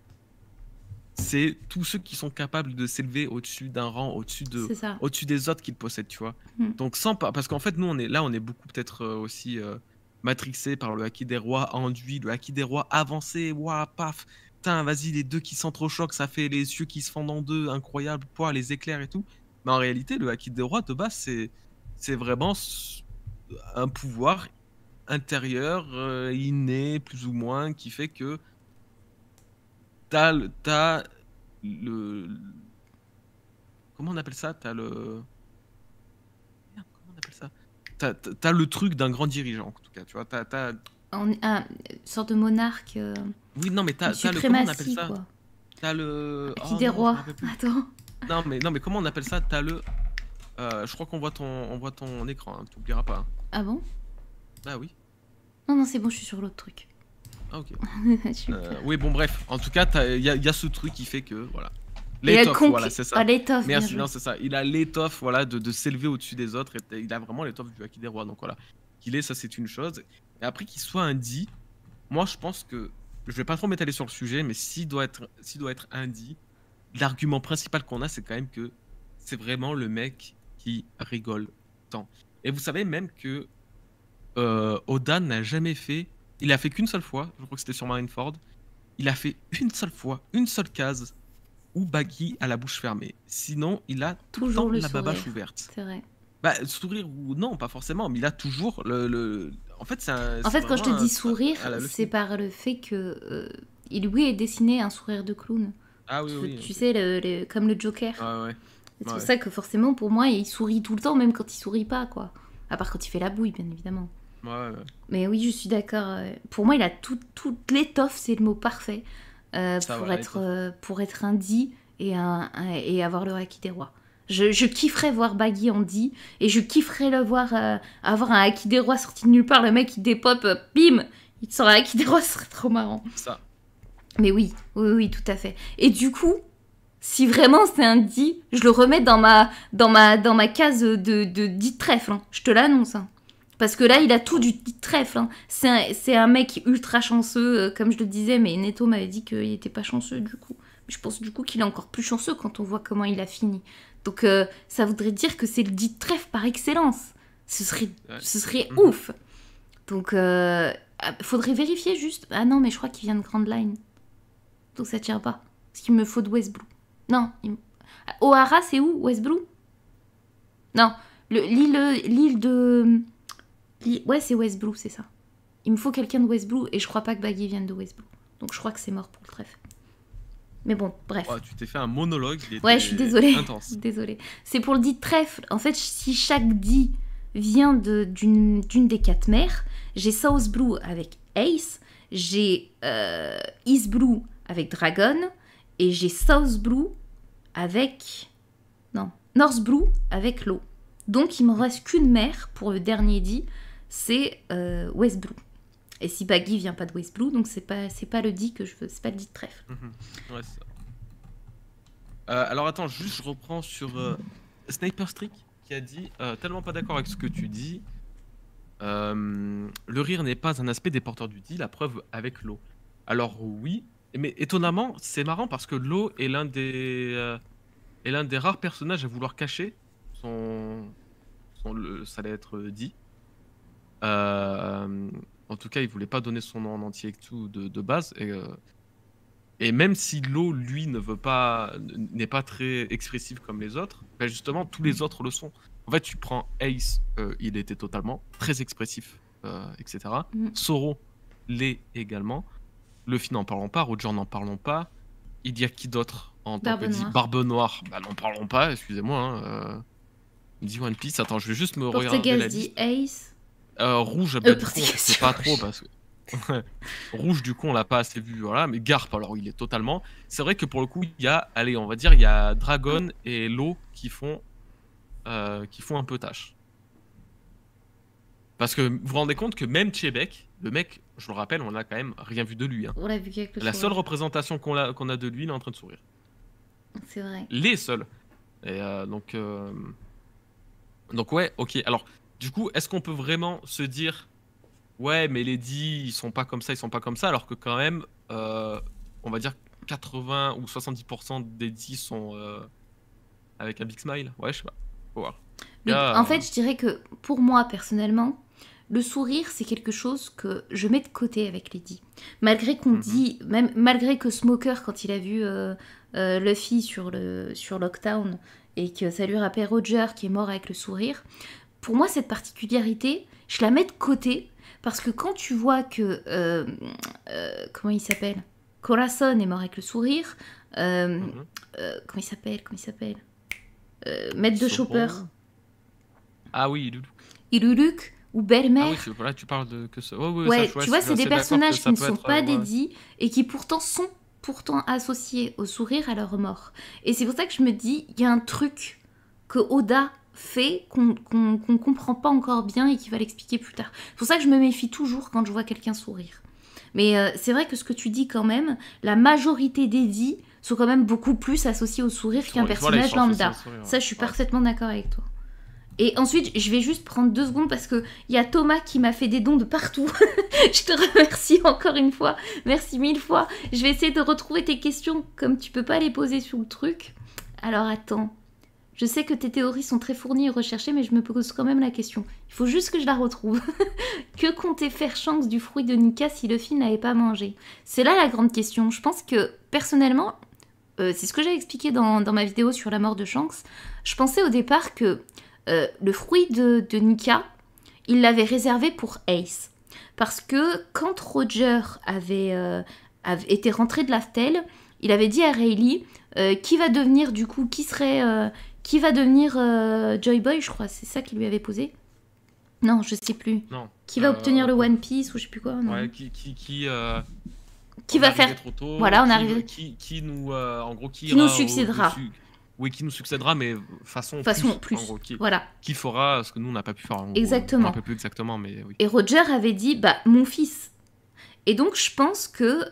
c'est tous ceux qui sont capables de s'élever au-dessus d'un rang, au-dessus de, au-dessus des autres qui possèdent, tu vois. Mm. Donc sans pas, parce qu'en fait nous on est là, on est beaucoup peut-être euh, aussi euh, matrixé par le Haki des rois enduit, le Haki des rois avancé, waouh, paf putain, vas-y, les deux qui s'entrechoquent, ça fait les yeux qui se fendent en deux, incroyable, poids, les éclairs et tout. Mais en réalité, le acquis de Roi, de base, c'est, c'est vraiment un pouvoir intérieur, euh, inné, plus ou moins, qui fait que t'as le, t'as le. Comment on appelle ça T'as le. comment on appelle ça T'as, le truc d'un grand dirigeant, en tout cas, tu vois un, une sorte de monarque. Euh, oui, non, mais t'as le. Comment on appelle T'as le. Aki oh, des rois. Attends. Non mais, non, mais comment on appelle ça T'as le. Euh, je crois qu'on voit ton, on voit ton écran, hein, Tu oublieras pas. Hein. Ah bon Ah oui. Non, non, c'est bon, je suis sur l'autre truc. Ah ok. Euh, oui, bon, bref. En tout cas, il y, a ce truc qui fait que. Voilà. L'étoffe, voilà, c'est ça. Ah, l'étoffe. Merci, non, c'est ça. Il a l'étoffe, voilà, de, s'élever au-dessus des autres. il a vraiment l'étoffe du Aki des rois. Donc voilà. Qu'il est, ça, c'est une chose. Et après qu'il soit dit moi je pense que je vais pas trop m'étaler sur le sujet, mais s'il doit être, s'il doit être l'argument principal qu'on a, c'est quand même que c'est vraiment le mec qui rigole tant. Et vous savez même que euh, Oda n'a jamais fait, il a fait qu'une seule fois, je crois que c'était sur Marineford, il a fait une seule fois, une seule case où Baggy a la bouche fermée. Sinon, il a toujours la babache ouverte. C'est vrai. Bah, sourire ou non, pas forcément, mais il a toujours le, en fait, quand je te dis sourire, c'est par le fait que euh, il lui est dessiné un sourire de clown. Ah oui, tu, sais, comme le Joker. Ah, C'est pour ça que forcément, pour moi, il sourit tout le temps, même quand il sourit pas, quoi. À part quand il fait la bouille, bien évidemment. Mais oui, je suis d'accord. Euh, pour moi, il a toute l'étoffe, c'est le mot parfait euh, pour, être, pour être un dit et, et avoir le raki des rois. Je, kifferais voir Baggy en dit et je kifferais le voir euh, avoir un Haki des Rois sorti de nulle part. Le mec, il dépop, euh, bim Il te sort un Haki des Rois, ce serait trop marrant. Ça. Mais oui, oui, oui, tout à fait. Et du coup, si vraiment c'est un dit, je le remets dans ma, dans ma, dans ma case de, de dit trèfle. Hein. Je te l'annonce. Hein. Parce que là, il a tout du dit trèfle. Hein. C'est un, mec ultra chanceux, euh, comme je le disais, mais Neto m'avait dit qu'il n'était pas chanceux du coup. Je pense du coup qu'il est encore plus chanceux quand on voit comment il a fini. Donc euh, ça voudrait dire que c'est le dit trèfle par excellence. Ce serait, ce serait mhm. ouf. Donc euh, ah, faudrait vérifier juste. Ah non, mais je crois qu'il vient de Grand Line. Donc ça tire pas. Parce qu'il me faut de West Blue. Non. Ah, O'Hara, c'est où West Blue Non. L'île de. Ouais, c'est West Blue, c'est ça. Il me faut quelqu'un de West Blue. et je crois pas que Baggy vienne de West Blue. Donc je crois que c'est mort pour le trèfle. Mais bon, bref. tu t'es fait un monologue. ouais, je suis désolée. Intense. désolée. C'est pour le dit trèfle. En fait, si chaque dit vient d'une des quatre mers, j'ai South Blue avec Ace, j'ai euh, East Blue avec Dragon, et j'ai South Blue avec. Non, North Blue avec l'eau. Donc il me reste qu'une mère pour le dernier dit, c'est euh, West Blue. Et si Baggy vient pas de West Blue, donc c'est pas pas le dit que je veux, c'est pas le dit de trèfle. Mhm. ça. Euh, alors attends, juste je reprends sur euh, Sniper Streak qui a dit euh, tellement pas d'accord avec ce que tu dis. le rire n'est pas un aspect des porteurs du dit, la preuve avec l'eau. Alors oui, mais étonnamment, c'est marrant parce que l'eau est l'un des l'un des rares personnages à vouloir cacher son, son le, ça allait être dit. Euh, en tout cas, il voulait pas donner son nom en entier et tout de, base. Et, euh, et même si l'eau, lui, ne veut pas, n'est pas très expressif comme les autres, ben justement, tous les autres le sont. En fait, tu prends Ace, euh, il était totalement très expressif, euh, etc. Mm. Soro l'est également. Luffy, n'en parlons pas. Roger, n'en parlons pas. Il y a qui d'autre en tant que Barbe Noire Bah, n'en parlons pas, excusez-moi. Hein, Dis One Piece, attends, je vais juste me regarder. la dit liste. Ace. Euh, rouge, bah, euh, du pas trop parce que. rouge, du coup, on l'a pas assez vu, voilà. Mais Garp, alors il est totalement. C'est vrai que pour le coup, il y a, allez, on va dire, il y a Dragon et l'eau qui font, euh, qui font un peu tâche. Parce que vous vous rendez compte que même Chebec, le mec, je le rappelle, on n'a quand même rien vu de lui. Hein. On l'a vu quelque La seule représentation qu'on a, qu'on a de lui, il est en train de sourire. C'est vrai. Les seuls. Et donc, donc ouais, ok. Alors, du coup, est-ce qu'on peut vraiment se dire, ouais, mais les dix, ils sont pas comme ça, ils sont pas comme ça, alors que quand même, euh, on va dire 80 ou 70% des dix sont euh, avec un big smile Ouais, je sais pas. en fait, je dirais que pour moi, personnellement, le sourire, c'est quelque chose que je mets de côté avec Lady. Malgré qu'on mhm. dit, même malgré que Smoker, quand il a vu euh, Luffy sur le sur Lockdown et que ça lui rappelle Roger qui est mort avec le sourire, pour moi, cette particularité, je la mets de côté parce que quand tu vois que. Euh, euh, comment il s'appelle Corazon est mort avec le sourire. Euh, mhm. comment il s'appelle Comment il s'appelle Maître de Chopper. Ah oui, Iluluk. Iluluk ou belle-mère. Ah oui, tu parles de que tu vois, c'est des personnages qui ne sont pas dédiés, dédits et qui pourtant sont pourtant associés au sourire à leur mort. Et c'est pour ça que je me dis, il y a un truc que Oda fait qu'on ne comprend pas encore bien et qui va l'expliquer plus tard. C'est pour ça que je me méfie toujours quand je vois quelqu'un sourire. Mais euh, c'est vrai que ce que tu dis quand même, la majorité des dits sont quand même beaucoup plus associés au sourire qu'un personnage lambda. Ça, je suis parfaitement d'accord avec toi. Et ensuite, je vais juste prendre deux secondes parce qu'il y a Thomas qui m'a fait des dons de partout. je te remercie encore une fois. Merci mille fois. Je vais essayer de retrouver tes questions comme tu peux pas les poser sur le truc. Alors attends. Je sais que tes théories sont très fournies et recherchées, mais je me pose quand même la question. Il faut juste que je la retrouve. que comptait faire Shanks du fruit de Nika si Luffy n'avait pas mangé C'est là la grande question. Je pense que, personnellement, euh, c'est ce que j'ai expliqué dans, ma vidéo sur la mort de Shanks, je pensais au départ que euh, le fruit de, Nika, il l'avait réservé pour Ace. Parce que quand Roger avait, euh, été rentré de FTEL, il avait dit à Rayleigh qui va devenir du coup, qui serait, qui va devenir euh, Joy Boy, je crois. C'est ça qu'il lui avait posé. Non, je sais plus. Non. Qui va euh, obtenir le One Piece ou je sais plus quoi. Ouais, qui qui qui, euh, qui va faire Voilà, on arrive. Qui, qui nous en gros qui, qui nous succédera. oui, qui nous succédera, mais façon, façon plus, qui, voilà. Qu'il fera ce que nous, on n'a pas pu faire. En exactement. Gros, on plus exactement, mais oui. Et Roger avait dit, bah, mon fils. Et donc, je pense que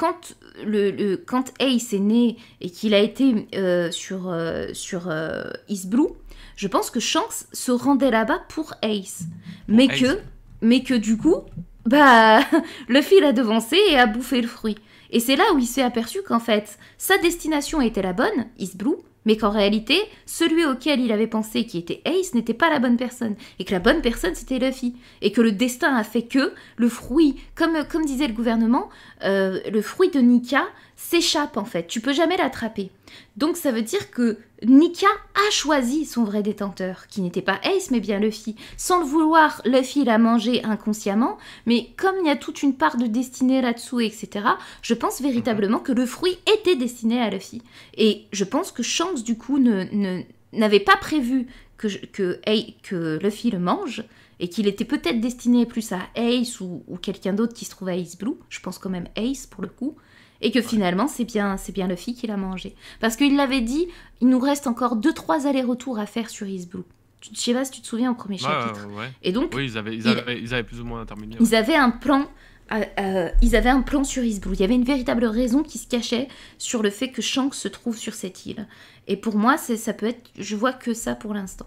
quand, le, quand Ace est né et qu'il a été euh, sur, euh, sur euh, East Blue, je pense que Chance se rendait là-bas pour Ace. mais, Que, mais que du coup, bah, le fil a devancé et a bouffé le fruit. Et c'est là où il s'est aperçu qu'en fait, sa destination était la bonne, East Blue, mais qu'en réalité, celui auquel il avait pensé qui était Ace n'était pas la bonne personne, et que la bonne personne c'était Luffy, et que le destin a fait que le fruit, comme, comme disait le gouvernement, euh, le fruit de Nika s'échappe en fait. Tu peux jamais l'attraper. Donc ça veut dire que Nika a choisi son vrai détenteur, qui n'était pas Ace mais bien Luffy. Sans le vouloir, Luffy l'a mangé inconsciemment, mais comme il y a toute une part de destinée là-dessous, etc., je pense véritablement que le fruit était destiné à Luffy. Et je pense que Shanks, du coup, ne, n'avait pas prévu que, que, hey, que Luffy le mange, et qu'il était peut-être destiné plus à Ace ou, ou quelqu'un d'autre qui se trouvait à Ace Blue, je pense quand même Ace pour le coup, et que finalement, c'est bien, c'est bien Luffy qui l'a mangé. Parce qu'il l'avait dit, il nous reste encore deux trois allers-retours à faire sur East Blue. ne sais pas si tu te souviens au premier chapitre. Et donc, oui, ils, avaient, plus ou moins terminé. Ils avaient un plan. Euh, euh, ils avaient un plan sur East Blue. Il y avait une véritable raison qui se cachait sur le fait que Shanks se trouve sur cette île. Et pour moi, ça peut être. Je vois que ça pour l'instant.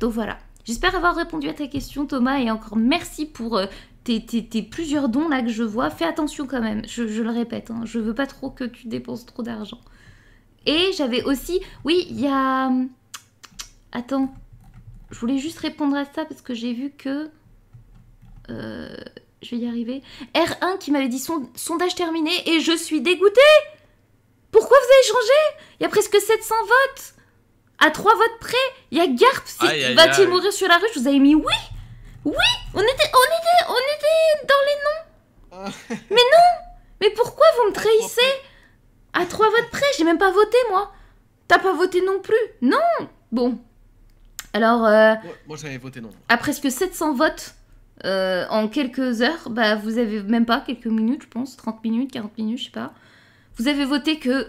Donc voilà. J'espère avoir répondu à ta question Thomas et encore merci pour euh, tes, plusieurs dons là que je vois. Fais attention quand même, je, le répète, hein. je veux pas trop que tu dépenses trop d'argent. Et j'avais aussi, oui, il y a... Hum, attends, je voulais juste répondre à ça parce que j'ai vu que... Euh, je vais y arriver. R1 qui m'avait dit son, sondage terminé et je suis dégoûtée Pourquoi vous avez changé Il y a presque 700 votes à trois votes près, il y a Garp. Va-t-il mourir sur la rue Je vous avais mis oui Oui On était, on était, on était dans les noms Mais non Mais pourquoi vous me trahissez À trois votes près, j'ai même pas voté moi T'as pas voté non plus Non Bon. Alors. Euh, moi, j'avais voté non. À presque 700 votes. Euh, en quelques heures, bah vous avez même pas quelques minutes, je pense, 30 minutes, 40 minutes, je sais pas. Vous avez voté que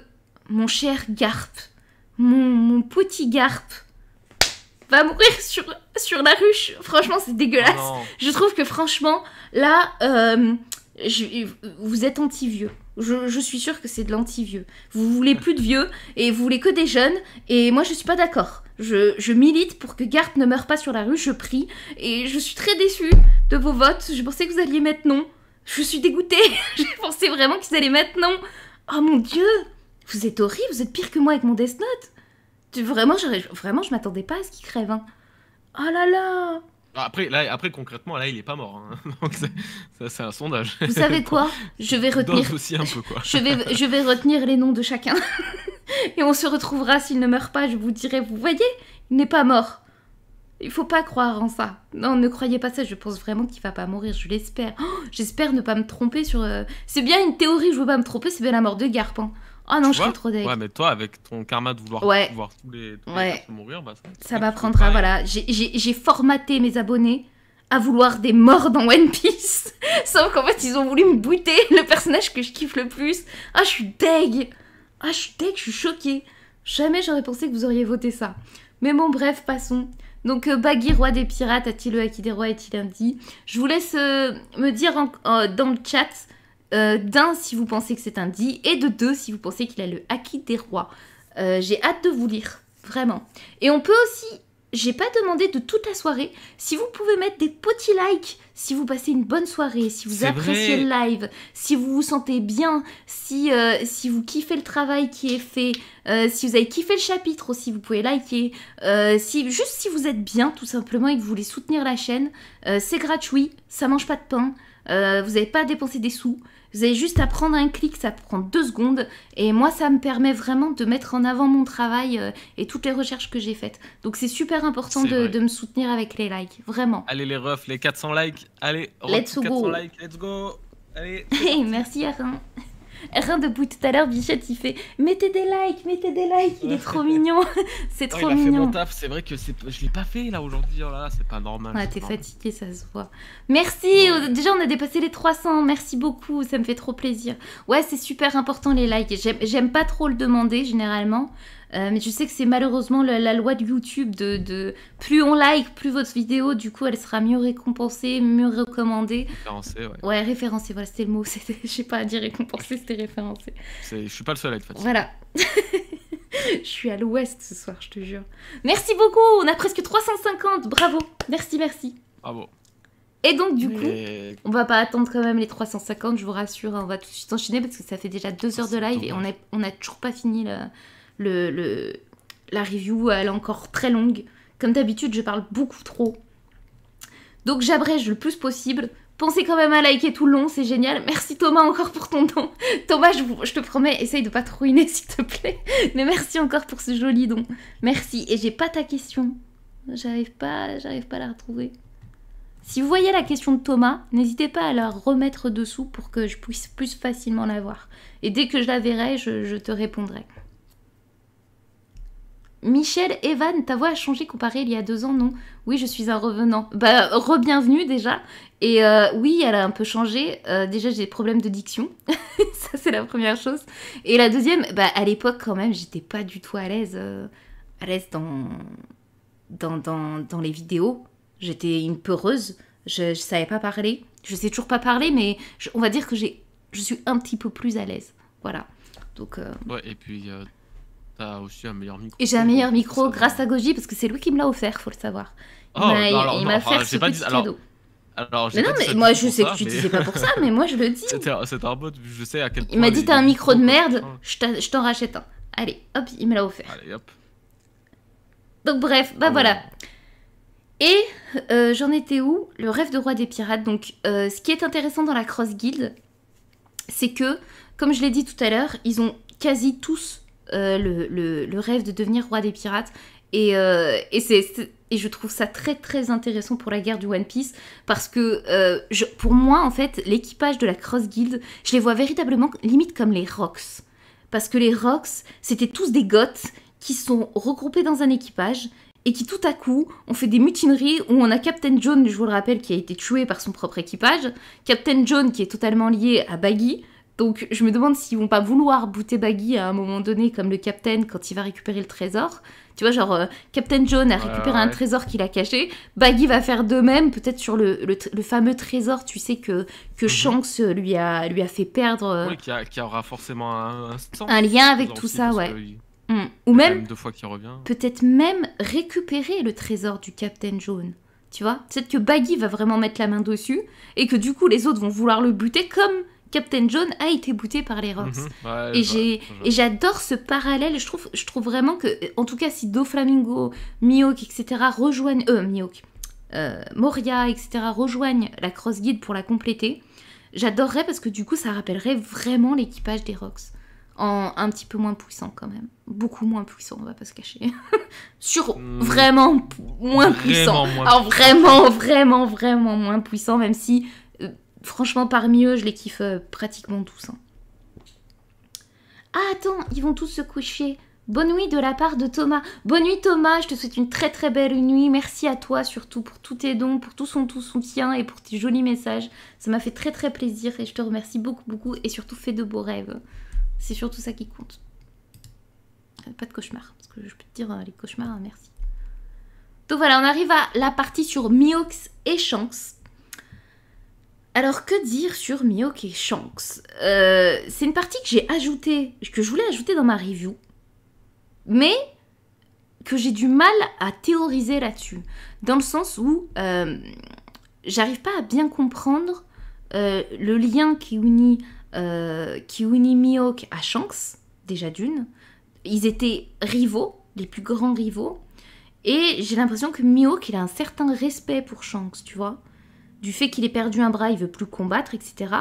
mon cher Garp mon, petit Garp va mourir sur, sur la ruche. Franchement, c'est dégueulasse. Oh je trouve que franchement, là, euh, vous êtes anti-vieux. Je, suis sûre que c'est de l'anti-vieux. Vous voulez plus de vieux et vous voulez que des jeunes. Et moi, je suis pas d'accord. Je, milite pour que Garp ne meure pas sur la ruche. Je prie. Et je suis très déçue de vos votes. Je pensais que vous alliez mettre non. Je suis dégoûtée. je pensais vraiment qu'ils allaient mettre non. Oh mon dieu Vous êtes horrible. Vous êtes pire que moi avec mon Death Note. Vraiment, vraiment, je m'attendais pas à ce qu'il crève. Hein. Oh là là ah, après, là, après, concrètement, là, il est pas mort. Hein. ça, c'est un sondage. Vous savez quoi Je vais retenir. Aussi un peu, je, vais, je vais retenir les noms de chacun. Et on se retrouvera s'il ne meurt pas. Je vous dirai, vous voyez, il n'est pas mort. Il faut pas croire en ça. Non, ne croyez pas ça. Je pense vraiment qu'il va pas mourir. Je l'espère. Oh, j'espère ne pas me tromper sur. Euh, c'est bien une théorie. Je veux pas me tromper. C'est bien la mort de Garpin. Ah non, je suis trop deg. Ouais, mais toi, avec ton karma de vouloir tous les, mourir, bah, ça, m'apprendra. Voilà, j'ai formaté mes abonnés à vouloir des morts dans One Piece. Sauf qu'en fait, ils ont voulu me buter le personnage que je kiffe le plus. Ah, je suis deg. Ah, je suis deg, je suis choquée. Jamais j'aurais pensé que vous auriez voté ça. Mais bon, bref, passons. Donc, euh, Baggy, roi des pirates, a-t-il le haki des rois, est-il un dit Je vous laisse euh, me dire euh, dans le chat euh, d'un, si vous pensez que c'est un dit, et de deux, si vous pensez qu'il a le acquis des rois. Euh, j'ai hâte de vous lire, vraiment. Et on peut aussi j'ai pas demandé de toute la soirée. Si vous pouvez mettre des petits likes, si vous passez une bonne soirée, si vous appréciez le live, si vous vous sentez bien, si, euh, si vous kiffez le travail qui est fait, si vous avez kiffé le chapitre aussi, vous pouvez liker. si, juste si vous êtes bien, tout simplement, et que vous voulez soutenir la chaîne, c'est gratuit, ça mange pas de pain, vous n'avez pas à dépenser des sous. Vous avez juste à prendre un clic, ça prend deux secondes. Et moi, ça me permet vraiment de mettre en avant mon travail euh, et toutes les recherches que j'ai faites. Donc c'est super important de, me soutenir avec les likes, vraiment. Allez les refs, les 400 likes, allez, let's 400 likes, let's go. Allez. merci Arin. Rien debout tout à l'heure, Bichette, il fait mettez des likes, mettez des likes, il est trop mignon. c'est trop mignon. il a Fait mon taf, c'est vrai que je l'ai pas fait là aujourd'hui, oh là, c'est pas normal. t'es fatigué, ça se voit. Merci, déjà on a dépassé les 300, merci beaucoup, ça me fait trop plaisir. Ouais, c'est super important les likes, j'aime pas trop le demander généralement. Euh, mais je sais que c'est malheureusement la, loi de YouTube de, de, plus on like, plus votre vidéo, du coup, elle sera mieux récompensée, mieux recommandée. Référencée, ouais. Ouais, référencée, voilà, c'était le mot. Je sais pas à dire récompensée, c'était référencée. Je suis pas le seul à être fatigué. Voilà. je suis à l'ouest ce soir, je te jure. Merci beaucoup, on a presque 350, bravo. Merci, merci. Bravo. Et donc, du coup, on va pas attendre quand même les 350, je vous rassure, hein, on va tout de suite enchaîner parce que ça fait déjà deux heures de live et on est on a toujours pas fini le la review, elle est encore très longue. Comme d'habitude, je parle beaucoup trop. Donc j'abrège le plus possible. Pensez quand même à liker tout le long, c'est génial. Merci Thomas encore pour ton don. Thomas, je, te promets, essaye de pas te ruiner s'il te plaît. Mais merci encore pour ce joli don. Merci. Et j'ai pas ta question. J'arrive pas, j'arrive pas à la retrouver. Si vous voyez la question de Thomas, n'hésitez pas à la remettre dessous pour que je puisse plus facilement la voir. Et dès que je la verrai, je te répondrai. Michel Evan, ta voix a changé comparé il y a deux ans, non Oui, je suis un revenant. Bah, re-bienvenue déjà. Et euh, oui, elle a un peu changé. Euh, déjà, j'ai des problèmes de diction. Ça, c'est la première chose. Et la deuxième, bah, à l'époque, quand même, j'étais pas du tout à l'aise. Euh, à l'aise dans, dans, les vidéos. J'étais une peureuse. Je, savais pas parler. Je sais toujours pas parler, mais on va dire que j'ai, je suis un petit peu plus à l'aise. Voilà. Donc. Ouais, et puis aussi un meilleur micro. Et j'ai un meilleur micro grâce à Goji parce que c'est lui qui me l'a offert, faut le savoir. il m'a offert ce petit cadeau. mais non, mais moi je sais que tu disais pas pour ça, mais moi je le dis. C'est un bot, je sais à quel point. Il m'a dit t'as un micro de merde, je t'en rachète un. Allez, hop, il me l'a offert. Allez, hop. Donc bref, bah ah voilà. Et euh, j'en étais où Le rêve de roi des pirates. Donc euh, ce qui est intéressant dans la Cross Guild, c'est que, comme je l'ai dit tout à l'heure, ils ont quasi tous euh, le, rêve de devenir roi des pirates. Et, euh, et, je trouve ça très très intéressant pour la guerre du One Piece parce que euh, pour moi en fait l'équipage de la Cross Guild je les vois véritablement limite comme les Rocks parce que les Rocks c'était tous des Goths qui sont regroupés dans un équipage et qui tout à coup ont fait des mutineries où on a Captain John je vous le rappelle qui a été tué par son propre équipage Captain John qui est totalement lié à Baggy donc je me demande s'ils vont pas vouloir bouter Baggy à un moment donné, comme le Captain quand il va récupérer le trésor. Tu vois, genre, euh, Captain John a récupéré un trésor qu'il a caché. Baggy va faire de même, peut-être sur le, fameux trésor, tu sais, que, que mhm. Shanks euh, lui a, lui a fait perdre. Euh, oui, qui, aura forcément un, lien avec tout ça, ouais. Mm. Ou même, deux fois qu'il revient. Peut-être même récupérer le trésor du Captain John. Tu vois Peut-être que Baggy va vraiment mettre la main dessus et que du coup les autres vont vouloir le buter comme Captain John a été bouté par les Rocks. Mhm. et j'ai j'adore ce parallèle. Je trouve, je trouve vraiment que, en tout cas, si Doflamingo, Mihawk, etc. rejoignent, eux, Mihawk, euh, Moria, etc. rejoignent la Cross Guide pour la compléter, j'adorerais parce que du coup, ça rappellerait vraiment l'équipage des Rocks. En un petit peu moins puissant quand même. Beaucoup moins puissant, on va pas se cacher. Sur hmm. vraiment moins puissant. puissant. vraiment, vraiment, vraiment moins puissant, même si franchement, parmi eux, je les kiffe euh, pratiquement tous. Hein. Ah, attends, ils vont tous se coucher. Bonne nuit de la part de Thomas. Bonne nuit Thomas, je te souhaite une très très belle nuit. Merci à toi surtout pour tous tes dons, pour tout son tout soutien et pour tes jolis messages. Ça m'a fait très très plaisir et je te remercie beaucoup beaucoup et surtout fais de beaux rêves. C'est surtout ça qui compte. Euh, pas de cauchemar, parce que je peux te dire euh, les cauchemars, hein, merci. Donc voilà, on arrive à la partie sur Miox et chance. Alors que dire sur et Shanks euh, C'est une partie que j'ai ajoutée, que je voulais ajouter dans ma review, mais que j'ai du mal à théoriser là-dessus, dans le sens où euh, j'arrive pas à bien comprendre euh, le lien qui unit, euh, qui unit Mio à Shanks, déjà d'une. Ils étaient rivaux, les plus grands rivaux, et j'ai l'impression que Mio il a un certain respect pour Shanks, tu vois du fait qu'il ait perdu un bras, il veut plus combattre, etc.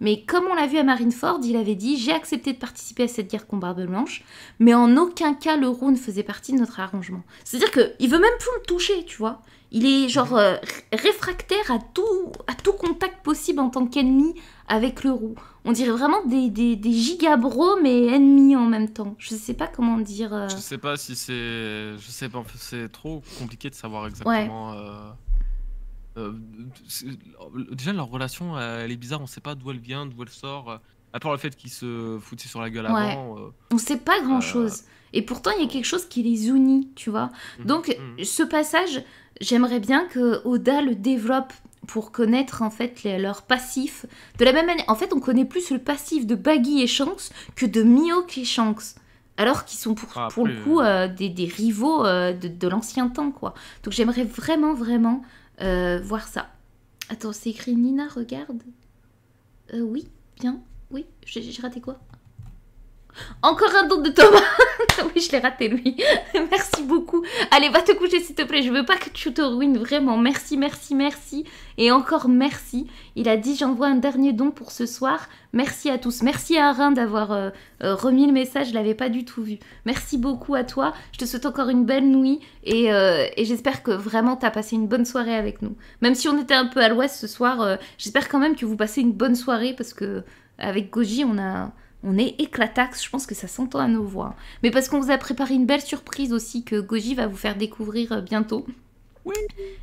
Mais comme on l'a vu à Marineford, il avait dit j'ai accepté de participer à cette guerre contre Barbe Blanche, mais en aucun cas le roux ne faisait partie de notre arrangement. C'est-à-dire qu'il veut même plus me toucher, tu vois. Il est genre euh, réfractaire à tout, à tout contact possible en tant qu'ennemi avec le roux. On dirait vraiment des, des, gigabros mais ennemis en même temps. Je sais pas comment dire. Je euh. Je sais pas si c'est, je sais pas, c'est trop compliqué de savoir exactement. Euh, euh, déjà, leur relation, elle est bizarre. On sait pas d'où elle vient, d'où elle sort. Euh, à part le fait qu'ils se foutaient sur la gueule avant. Euh. on sait pas grand chose. Et pourtant, il y a quelque chose qui les unit, tu vois. Mhm, Donc, mhm. ce passage, j'aimerais bien que Oda le développe pour connaître en fait leur passif. De la même manière, en fait, on connaît plus le passif de Baggy et Shanks que de Mihawk et Shanks. Alors qu'ils sont pour, ah, le coup des, rivaux de, de l'ancien temps, quoi. Donc j'aimerais vraiment, vraiment euh, voir ça. Attends, c'est écrit Nina regarde euh, Oui, bien, oui, j'ai raté quoi encore un don de Thomas Oui, je l'ai raté, lui. merci beaucoup. Allez, va te coucher, s'il te plaît. Je veux pas que tu te ruines, vraiment. Merci, merci, merci. Et encore merci. Il a dit, j'envoie un dernier don pour ce soir. Merci à tous. Merci à Arin d'avoir euh, euh, remis le message, je l'avais pas du tout vu. Merci beaucoup à toi. Je te souhaite encore une belle nuit. Et, euh, j'espère que vraiment, tu as passé une bonne soirée avec nous. Même si on était un peu à l'ouest ce soir, j'espère quand même que vous passez une bonne soirée parce que avec Goji, on a on est éclatax, je pense que ça s'entend à nos voix. Mais parce qu'on vous a préparé une belle surprise aussi que Goji va vous faire découvrir euh, bientôt. Oui.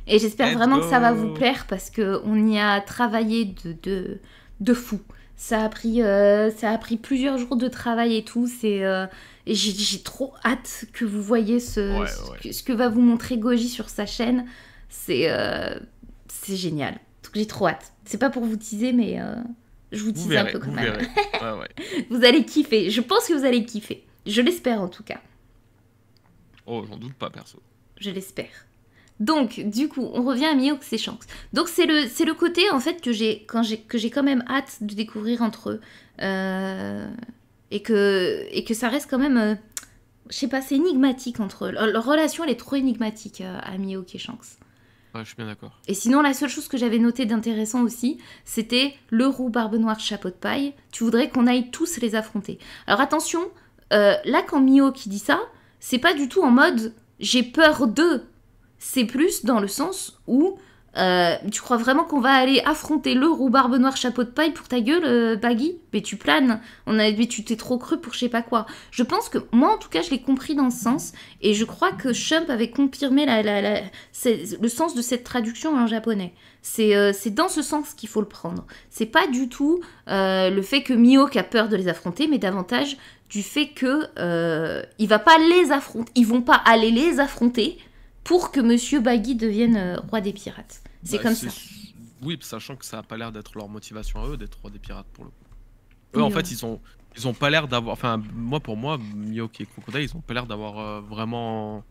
Et j'espère vraiment que ça va vous plaire parce qu'on y a travaillé de, de, de fou. Ça a, pris, euh, ça a pris plusieurs jours de travail et tout. C'est euh, j'ai trop hâte que vous voyez ce, Que, va vous montrer Goji sur sa chaîne. C'est c'est génial. J'ai trop hâte. C'est pas pour vous teaser, mais je vous, disais dis un peu quand vous allez kiffer. Je pense que vous allez kiffer. Je l'espère en tout cas. Oh, j'en doute pas perso. Je l'espère. Donc, du coup, on revient à Mio et Shanks. Donc, c'est le, le côté, en fait, que j'ai quand, quand même hâte de découvrir entre eux. Euh, et, que, et que ça reste quand même, euh, je sais pas, c'est énigmatique entre eux. Leur, relation, elle est trop énigmatique euh, à Mio et Shanks. Ouais, je suis bien d'accord. Et sinon, la seule chose que j'avais notée d'intéressant aussi, c'était le roux barbe noire chapeau de paille. Tu voudrais qu'on aille tous les affronter. Alors attention, euh, là quand Mio qui dit ça, c'est pas du tout en mode j'ai peur d'eux. C'est plus dans le sens où euh, tu crois vraiment qu'on va aller affronter le roubarbe noir chapeau de paille pour ta gueule, euh, Baggy Mais tu planes, on a, mais tu t'es trop cru pour je sais pas quoi. Je pense que, moi en tout cas, je l'ai compris dans ce sens, et je crois que Shump avait confirmé le sens de cette traduction en japonais. C'est euh, c'est dans ce sens qu'il faut le prendre. C'est pas du tout le fait que Mihawk a peur de les affronter, mais davantage du fait que il va pas les affronter, ils vont pas aller les affronter pour que Monsieur Baggy devienne roi des pirates. C'est bah, comme ça. Oui, sachant que ça a pas l'air d'être leur motivation à eux d'être des pirates pour le coup. Eux, en fait, ils ont, ils ont pas l'air d'avoir. Enfin, moi, pour moi, Miyoki et Crocodile, ils ont pas l'air d'avoir euh, vraiment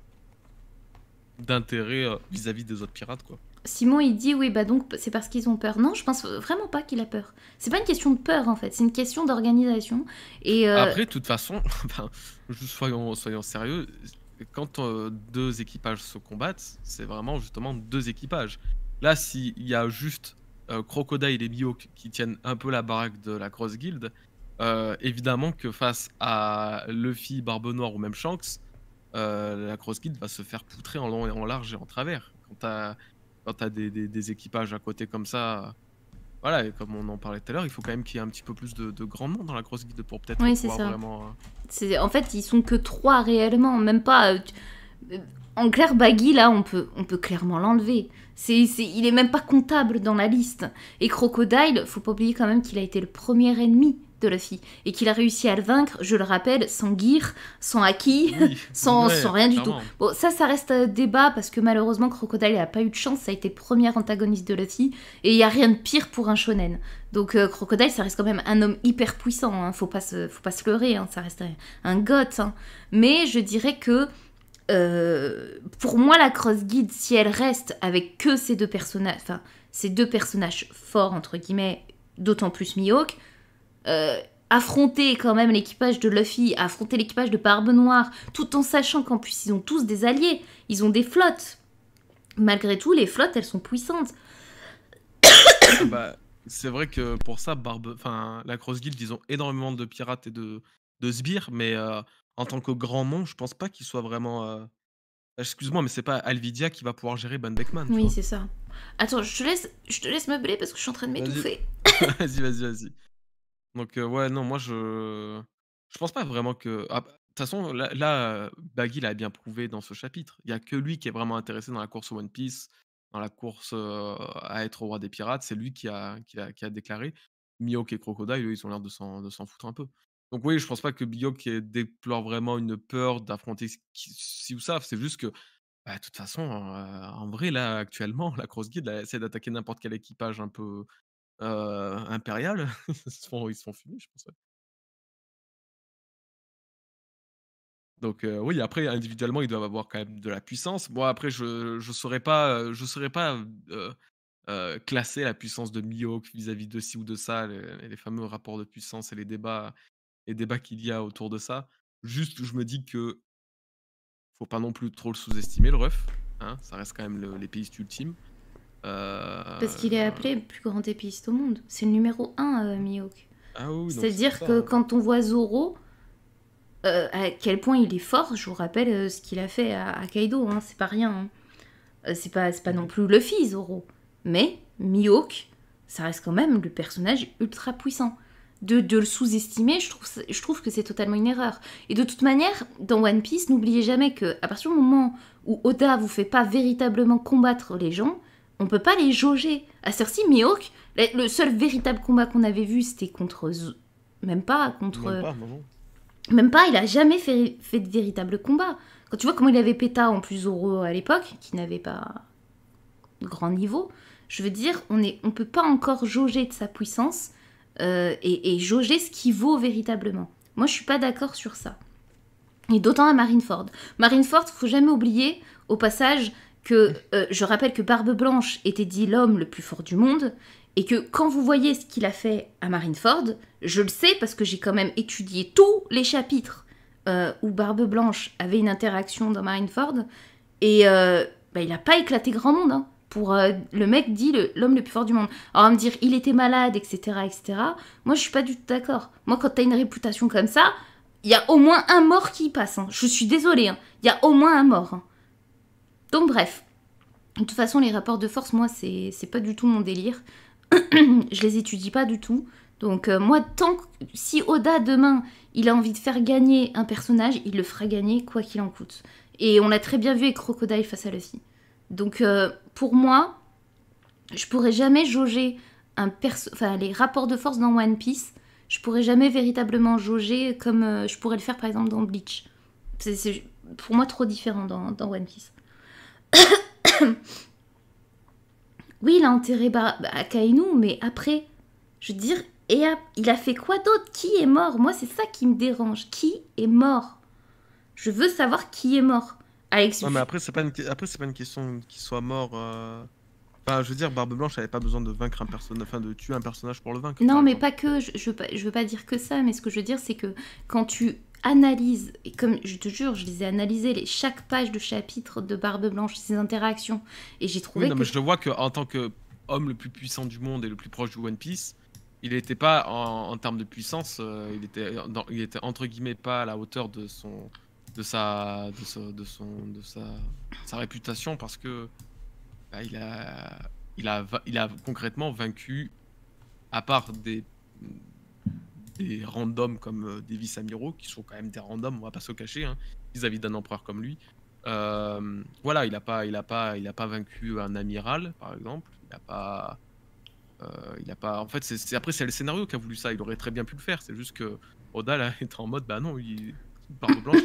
d'intérêt euh, vis-à-vis des autres pirates, quoi. Simon, il dit oui, bah donc c'est parce qu'ils ont peur. Non, je pense vraiment pas qu'il a peur. C'est pas une question de peur en fait, c'est une question d'organisation. Et euh, après, de toute façon, soyons, soyons sérieux. Quand deux équipages se combattent, c'est vraiment justement deux équipages. Là, s'il y a juste euh, Crocodile et bio qui tiennent un peu la baraque de la Cross Guild, euh, évidemment que face à Luffy, Barbe Noire ou même Shanks, euh, la Cross Guild va se faire poutrer en long et en large et en travers. Quand t'as quand as des, équipages à côté comme ça, voilà, et comme on en parlait tout à l'heure, il faut quand même qu'il y ait un petit peu plus de, de grand monde dans la Cross Guild pour peut-être oui, c'est ça. En fait, ils sont que trois réellement, même pas en clair, Baggy, là, on peut, on peut clairement l'enlever. C'est, il est même pas comptable dans la liste. Et Crocodile, faut pas oublier quand même qu'il a été le premier ennemi de Luffy et qu'il a réussi à le vaincre, je le rappelle, sans gear, sans acquis, sans, rien du tout. Bon, ça, ça reste un débat parce que malheureusement, Crocodile n'a pas eu de chance, ça a été le premier antagoniste de Luffy et il n'y a rien de pire pour un shonen. Donc, euh, Crocodile, ça reste quand même un homme hyper puissant, Il hein. faut, pas faut pas se leurrer, hein. ça reste un, goth. Hein. Mais je dirais que euh, pour moi, la Cross Guide, si elle reste avec que ces deux personnages, enfin, ces deux personnages forts, entre guillemets, d'autant plus Mihawk, euh, affronter quand même l'équipage de Luffy, affronter l'équipage de Barbe Noire, tout en sachant qu'en plus, ils ont tous des alliés, ils ont des flottes. Malgré tout, les flottes, elles sont puissantes. Ah bah, c'est vrai que pour ça, Barbe... enfin, la Cross Guild, ils ont énormément de pirates et de, sbires, mais. Euh, en tant que grand monde je pense pas qu'il soit vraiment. Euh, ah, excuse-moi, mais c'est pas Alvidia qui va pouvoir gérer Ben Beckman. Oui, c'est ça. Attends, je te laisse, je te laisse meubler parce que je suis en train de m'étouffer. Vas-y, vas-y, vas-y. Donc, euh, ouais, non, moi, je. Je pense pas vraiment que. Ah, de toute façon, là, Baggy l'a bien prouvé dans ce chapitre. Il y a que lui qui est vraiment intéressé dans la course au One Piece, dans la course euh, à être au roi des pirates. C'est lui qui a, qui a, qui a déclaré. Mihawk et Crocodile, eux, ils ont l'air de s'en de s'en foutre un peu. Donc oui, je pense pas que Biok déplore vraiment une peur d'affronter si ou ça. C'est juste que, bah, de toute façon, euh, en vrai, là, actuellement, la Cross Guide essaie d'attaquer n'importe quel équipage un peu euh, impérial. ils, se font, fumer, je pense. Donc euh, oui, après, individuellement, ils doivent avoir quand même de la puissance. Moi, bon, après, je ne saurais pas, je pas classer la puissance de Biok vis-à-vis de ci ou de ça, les fameux rapports de puissance et les débats et débats qu'il y a autour de ça. Juste, je me dis que faut pas non plus trop le sous-estimer, le ref. Hein, ça reste quand même l'épéiste ultime. Parce qu'il est euh appelé le plus grand épéiste au monde. C'est le numéro 1, euh, Mihawk. Ah C'est-à-dire que hein. quand on voit Zoro, euh, à quel point il est fort, je vous rappelle euh, ce qu'il a fait à, Kaido, hein, c'est pas rien. Hein. c'est pas, pas non mmh plus Luffy, Zoro. Mais Mihawk, ça reste quand même le personnage ultra puissant de, le sous-estimer, je trouve, que c'est totalement une erreur. Et de toute manière, dans One Piece, n'oubliez jamais que à partir du moment où Oda vous fait pas véritablement combattre les gens, on peut pas les jauger. À Cersei, Mihawk, le seul véritable combat qu'on avait vu, c'était contre... Même pas contre... Même pas, euh, même pas, il a jamais fait, de véritable combat. Quand tu vois comment il avait péta e en plus Zoro à l'époque, qui n'avait pas grand niveau, je veux dire, on est, on peut pas encore jauger de sa puissance euh, et, jauger ce qui vaut véritablement. Moi, je suis pas d'accord sur ça. Et d'autant à Marineford. Marineford, faut jamais oublier, au passage, que euh, je rappelle que Barbe Blanche était dit l'homme le plus fort du monde, et que quand vous voyez ce qu'il a fait à Marineford, je le sais parce que j'ai quand même étudié tous les chapitres euh, où Barbe Blanche avait une interaction dans Marineford, et bah, il n'a pas éclaté grand monde. Hein pour euh, le mec dit l'homme le, plus fort du monde. Alors à me dire il était malade, etc., etc. Moi je suis pas du tout d'accord. Moi quand t'as une réputation comme ça, il y a au moins un mort qui passe. Hein. Je suis désolée, hein. il y a au moins un mort. Hein. Donc bref. De toute façon les rapports de force, moi c'est pas du tout mon délire. je les étudie pas du tout. Donc euh, moi tant que si Oda demain il a envie de faire gagner un personnage, il le fera gagner quoi qu'il en coûte. Et on l'a très bien vu avec Crocodile face à Luffy. Donc euh, pour moi, je pourrais jamais jauger un les rapports de force dans One Piece. Je pourrais jamais véritablement jauger comme euh, je pourrais le faire par exemple dans Bleach. C'est pour moi trop différent dans, One Piece. oui, il a enterré Akainu, mais après, je veux dire, il a fait quoi d'autre Qui est mort Moi, c'est ça qui me dérange. Qui est mort Je veux savoir qui est mort mais après, c'est pas une... pas une question qu'il soit mort. Euh. Enfin, je veux dire, Barbe Blanche n'avait pas besoin de vaincre un personnage, afin de tuer un personnage pour le vaincre. Non, mais pas que. Je, je, veux pas dire que ça, mais ce que je veux dire, c'est que quand tu analyses, et comme je te jure, je les ai analysés, les, chaque page de chapitre de Barbe Blanche, ses interactions, et j'ai trouvé. non, que... mais je vois qu'en tant qu'homme le plus puissant du monde et le plus proche du One Piece, il n'était pas en, termes de puissance, euh, il, était, dans, il était entre guillemets pas à la hauteur de son de sa de, son de sa, réputation parce que bah, il a il a il a concrètement vaincu à part des des randoms comme euh, Davis Amiro qui sont quand même des randoms on va pas se cacher hein, vis-à-vis d'un empereur comme lui euh, voilà il a pas il a pas il a pas vaincu un amiral par exemple il a pas euh, il a pas en fait c'est après c'est le scénario qui a voulu ça il aurait très bien pu le faire c'est juste que Odal a est en mode bah non il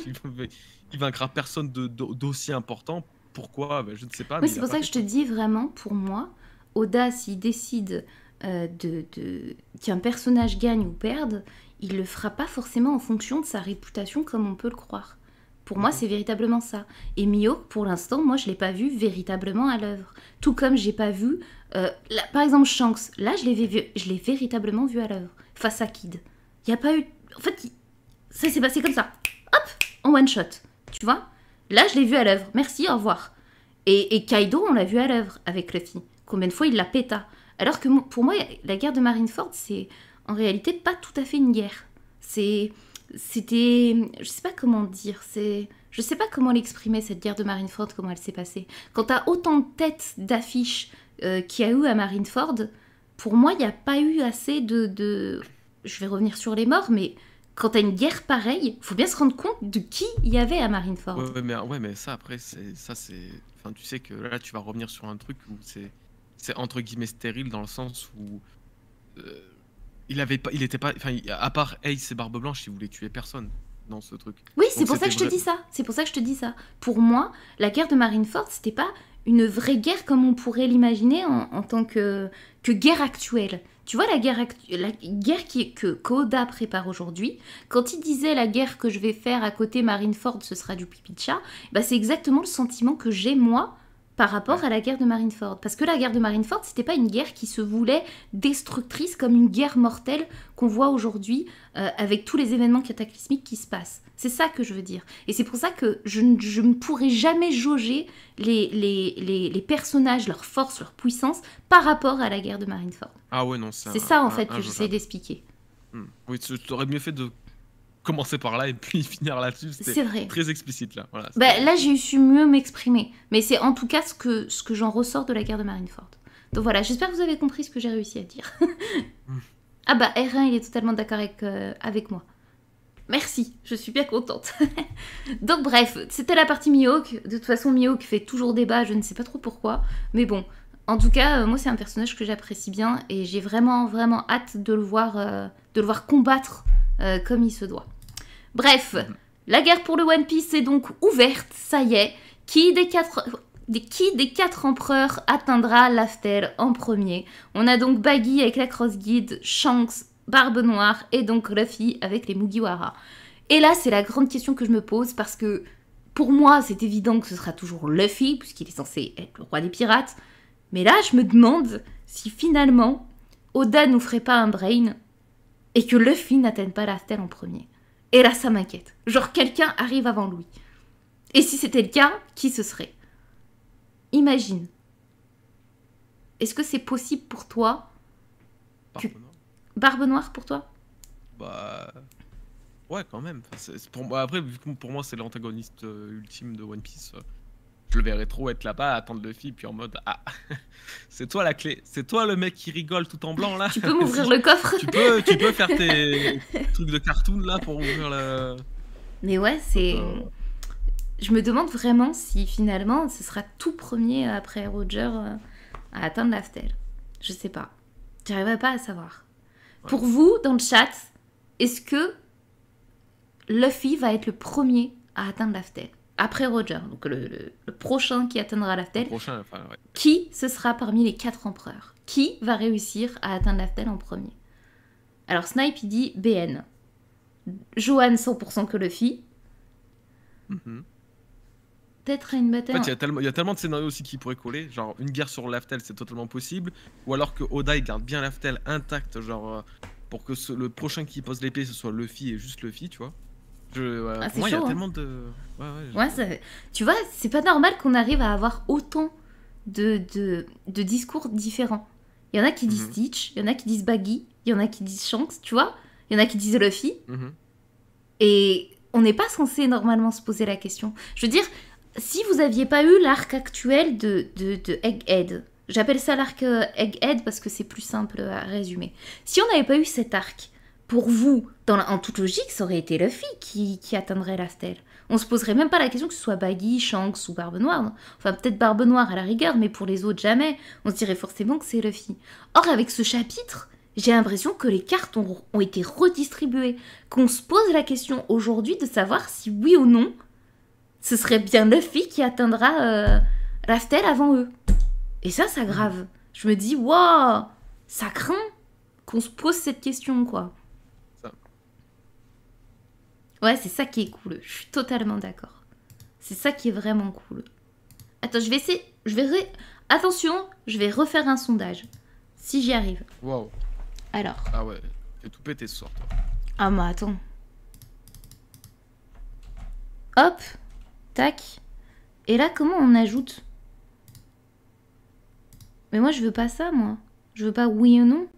il, il, vaincra personne d'aussi important. Pourquoi ben, Je ne sais pas. c'est pour ça que je te dis vraiment, pour moi, Oda, s'il décide euh, de, qu'un personnage gagne ou perde, il le fera pas forcément en fonction de sa réputation comme on peut le croire. Pour moi, mhm. c'est véritablement ça. Et Mio, pour l'instant, moi, je l'ai pas vu véritablement à l'œuvre. Tout comme j'ai pas vu, euh, par exemple, Shanks. Là, je l'ai, je l'ai véritablement vu à l'œuvre, face à Kid. Il n'y a pas eu... En fait, ça s'est passé comme ça en one shot. Tu vois Là, je l'ai vu à l'œuvre. Merci, au revoir. Et, Kaido, on l'a vu à l'œuvre avec Luffy. Combien de fois il la péta Alors que pour moi, la guerre de Marineford, c'est en réalité pas tout à fait une guerre. C'est. C'était. Je sais pas comment dire. C'est. Je sais pas comment l'exprimer, cette guerre de Marineford, comment elle s'est passée. Quand t'as autant de têtes d'affiches qui euh, qu'il y a eu à Marineford, pour moi, il n'y a pas eu assez de. Je vais revenir sur les morts, mais quand t'as une guerre pareille, faut bien se rendre compte de qui il y avait à Marineford. Ouais, mais, ouais, mais ça, après, c'est, ça, c'est. Enfin, tu sais que là, tu vas revenir sur un truc où c'est, c'est entre guillemets stérile dans le sens où. Euh, il avait pas. Il était pas. Enfin, à part Ace et Barbe Blanche, il voulait tuer personne dans ce truc. Oui, c'est pour ça que je te dis ça. C'est pour ça que je te dis ça. Pour moi, la guerre de Marineford, c'était pas une vraie guerre comme on pourrait l'imaginer en, en tant que, que guerre actuelle. Tu vois la guerre, la guerre que Koda prépare aujourd'hui, quand il disait la guerre que je vais faire à côté Marineford, ce sera du pipi de chat, bah c'est exactement le sentiment que j'ai moi par rapport à la guerre de Marineford. Parce que la guerre de Marineford, c'était pas une guerre qui se voulait destructrice comme une guerre mortelle qu'on voit aujourd'hui euh, avec tous les événements cataclysmiques qui se passent. C'est ça que je veux dire. Et c'est pour ça que je, ne pourrai jamais jauger les, les, personnages, leur force, leur puissance par rapport à la guerre de Marineford. Ah ouais, non, c'est ça en fait que j'essaie d'expliquer. Hmm. Oui, tu aurais mieux fait de commencer par là et puis finir là-dessus. C'est vrai. Très explicite là. Bah, là, j'ai su mieux m'exprimer. Mais c'est en tout cas ce que, ce que j'en ressors de la guerre de Marineford. Donc voilà, j'espère que vous avez compris ce que j'ai réussi à dire. Hmm. Ah bah, R1, il est totalement d'accord avec, euh, avec moi. Merci, je suis bien contente. Donc bref, c'était la partie Mihawk. De toute façon, Mihawk fait toujours débat, je ne sais pas trop pourquoi. Mais bon, en tout cas, euh, moi c'est un personnage que j'apprécie bien et j'ai vraiment vraiment hâte de le voir, euh, de le voir combattre euh, comme il se doit. Bref, la guerre pour le One Piece est donc ouverte, ça y est. Qui des quatre qui des quatre empereurs atteindra l'Aftel en premier On a donc Baggy avec la Cross Guide, Shanks, Barbe Noire et donc Luffy avec les Mugiwara. Et là, c'est la grande question que je me pose parce que pour moi, c'est évident que ce sera toujours Luffy, puisqu'il est censé être le roi des pirates. Mais là, je me demande si finalement, Oda nous ferait pas un brain et que Luffy n'atteigne pas la stèle en premier. Et là, ça m'inquiète. Genre, quelqu'un arrive avant lui. Et si c'était le cas, qui ce serait Imagine. Est-ce que c'est possible pour toi que Barbe noire pour toi Bah. Ouais, quand même. Après, vu que pour moi, c'est l'antagoniste euh, ultime de One Piece, euh, je le verrais trop être là-bas, attendre le fille, puis en mode Ah, c'est toi la clé, c'est toi le mec qui rigole tout en blanc là. Tu peux m'ouvrir le coffre tu peux, tu peux faire tes trucs de cartoon là pour ouvrir le. Mais ouais, c'est. Je me demande vraiment si finalement ce sera tout premier après Roger euh, à atteindre Laftel Je sais pas. J'arriverai pas à savoir. Pour vous, dans le chat, est-ce que Luffy va être le premier à atteindre l'Aftel Après Roger, donc le, prochain qui atteindra l'Aftel. Enfin, ouais. Qui ce sera parmi les quatre empereurs Qui va réussir à atteindre l'Aftel en premier Alors Snipe, dit BN. Johan 100% que Luffy. Mm peut-être une bataille. il y, a tellement de scénarios aussi qui pourraient coller. Genre, une guerre sur Laftel, c'est totalement possible. Ou alors que Oda, il garde bien Laftel intact, genre, euh, pour que le prochain qui pose l'épée, ce soit Luffy et juste Luffy, tu vois. Je, ah, moi, il y a hein. tellement de. Ouais, Tu vois, c'est pas normal qu'on arrive à avoir autant de, de, discours différents. Il y en a qui mhm. disent Stitch, il y en a qui disent Baggy, il y en a qui disent Shanks, tu vois. Il y en a qui disent Luffy. Mhm. Et on n'est pas censé normalement se poser la question. Je veux dire, si vous aviez pas eu l'arc actuel de, Egghead, j'appelle ça l'arc euh, Egghead parce que c'est plus simple à résumer. Si on n'avait pas eu cet arc, pour vous, en toute logique, ça aurait été Luffy qui, qui atteindrait la stèle. On se poserait même pas la question que ce soit Baggy, Shanks ou Barbe Noire. Enfin, peut-être Barbe Noire à la rigueur, mais pour les autres, jamais. On se dirait forcément que c'est Luffy. Or, avec ce chapitre, j'ai l'impression que les cartes ont, ont été redistribuées. Qu'on se pose la question aujourd'hui de savoir si oui ou non ce serait bien Luffy qui atteindra euh, Raftel avant eux. Et ça, ça grave. Je me dis, waouh, ça craint qu'on se pose cette question, quoi. Ouais, c'est ça qui est cool. Je suis totalement d'accord. C'est ça qui est vraiment cool. Attends, je vais essayer. Je Attention, je vais refaire un sondage. Si j'y arrive. Waouh. Alors. Ah ouais, tout pété ce soir, Ah, mais attends. Hop. Tac. Et là, comment on ajoute Mais moi, je veux pas ça, moi. Je veux pas oui ou non.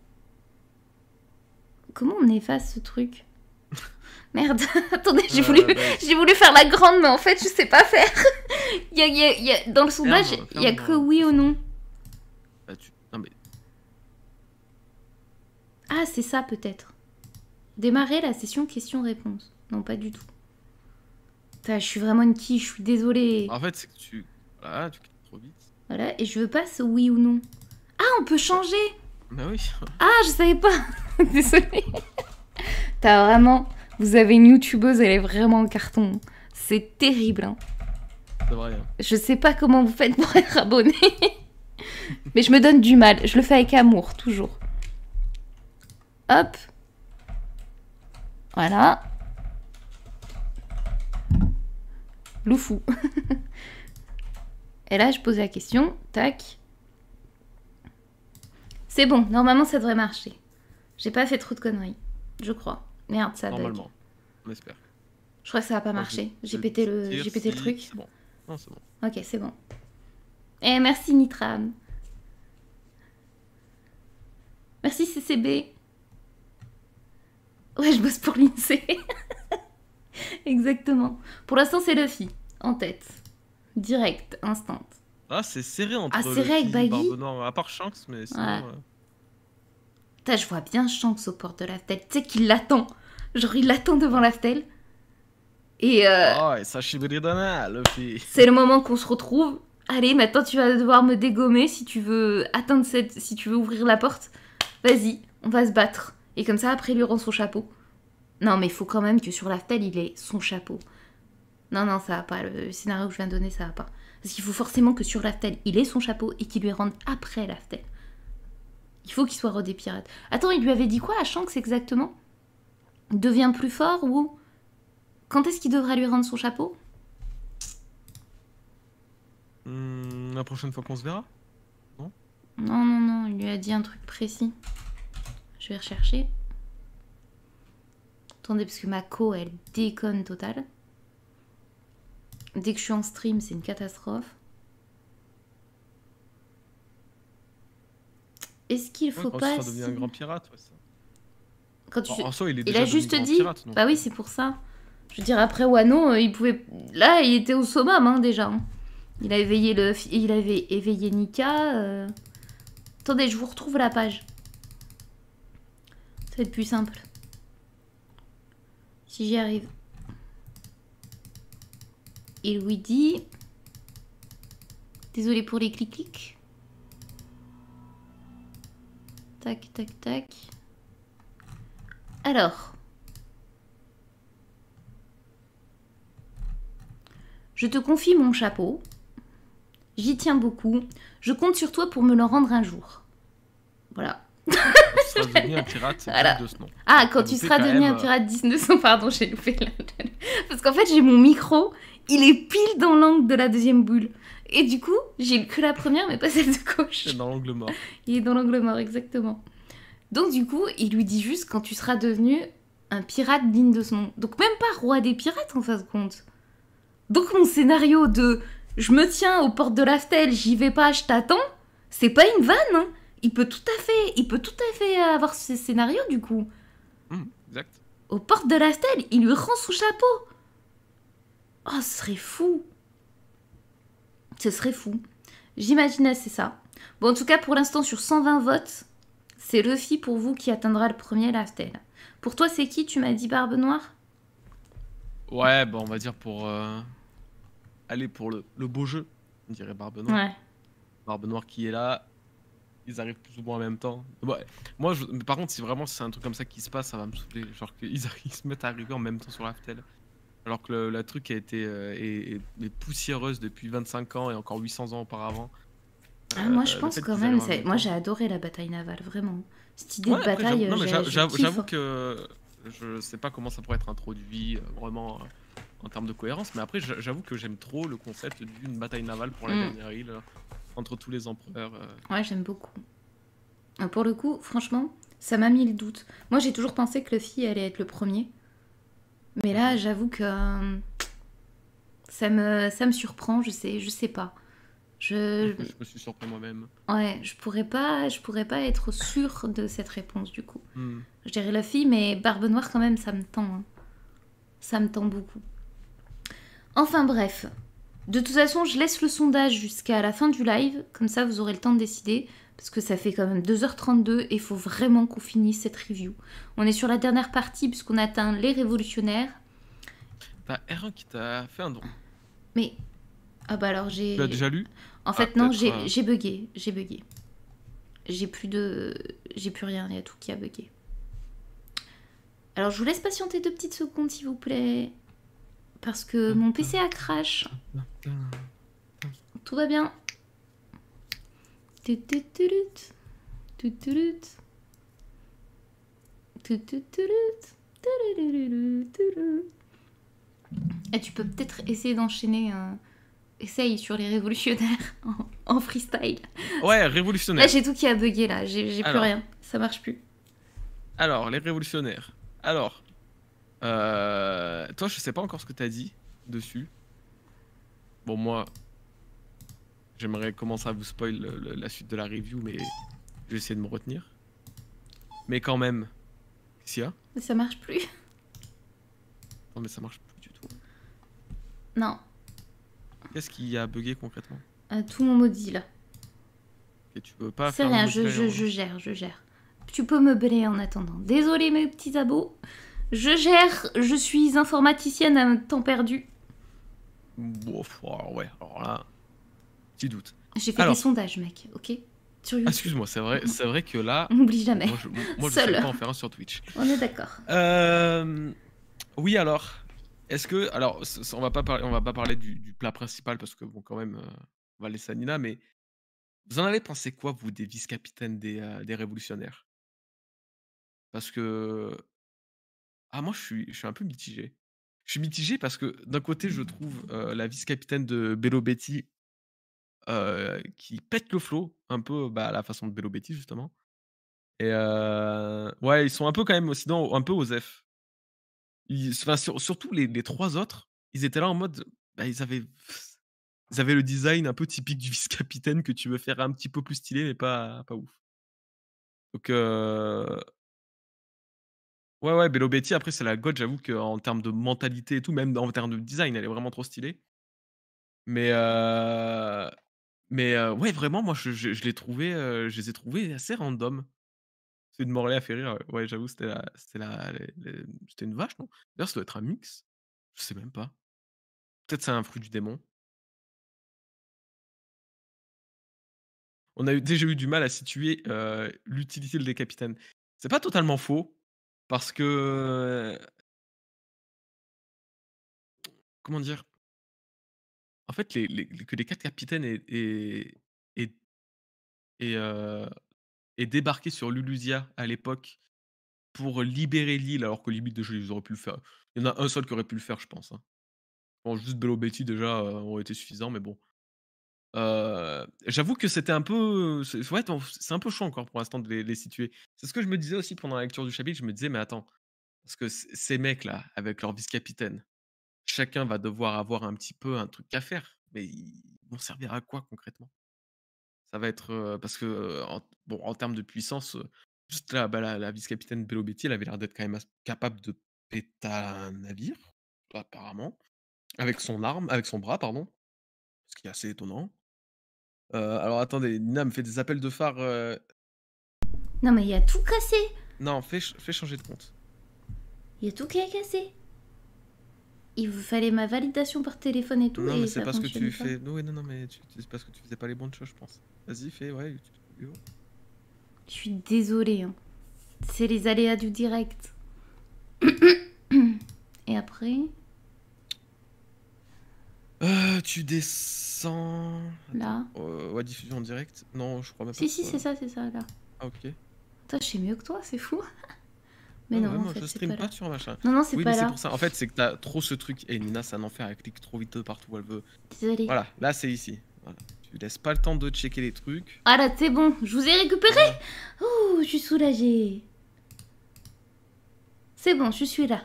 Comment on efface ce truc Merde, attendez, j'ai euh, voulu, bah, j'ai voulu faire la grande, mais en fait, je sais pas faire. dans le sondage, il y a que oui ou non. Bah, ah, c'est ça peut-être. Démarrer la session Question réponse Non, pas du tout je suis vraiment une quiche, je suis désolée. En fait, c'est que tu. Voilà, ah, tu cliques trop vite. Voilà, et je veux pas ce oui ou non. Ah, on peut changer Bah oui. Ah, je savais pas Désolée. T'as vraiment. Vous avez une youtubeuse, elle est vraiment en carton. C'est terrible, hein. C'est vrai. Hein. Je sais pas comment vous faites pour être abonné. Mais je me donne du mal. Je le fais avec amour, toujours. Hop. Voilà. Loufou. Et là, je pose la question. Tac. C'est bon, normalement, ça devrait marcher. J'ai pas fait trop de conneries. Je crois. Merde, ça Normalement, Je crois que ça va pas marcher. J'ai pété le, truc. bon. Non, c'est bon. Ok, c'est bon. Eh, merci Nitram. Merci CCB. Ouais, je bosse pour l'INSEE. Exactement. Pour l'instant, c'est Luffy en tête. Direct, instant. Ah, c'est serré entre ah, serré avec Non, à part Shanks, mais sinon. Euh. Putain, je vois bien Shanks aux portes de la l'Aftel. Tu sais qu'il l'attend. Genre, il l'attend devant l'Aftel. Et. Euh... Oh, et Luffy. C'est le moment qu'on se retrouve. Allez, maintenant tu vas devoir me dégommer si tu veux atteindre cette. si tu veux ouvrir la porte. Vas-y, on va se battre. Et comme ça, après, il lui rend son chapeau. Non, mais il faut quand même que sur l'aftel, il ait son chapeau. Non, non, ça va pas. Le scénario que je viens de donner, ça va pas. Parce qu'il faut forcément que sur l'aftel, il ait son chapeau et qu'il lui rende après l'aftel. Il faut qu'il soit rodé pirate. Attends, il lui avait dit quoi à Shanks exactement Devient plus fort ou Quand est-ce qu'il devra lui rendre son chapeau hmm, La prochaine fois qu'on se verra Non Non, non, non, il lui a dit un truc précis. Je vais rechercher. Attendez, parce que ma co, elle déconne totale. Dès que je suis en stream, c'est une catastrophe. Est-ce qu'il faut pas... Quand tu... il, a juste dit... bah oui, c'est pour ça. Je veux dire, après Wano, euh, il pouvait... Là, il était au summum, hein, déjà. Hein. Il a éveillé, le... il avait éveillé Nika. Euh. Attendez, je vous retrouve la page. Ça va être plus simple j'y arrive. et lui dit... Désolé pour les clics-clics. Tac, tac, tac. Alors. Je te confie mon chapeau. J'y tiens beaucoup. Je compte sur toi pour me le rendre un jour. Voilà. seras devenu un pirate de ce nom. Ah, quand tu seras devenu un pirate euh, digne de ce pardon, j'ai loupé dalle. Parce qu'en fait, j'ai mon micro, il est pile dans l'angle de la deuxième boule. Et du coup, j'ai que la première, mais pas celle de gauche. est dans l'angle mort. Il est dans l'angle mort, exactement. Donc du coup, il lui dit juste quand tu seras devenu un pirate digne de son nom. Donc même pas roi des pirates en fin de compte. Donc mon scénario de je me tiens aux portes de la l'Aftel, j'y vais pas, je t'attends, c'est pas une vanne. Hein il peut tout à fait, il peut tout à fait euh, avoir ce scénario du coup. Hmm, exact. Aux portes de la il lui rend son chapeau. Oh, ce serait fou. Ce serait fou. J'imaginais, c'est ça. Bon, en tout cas, pour l'instant, sur 120 votes, c'est Luffy pour vous qui atteindra le premier Laftel. Pour toi, c'est qui Tu m'as dit Barbe Noire Ouais, bon, on va dire pour. Euh... Allez, pour le, le beau jeu, on dirait Barbe Noire. Ouais. Barbe Noire qui est là, ils arrivent plus ou moins en même temps. Moi, par contre, si vraiment c'est un truc comme ça qui se passe, ça va me saouler. Genre qu'ils se mettent à arriver en même temps sur l'Aftel. Alors que la truc a été et euh, est, poussiéreuse depuis 25 ans et encore 800 ans auparavant. Ah, moi, je euh, pense quand même. Moi, j'ai adoré la bataille navale, vraiment. Cette idée de bataille. Euh, j'avoue que je sais pas comment ça pourrait être introduit vraiment en termes de cohérence, mais après, j'avoue que j'aime trop le concept d'une bataille navale pour la mm. dernière île entre tous les empereurs. Euh. Ouais, j'aime beaucoup. Euh, pour le coup, franchement, ça m'a mis le doute. Moi, j'ai toujours pensé que Luffy allait être le premier. Mais là, j'avoue que euh, ça me, ça me surprend, je sais, je sais pas. Je, me suis surpris moi-même. Ouais, je pourrais pas, je pourrais pas être sûr de cette réponse du coup. Hmm. Je dirais Luffy, mais Barbe Noire quand même, ça me tend. Hein. Ça me tend beaucoup. Enfin bref, de toute façon, je laisse le sondage jusqu'à la fin du live, comme ça vous aurez le temps de décider, parce que ça fait quand même 2h32 et il faut vraiment qu'on finisse cette review. On est sur la dernière partie puisqu'on atteint les révolutionnaires. T'as r qui t'a fait un don. Mais... Ah bah alors j'ai... Tu l'as déjà lu En ah, fait non, euh, j'ai bugué, j'ai bugué. J'ai plus de... J'ai plus rien, il y a tout qui a bugué. Alors je vous laisse patienter deux petites secondes s'il vous plaît. Parce que mon PC a crash. Tout va bien. Et tu peux peut-être essayer d'enchaîner. un... Essaye sur les révolutionnaires en, freestyle. Ouais, révolutionnaire. Là, j'ai tout qui a bugué là. J'ai plus rien. Ça marche plus. Alors, les révolutionnaires. Alors, euh, toi, je sais pas encore ce que t'as dit dessus. Bon, moi, j'aimerais commencer à vous spoil la suite de la review, mais je vais de me retenir. Mais quand même, Sia. Mais ça marche plus. Non, mais ça marche plus du tout. Non. Qu'est-ce qui a bugué concrètement euh, Tout mon maudit là. Et tu peux pas. C'est rien, hein je, gère, je gère. Tu peux me meubler en attendant. Désolé mes petits abos. Je gère, je suis informaticienne à temps perdu. Bon, ouais, alors là, petit doute. J'ai fait des sondages, mec, ok ah, YouTube. Excuse-moi, c'est vrai, mm. c'est vrai que là. On n'oublie jamais. Moi, je, ne pas en faire un sur Twitch. On est d'accord. Euh, oui, alors, est-ce que, alors, on va pas parler, on va pas parler du, du plat principal parce que bon, quand même, on euh, va laisser à Nina, mais vous en avez pensé quoi, vous, des vice-capitaines des, euh, des révolutionnaires Parce que ah, moi, je suis, je suis un peu mitigé. Je suis mitigé parce que d'un côté, je mmh. trouve la vice-capitaine de Bello Betty qui pète le flot, un peu bah, à la façon de Bello Betty, justement. Et ouais, ils sont un peu quand même aussi dans, un peu aux F. surtout les, les, trois autres, ils étaient là en mode. Bah, ils, avaient, avaient le design un peu typique du vice-capitaine que tu veux faire un petit peu plus stylé, mais pas, pas ouf. Donc, Ouais, ouais, Bello Betty, après, c'est la god, j'avoue qu'en termes de mentalité et tout, même en termes de design, elle est vraiment trop stylée. Mais, euh... mais ouais, vraiment, moi, je, je, l'ai je les ai trouvés assez random. C'est une Morlaix à faire rire. Ouais, j'avoue, c'était c'était une vache, non D'ailleurs, ça doit être un mix. Je sais même pas. Peut-être c'est un fruit du démon. On a déjà eu du mal à situer l'utilité de décapitaine. C'est pas totalement faux, parce que. Comment dire En fait, les, que les quatre capitaines aient, débarqué sur l'Ulusia à l'époque pour libérer l'île, alors que limite, déjà, ils auraient pu le faire. Il y en a un seul qui aurait pu le faire, je pense. Hein. Bon, juste déjà, aurait été suffisant, mais bon. J'avoue que c'était un peu. C'est un peu chaud encore pour l'instant de les, situer. C'est ce que je me disais aussi pendant la lecture du chapitre. Je me disais, mais attends, parce que ces mecs-là, avec leur vice-capitaine, chacun va devoir avoir un petit peu un truc à faire. Mais ils vont servir à quoi concrètement Ça va être. parce que, en, bon, en termes de puissance, juste là, bah, la, vice-capitaine Bellobetti, elle avait l'air d'être quand même capable de péter un navire, apparemment. Avec son arme, avec son bras, pardon qui est assez étonnant. Euh, alors attendez, Nina me fait des appels de phare. Euh non, mais il y a tout cassé. Non, fais, changer de compte. Il y a tout qui a cassé. Il vous fallait ma validation par téléphone et tout. Non, mais c'est parce que tu fais. Non, mais tu- c'est parce que tu faisais pas les bonnes choses, je pense. Vas-y, fais, ouais. Je suis désolée. hein. C'est les aléas du direct. et après, euh, tu descends. Là euh, Ouais, diffusion en direct Non, je crois même pas. Si, si, c'est ça, c'est ça, là. Ah, ok. Toi, je sais mieux que toi, c'est fou. mais non, non, en fait, je stream pas, sur machin. Non, non, c'est oui, pas mais c'est pour ça. En fait, c'est que t'as trop ce truc. Et Nina, c'est un enfer, elle clique trop vite partout où elle veut. Désolée. Voilà, là, c'est ici. Tu laisses pas le temps de checker les trucs. Ah là, c'est bon, je vous ai récupéré Oh, je suis soulagée. C'est bon, je suis là.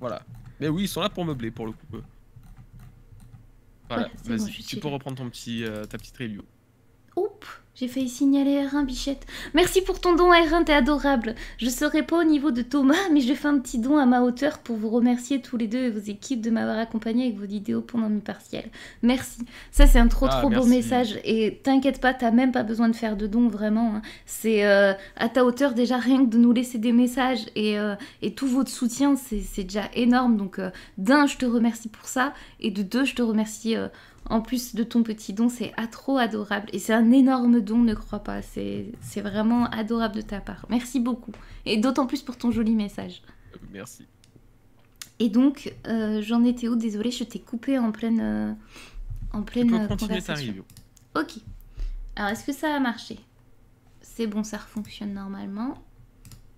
Voilà. Mais oui, ils sont là pour meubler pour le coup. Voilà, vas-y, tu peux reprendre ton petit, euh, ta petite review. Oups, j'ai failli signaler R1 Bichette. Merci pour ton don R1, t'es adorable. Je serai pas au niveau de Thomas, mais je fais un petit don à ma hauteur pour vous remercier tous les deux et vos équipes de m'avoir accompagné avec vos vidéos pendant mes partiels. Merci. Ça c'est un trop ah, trop beau message et t'inquiète pas, t'as même pas besoin de faire de dons, vraiment. Hein. C'est euh, à ta hauteur déjà rien que de nous laisser des messages et, euh, tout votre soutien c'est déjà énorme. Donc euh, d'un, je te remercie pour ça et de deux, je te remercie en plus de ton petit don, c'est trop adorable. Et c'est un énorme don, ne crois pas. C'est vraiment adorable de ta part. Merci beaucoup. Et d'autant plus pour ton joli message. Merci. Et donc, euh, j'en étais où Désolée, je t'ai coupé en pleine, euh, en pleine tu peux ok. Alors, est-ce que ça a marché C'est bon, ça fonctionne normalement.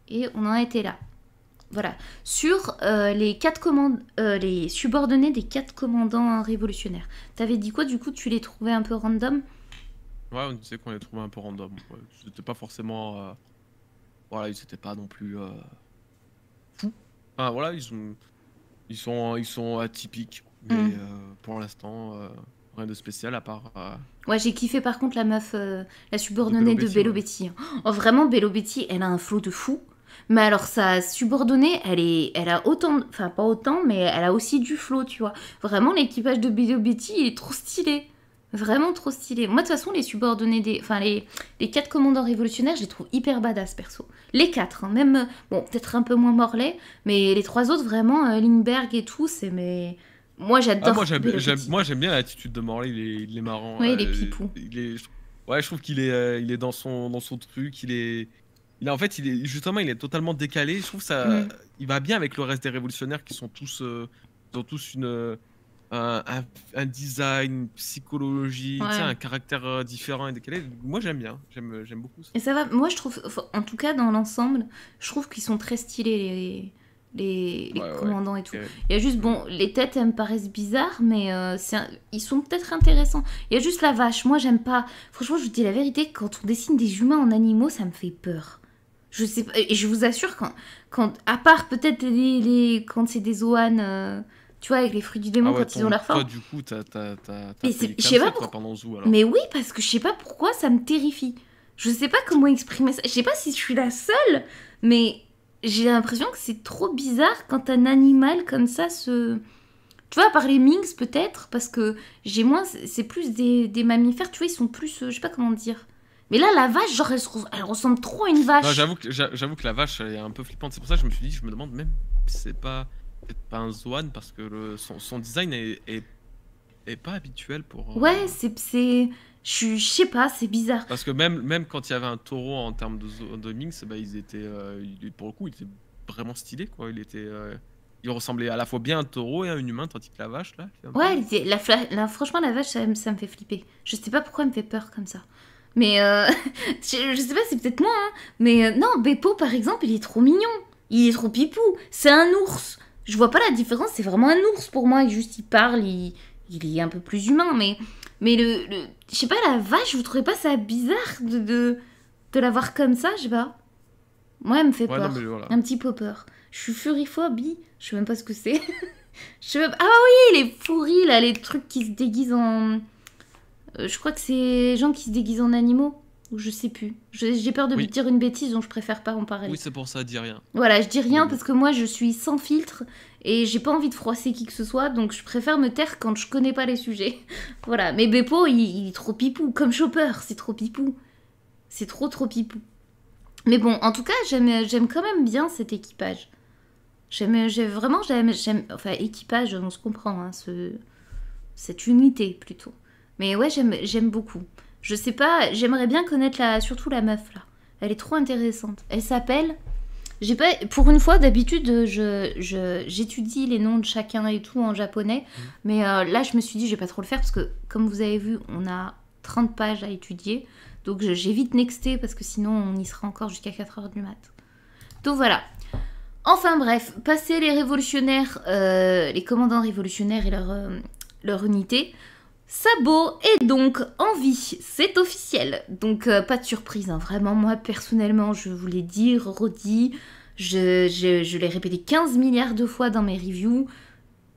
Et on en était là voilà, sur euh, les quatre commandes, euh, les subordonnés des quatre commandants révolutionnaires. T'avais dit quoi du coup Tu les trouvais un peu random Ouais, on disait qu'on les trouvait un peu random. C'était pas forcément. Euh, voilà, ils étaient pas non plus fous. Enfin, voilà, ils sont, ils sont, ils sont atypiques. Mm. Mais pour l'instant, rien de spécial à part. Ouais, j'ai kiffé par contre la meuf, la subordonnée de Bello Betty. Oh, vraiment, Bello Betty, elle a un flot de fou. Mais alors sa subordonnée, elle est, elle a autant, enfin pas autant, mais elle a aussi du flow, tu vois. Vraiment l'équipage de Billy Betty, il est trop stylé. Vraiment trop stylé. Moi de toute façon les subordonnés des, enfin les, les quatre commandants révolutionnaires, je les trouve hyper badass perso. Les quatre, hein. même euh, bon peut-être un peu moins Morlaix, mais les trois autres vraiment euh, Lindbergh et tout, c'est mais moi j'adore. Ah, moi j'aime bien l'attitude de Morlaix, il est, marrant. Oui, il est euh, pipou. ouais, je trouve qu'il est, euh, il est dans son, dans son truc, il est, il en fait, il est, justement, il est totalement décalé. Je trouve ça, mm. il va bien avec le reste des révolutionnaires qui sont tous, dans euh, ils ont tous une, euh, un, design, une psychologie, un caractère euh, différent et décalé. Moi, j'aime bien, j'aime, j'aime beaucoup ça. Et ça va. Moi, je trouve, en tout cas, dans l'ensemble, je trouve qu'ils sont très stylés les, les, commandants et tout. Il y a juste, bon, les têtes, elles me paraissent bizarres, mais ils sont peut-être intéressants. Il y a juste la vache, moi j'aime pas. Franchement, je vous dis la vérité, quand on dessine des humains en animaux, ça me fait peur. Je sais pas, et je vous assure, quand, quand à part peut-être les, quand c'est des Zoan, euh, tu vois, avec les fruits du démon ah quand ils ont leur forme. Toi, du coup, t'as. Mais je sais pas alors. Mais oui, parce que je sais pas pourquoi ça me terrifie. Je sais pas comment exprimer ça. Je sais pas si je suis la seule, mais j'ai l'impression que c'est trop bizarre quand un animal comme ça se. Tu vois, part les minx peut-être, parce que j'ai moins. C'est plus des, des, mammifères, tu vois, ils sont plus. Euh, je sais pas comment dire mais là, la vache, genre, elle, ressemble, elle ressemble trop à une vache. J'avoue que, que la vache, elle est un peu flippante. C'est pour ça que je me suis dit, je me demande même si c'est pas, pas un Zoan parce que le, son, design est, est, pas habituel pour. Euh, ouais, c'est. Je sais pas, c'est bizarre. Parce que même, même quand il y avait un taureau en termes de, de Minx, bah, ils étaient, euh, pour le coup, il était vraiment stylé. Quoi. Il, était, euh, il ressemblait à la fois bien à un taureau et à un humain, tandis que la vache, là. Ouais, la, la, franchement, la vache, ça, me fait flipper. Je sais pas pourquoi elle me fait peur comme ça. Mais euh, je, sais pas, c'est peut-être moi, hein. mais euh, non, Beppo par exemple, il est trop mignon. Il est trop pipou. C'est un ours. Je vois pas la différence, c'est vraiment un ours pour moi. Il juste, il parle, il, il est un peu plus humain, mais, mais le, je sais pas, la vache, vous trouvez pas ça bizarre de, de, de comme ça, je sais pas. Moi, elle me fait peur. Un petit peu peur. Je suis bi. je sais même pas ce que c'est. je sais Ah oui, les fourris, là, les trucs qui se déguisent en euh, je crois que c'est gens qui se déguisent en animaux. Ou je sais plus. J'ai peur de dire une bêtise, donc je préfère pas en parler. Oui, c'est pour ça, dis rien. Voilà, je dis rien parce que moi, je suis sans filtre et j'ai pas envie de froisser qui que ce soit, donc je préfère me taire quand je connais pas les sujets. voilà, mais Beppo, il, est trop pipou, comme Chopper, c'est trop pipou. C'est trop, trop pipou. Mais bon, en tout cas, j'aime quand même bien cet équipage. J'aime vraiment, j'aime, enfin, équipage, on se comprend, hein, cette unité plutôt. Mais ouais, j'aime beaucoup. Je sais pas, j'aimerais bien connaître la, surtout la meuf là. Elle est trop intéressante. Elle s'appelle. J'ai pas, pour une fois, d'habitude, j'étudie les noms de chacun et tout en japonais. Mmh. Mais euh, là, je me suis dit, je vais pas trop le faire parce que, comme vous avez vu, on a 30 pages à étudier. Donc j'évite nexté parce que sinon, on y sera encore jusqu'à 4h du mat. Donc voilà. Enfin bref, passer les révolutionnaires, euh, les commandants révolutionnaires et leur euh, unité. Sabot est donc en vie, c'est officiel. Donc euh, pas de surprise, hein. vraiment moi personnellement je vous l'ai dit, je, je l'ai répété 15 milliards de fois dans mes reviews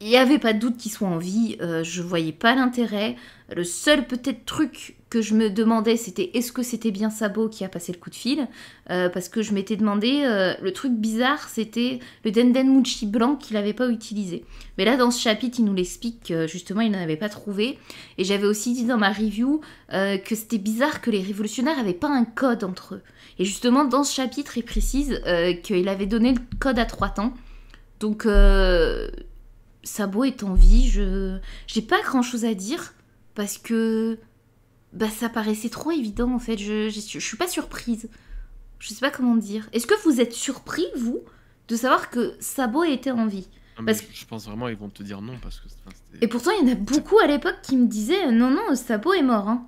il n'y avait pas de doute qu'il soit en vie, je euh, je voyais pas l'intérêt. Le seul peut-être truc que je me demandais, c'était est-ce que c'était bien Sabo qui a passé le coup de fil euh, Parce que je m'étais demandé, euh, le truc bizarre, c'était le Dendenmuchi blanc qu'il n'avait pas utilisé. Mais là, dans ce chapitre, il nous l'explique justement, il n'en avait pas trouvé. Et j'avais aussi dit dans ma review que c'était bizarre que les révolutionnaires n'avaient pas un code entre eux. Et justement, dans ce chapitre, il précise qu'il avait donné le code à trois temps. Donc... Sabo est en vie, je j'ai pas grand chose à dire parce que bah ça paraissait trop évident en fait. Je, suis pas surprise. Je sais pas comment dire. Est-ce que vous êtes surpris vous de savoir que Sabo était en vie ah, Parce que Je pense vraiment ils vont te dire non parce que. Et pourtant il y en a beaucoup à l'époque qui me disaient euh, non non Sabo est mort. Hein.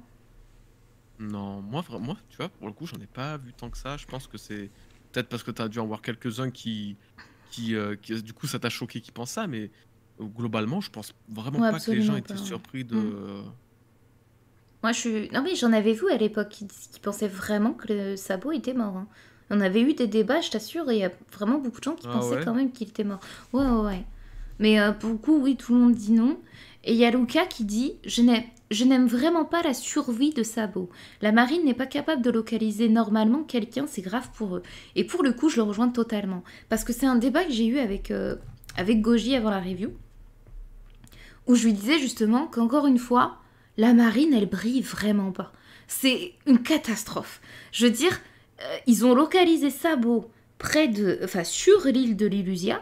Non moi moi tu vois pour le coup j'en ai pas vu tant que ça. Je pense que c'est peut-être parce que t'as dû en voir quelques uns euh, qui du coup ça t'a choqué qui pensent ça mais globalement, je pense vraiment pas que les gens étaient surpris de. Mmh. Moi, je suis. Non, mais j'en avais vu à l'époque qui, pensaient vraiment que le sabot était mort. Hein. On avait eu des débats, je t'assure, et il y a vraiment beaucoup de gens qui ah pensaient quand même qu'il était mort. Ouais, ouais, ouais. Mais beaucoup, pour le oui, tout le monde dit non. Et il y a Luca qui dit Je n'aime vraiment pas la survie de Sabot. La marine n'est pas capable de localiser normalement quelqu'un, c'est grave pour eux. Et pour le coup, je le rejoins totalement. Parce que c'est un débat que j'ai eu avec. Euh, avec Goji avant la review, où je lui disais justement qu'encore une fois, la marine, elle brille vraiment pas. C'est une catastrophe. Je veux dire, euh, ils ont localisé Sabo près de, enfin sur l'île de l'Illusia,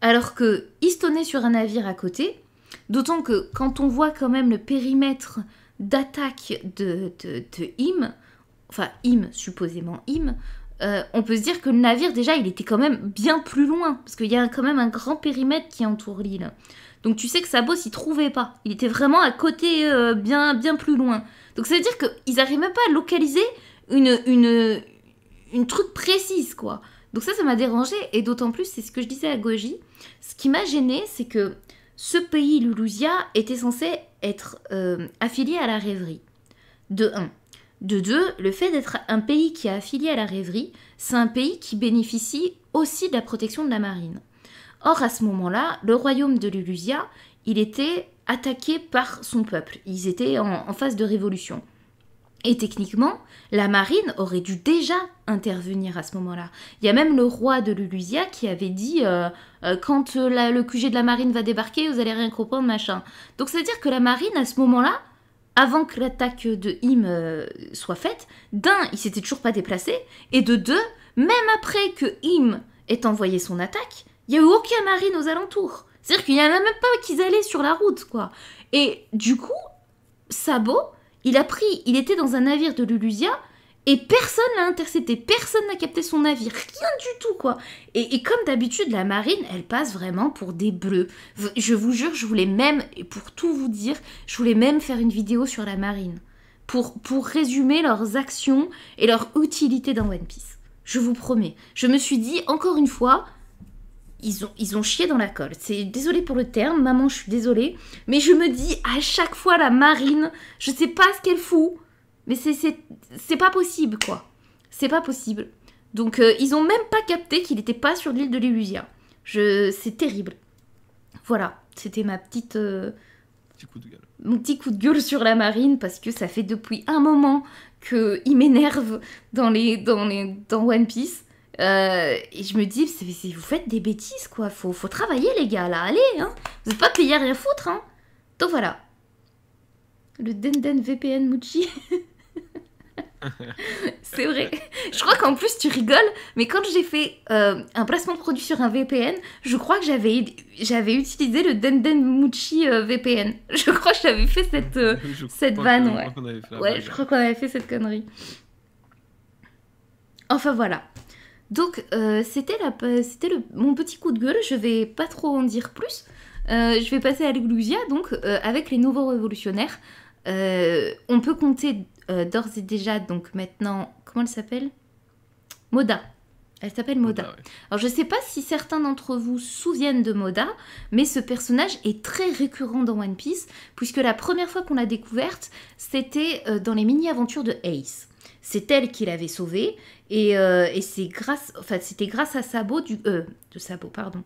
alors que tenaient sur un navire à côté. D'autant que quand on voit quand même le périmètre d'attaque de, de, de enfin Im, supposément Im, euh, on peut se dire que le navire, déjà, il était quand même bien plus loin, parce qu'il y a quand même un grand périmètre qui entoure l'île. Donc tu sais que Sabo s'y trouvait pas. Il était vraiment à côté, euh, bien, bien plus loin. Donc ça veut dire qu'ils n'arrivent même pas à localiser une, une, truc précise, quoi. Donc ça, ça m'a dérangé, et d'autant plus, c'est ce que je disais à Goji. Ce qui m'a gêné, c'est que ce pays, l'Ulusia, était censé être euh, affilié à la rêverie. De 1. De deux, le fait d'être un pays qui est affilié à la rêverie, c'est un pays qui bénéficie aussi de la protection de la marine. Or, à ce moment-là, le royaume de l'Ulusia, il était attaqué par son peuple. Ils étaient en, phase de révolution. Et techniquement, la marine aurait dû déjà intervenir à ce moment-là. Il y a même le roi de l'Ulusia qui avait dit euh, euh, quand le QG de la marine va débarquer, vous allez rien comprendre, machin. Donc c'est-à-dire que la marine, à ce moment-là, avant que l'attaque de Him euh, soit faite, d'un, il s'était toujours pas déplacé, et de deux, même après que Him ait envoyé son attaque, il y a eu aucun marine aux alentours. C'est-à-dire qu'il n'y en a même pas qu'ils allaient sur la route, quoi. Et du coup, Sabo, il a pris, il était dans un navire de Lulusia et personne l'a intercepté, personne n'a capté son navire, rien du tout quoi. Et, comme d'habitude, la marine, elle passe vraiment pour des bleus. Je vous jure, je voulais même, pour tout vous dire, je voulais même faire une vidéo sur la marine. Pour, pour résumer leurs actions et leur utilité dans One Piece. Je vous promets. Je me suis dit, encore une fois, ils ont, ils ont chié dans la colle. C'est désolé pour le terme, maman, je suis désolée. Mais je me dis, à chaque fois, la marine, je sais pas ce qu'elle fout mais c'est pas possible, quoi. C'est pas possible. Donc, euh, ils ont même pas capté qu'il n'était pas sur l'île de l'Illusia. Je... C'est terrible. Voilà, c'était ma petite... Euh, mon petit coup de gueule sur la marine, parce que ça fait depuis un moment qu'il m'énerve dans, les, dans, les, dans One Piece. Euh, et je me dis, vous faites des bêtises, quoi. Faut, faut travailler, les gars, là. Allez, hein. Vous n'êtes pas payer à rien foutre, hein. Donc voilà, le Denden VPN Muchi. c'est vrai. Je crois qu'en plus tu rigoles, mais quand j'ai fait euh, un placement de produit sur un VPN, je crois que j'avais j'avais utilisé le Denden Muchi euh, VPN. Je crois que j'avais fait cette euh, cette vanne, ouais. je crois qu'on avait fait cette connerie. Enfin voilà. Donc c'était la c'était le mon petit coup de gueule. Je vais pas trop en dire plus. je vais passer à l'Eglusia donc avec les nouveaux révolutionnaires. Euh, on peut compter euh, d'ores et déjà, donc maintenant, comment elle s'appelle Moda. Elle s'appelle Moda. Alors je ne sais pas si certains d'entre vous souviennent de Moda, mais ce personnage est très récurrent dans One Piece, puisque la première fois qu'on l'a découverte, c'était euh, dans les mini-aventures de Ace. C'est elle qui l'avait sauvée, et, c'est grâce, enfin, c'était grâce à Sabo, du, de Sabo, pardon,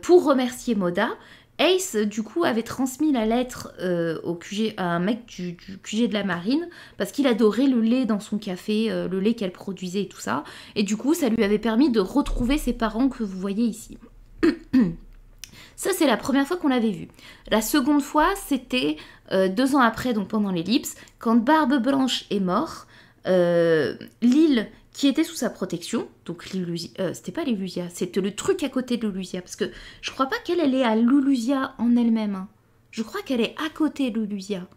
pour remercier Moda Ace, du coup, avait transmis la lettre euh, au QG, à un mec du, QG de la marine, parce qu'il adorait le lait dans son café, euh, le lait qu'elle produisait et tout ça. Et du coup, ça lui avait permis de retrouver ses parents que vous voyez ici. ça, c'est la première fois qu'on l'avait vu. La seconde fois, c'était euh, deux ans après, donc pendant l'ellipse, quand Barbe Blanche est mort, l'île qui était sous sa protection. Donc euh, c'était pas l'Illusia, c'était le truc à côté de l'Illusia, parce que je crois pas qu'elle elle est à l'Illusia en elle-même. Hein. Je crois qu'elle est à côté de l'Illusia.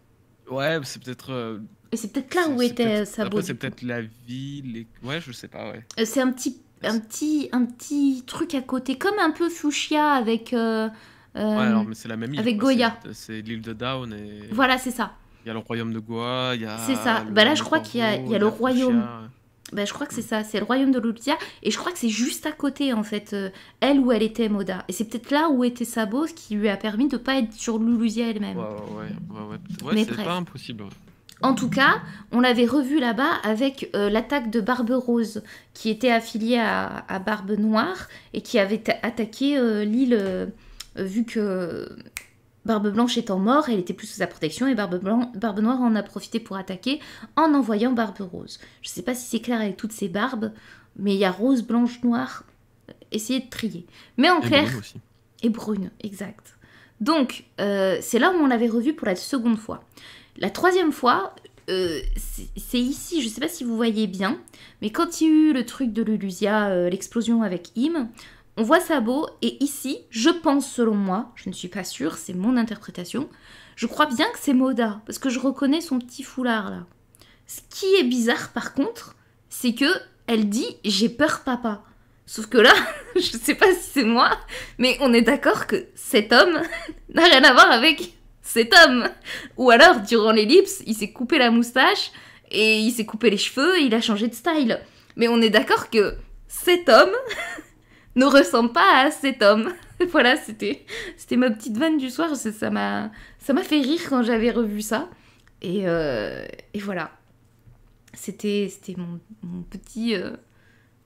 Ouais, c'est peut-être. Euh, et c'est peut-être là où était sa Après, c'est peut-être la ville. Ouais, je sais pas, ouais. Euh, c'est un petit, un, petit, un petit truc à côté, comme un peu Fuchsia avec. ouais, mais c'est la même île. Avec Goya. C'est l'île de Down. Et... Voilà, c'est ça. Il y a le royaume de Goa, C'est ça. Bah là, je crois qu'il y, y a, le royaume. Bah, je crois que c'est ça, c'est le royaume de Luluzia, et je crois que c'est juste à côté en fait, euh, elle où elle était Moda. Et c'est peut-être là où était Sabo, ce qui lui a permis de pas être sur Lulusia elle-même. Ouais, ouais, ouais, ouais. c'est pas impossible. En tout cas, on l'avait revu là-bas avec euh, l'attaque de Barbe Rose, qui était affiliée à, Barbe Noire et qui avait attaqué euh, l'île, vu que Barbe Blanche étant mort, elle était plus sous sa protection et Barbe, Noire en a profité pour attaquer en envoyant Barbe Rose. Je ne sais pas si c'est clair avec toutes ces barbes, mais il y a Rose, Blanche, Noire. Euh, Essayez de trier. Mais en et clair. Et brune, exact. Donc, euh, c'est là où on l'avait revue pour la seconde fois. La troisième fois, euh, c'est ici, je ne sais pas si vous voyez bien, mais quand il y a eu le truc de Lulusia, l'explosion avec Im, on voit sabot et ici, je pense selon moi, je ne suis pas sûre, c'est mon interprétation, je crois bien que c'est Moda, parce que je reconnais son petit foulard là. Ce qui est bizarre par contre, c'est que elle dit j'ai peur papa. Sauf que là, je sais pas si c'est moi, mais on est d'accord que cet homme n'a rien à voir avec cet homme. Ou alors, durant l'ellipse, il s'est coupé la moustache et il s'est coupé les cheveux, et il a changé de style. Mais on est d'accord que cet homme ne ressemble pas à cet homme. voilà, c'était c'était ma petite vanne du soir. Ça m'a ça m'a fait rire quand j'avais revu ça. Et, euh, et voilà. C'était c'était mon, petit euh,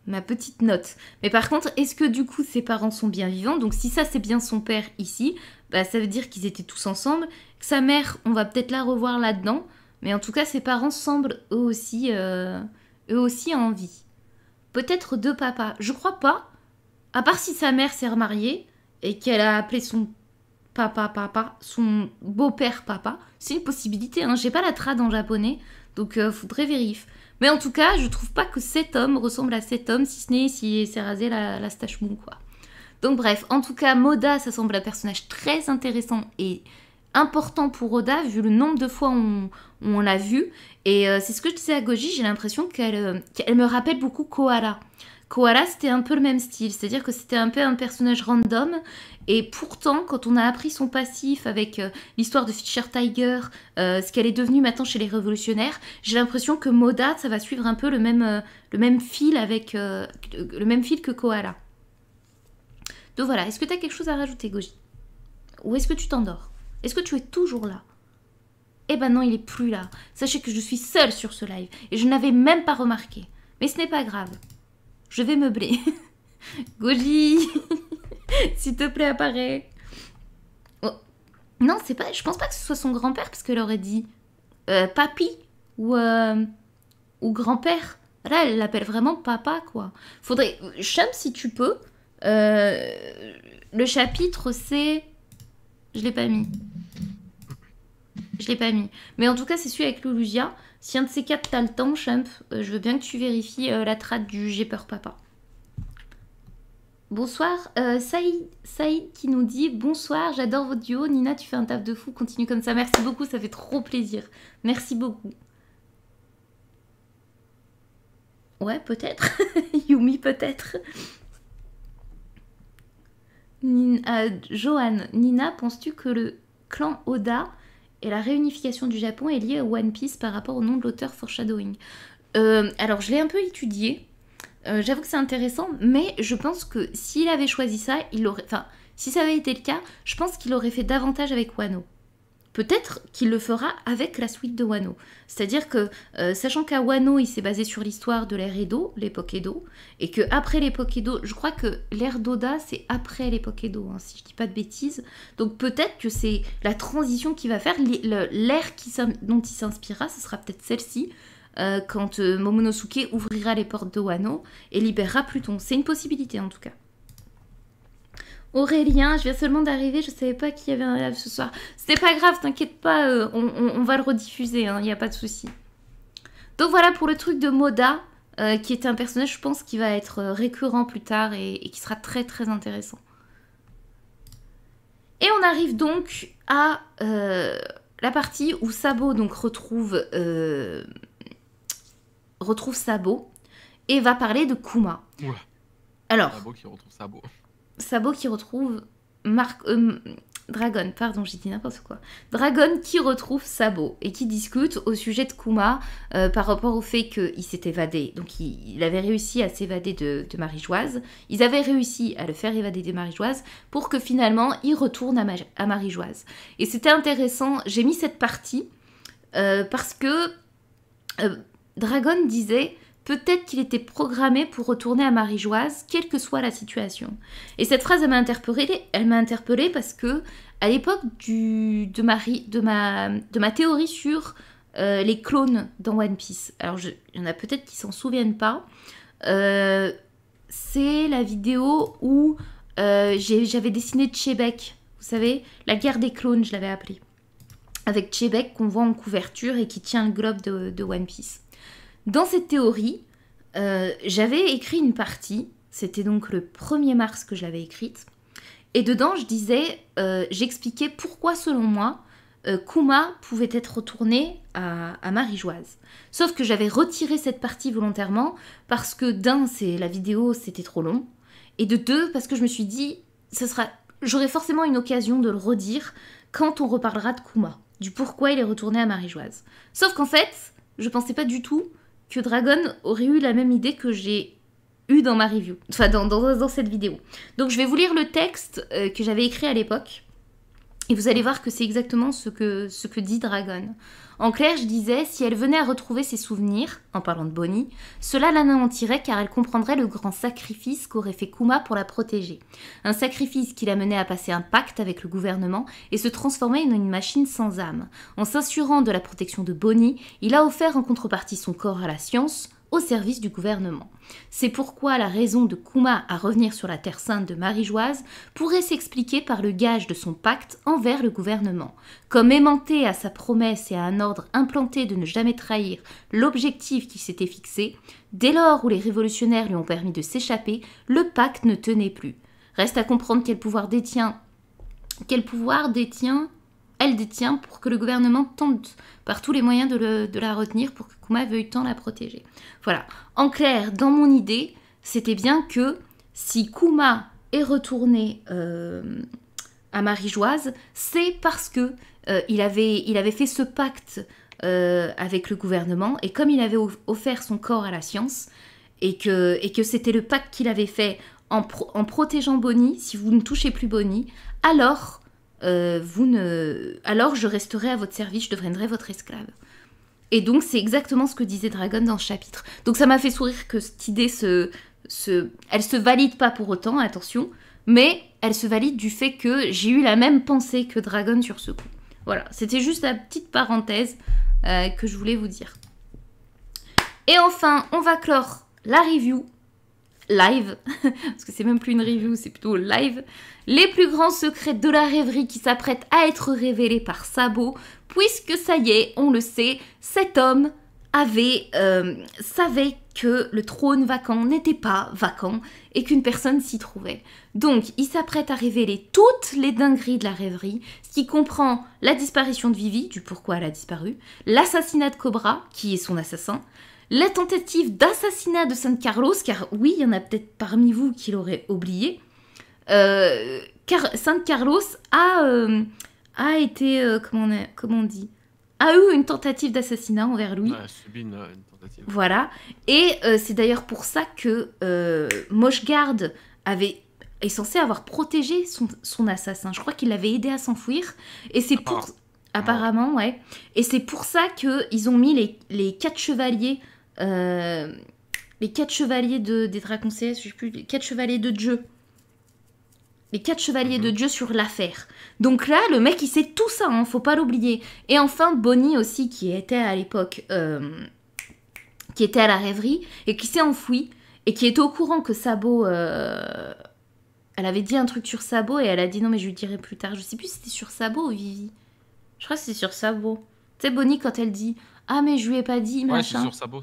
ma petite note. Mais par contre, est-ce que du coup ses parents sont bien vivants Donc si ça c'est bien son père ici, bah, ça veut dire qu'ils étaient tous ensemble. Que sa mère, on va peut-être la revoir là-dedans. Mais en tout cas, ses parents semblent eux aussi, euh, eux aussi en vie. Peut-être deux papas. Je crois pas, à part si sa mère s'est remariée et qu'elle a appelé son papa papa, son beau-père papa, c'est une possibilité. Hein. J'ai pas la trad en japonais, donc euh, faudrait vérifier. Mais en tout cas, je trouve pas que cet homme ressemble à cet homme, si ce n'est s'il s'est rasé la, stache mou, quoi. Donc bref, en tout cas, Moda, ça semble un personnage très intéressant et important pour Oda, vu le nombre de fois on, on l'a vu. Et euh, c'est ce que je sais à Goji, j'ai l'impression qu'elle euh, me rappelle beaucoup Koala. Koala, c'était un peu le même style, c'est-à-dire que c'était un peu un personnage random. Et pourtant, quand on a appris son passif avec euh, l'histoire de Fisher Tiger, euh, ce qu'elle est devenue maintenant chez les révolutionnaires, j'ai l'impression que Moda, ça va suivre un peu le même, euh, le même fil avec le même fil que Koala. Donc voilà, est-ce que tu as quelque chose à rajouter, Goji Ou est-ce que tu t'endors Est-ce que tu es toujours là Eh ben non, il est plus là. Sachez que je suis seule sur ce live et je n'avais même pas remarqué. Mais ce n'est pas grave. Je vais meubler. Goji S'il te plaît, apparaît. Oh. Non, c'est pas. Je pense pas que ce soit son grand-père parce qu'elle aurait dit euh, papy ou euh, ou grand-père. Là, elle l'appelle vraiment papa, quoi. Faudrait. Cham, si tu peux. Euh, le chapitre, c'est. Je l'ai pas mis. Je l'ai pas mis. Mais en tout cas, c'est celui avec Luluzia. Si un de ces quatre t'as le temps, Champ, euh, je veux bien que tu vérifies euh, la traite du J'ai peur papa. Bonsoir, euh, Saïd, qui nous dit Bonsoir, j'adore votre duo. Nina, tu fais un taf de fou, continue comme ça. Merci beaucoup, ça fait trop plaisir. Merci beaucoup. Ouais, peut-être. Yumi, peut-être. Johan, Nina, penses-tu que le clan Oda et la réunification du Japon est liée à One Piece par rapport au nom de l'auteur Foreshadowing. Euh, alors je l'ai un peu étudié, euh, j'avoue que c'est intéressant, mais je pense que s'il avait choisi ça, il aurait... Enfin, si ça avait été le cas, je pense qu'il aurait fait davantage avec Wano. Peut-être qu'il le fera avec la suite de Wano. C'est-à-dire que, euh, sachant qu'à Wano, il s'est basé sur l'histoire de l'ère Edo, l'époque Edo, et que après l'époque Edo, je crois que l'ère d'Oda, c'est après l'époque Edo, hein, si je dis pas de bêtises. Donc peut-être que c'est la transition qu'il va faire, l'ère dont il s'inspirera, ce sera peut-être celle-ci, euh, quand euh, Momonosuke ouvrira les portes de Wano et libérera Pluton. C'est une possibilité en tout cas. Aurélien, je viens seulement d'arriver, je savais pas qu'il y avait un live ce soir. C'est pas grave, t'inquiète pas, euh, on, va le rediffuser, il hein, n'y a pas de souci. Donc voilà pour le truc de Moda, euh, qui est un personnage, je pense, qui va être euh, récurrent plus tard et, qui sera très très intéressant. Et on arrive donc à la partie où Sabo donc retrouve, retrouve Sabo et va parler de Kuma. Alors. Sabo qui retrouve Sabo. Sabot qui retrouve Marc. Euh, Dragon, pardon, j'ai dit n'importe quoi. Dragon qui retrouve Sabot et qui discute au sujet de Kuma euh, par rapport au fait qu'il s'est évadé. Donc il, avait réussi à s'évader de, Marie-Joise. Ils avaient réussi à le faire évader de Marie-Joise pour que finalement il retourne à, Ma Marie-Joise. Et c'était intéressant, j'ai mis cette partie euh, parce que Dragon disait Peut-être qu'il était programmé pour retourner à Marie-Joise, quelle que soit la situation. Et cette phrase, elle m'a interpellée, elle m'a parce que, à l'époque de, ma, théorie sur euh, les clones dans One Piece, alors il y en a peut-être qui s'en souviennent pas, euh, c'est la vidéo où euh, j'avais dessiné Chebec, vous savez, la guerre des clones, je l'avais appelée, avec Chebec qu'on voit en couverture et qui tient le globe de One Piece. Dans cette théorie, euh, j'avais écrit une partie, c'était donc le 1er mars que je l'avais écrite, et dedans je disais, euh, j'expliquais pourquoi selon moi, euh, Kuma pouvait être retourné à, Marie-Joise. Sauf que j'avais retiré cette partie volontairement parce que d'un, c'est la vidéo, c'était trop long, et de deux, parce que je me suis dit, ça sera, j'aurai forcément une occasion de le redire quand on reparlera de Kuma, du pourquoi il est retourné à Marie-Joise. Sauf qu'en fait, je pensais pas du tout que Dragon aurait eu la même idée que j'ai eu dans ma review, enfin dans, cette vidéo. Donc je vais vous lire le texte euh, que j'avais écrit à l'époque. Et vous allez voir que c'est exactement ce que, ce que dit Dragon. En clair, je disais, si elle venait à retrouver ses souvenirs, en parlant de Bonnie, cela l'anéantirait car elle comprendrait le grand sacrifice qu'aurait fait Kuma pour la protéger. Un sacrifice qui l'amenait à passer un pacte avec le gouvernement et se transformer en une machine sans âme. En s'assurant de la protection de Bonnie, il a offert en contrepartie son corps à la science, au service du gouvernement. C'est pourquoi la raison de Kuma à revenir sur la Terre Sainte de Marie-Joise pourrait s'expliquer par le gage de son pacte envers le gouvernement. Comme aimanté à sa promesse et à un ordre implanté de ne jamais trahir l'objectif qui s'était fixé, dès lors où les révolutionnaires lui ont permis de s'échapper, le pacte ne tenait plus. Reste à comprendre quel pouvoir détient quel pouvoir détient elle détient pour que le gouvernement tente par tous les moyens de, la retenir pour que Kuma veuille tant la protéger. Voilà. En clair, dans mon idée, c'était bien que si Kuma est retourné euh, à joise c'est parce que euh, il, avait, il avait fait ce pacte euh, avec le gouvernement et comme il avait offert son corps à la science et que, et que c'était le pacte qu'il avait fait en, en protégeant Bonnie, si vous ne touchez plus Bonnie, alors euh, vous ne... alors je resterai à votre service, je deviendrai votre esclave. Et donc c'est exactement ce que disait Dragon dans ce chapitre. Donc ça m'a fait sourire que cette idée se, se... Elle se valide pas pour autant, attention, mais elle se valide du fait que j'ai eu la même pensée que Dragon sur ce coup. Voilà, c'était juste la petite parenthèse euh, que je voulais vous dire. Et enfin, on va clore la review live, parce que c'est même plus une review, c'est plutôt live, les plus grands secrets de la rêverie qui s'apprêtent à être révélés par Sabot, puisque ça y est, on le sait, cet homme avait, euh, savait que le trône vacant n'était pas vacant et qu'une personne s'y trouvait. Donc, il s'apprête à révéler toutes les dingueries de la rêverie, ce qui comprend la disparition de Vivi, du pourquoi elle a disparu, l'assassinat de Cobra, qui est son assassin, la tentative d'assassinat de San Carlos, car oui, il y en a peut-être parmi vous qui l'auraient oublié, euh, car San Carlos a, euh, a été, euh, comment, on comment, on dit, a eu une tentative d'assassinat envers lui. subi une, tentative. Voilà, et c'est d'ailleurs pour ça que Moshgard avait est censé avoir protégé son, assassin. Je crois qu'il l'avait aidé à s'enfuir. Et c'est pour... Apparemment, ouais. Et c'est pour ça qu'ils ont mis les, les quatre chevaliers euh, les quatre chevaliers de, des CS, je sais plus, les quatre chevaliers de Dieu. Les quatre chevaliers mhm. de Dieu sur l'affaire. Donc là, le mec, il sait tout ça, ne hein, faut pas l'oublier. Et enfin, Bonnie aussi, qui était à l'époque, euh, qui était à la rêverie, et qui s'est enfuie, et qui était au courant que Sabo... Euh, elle avait dit un truc sur Sabo. et elle a dit non, mais je lui dirai plus tard. Je sais plus si c'était sur Sabo ou Vivi. Je crois que c'est sur Sabo. Tu sais, Bonnie, quand elle dit ah, mais je lui ai pas dit, machin. Ouais, sur sabot.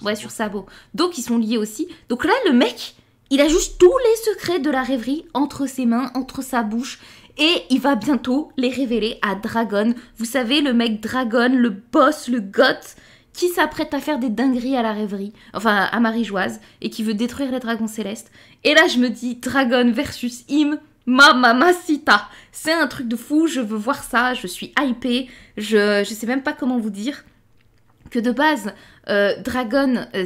Ouais, sur Donc, ils sont liés aussi. Donc là, le mec, il a juste tous les secrets de la rêverie entre ses mains, entre sa bouche. Et il va bientôt les révéler à Dragon. Vous savez, le mec Dragon, le boss, le goth, qui s'apprête à faire des dingueries à la rêverie, enfin à Marie-Joise, et qui veut détruire les dragons célestes. Et là, je me dis, Dragon versus Im, ma mamacita. C'est un truc de fou, je veux voir ça, je suis hypée, je, je sais même pas comment vous dire que de base, euh, Dragon, euh,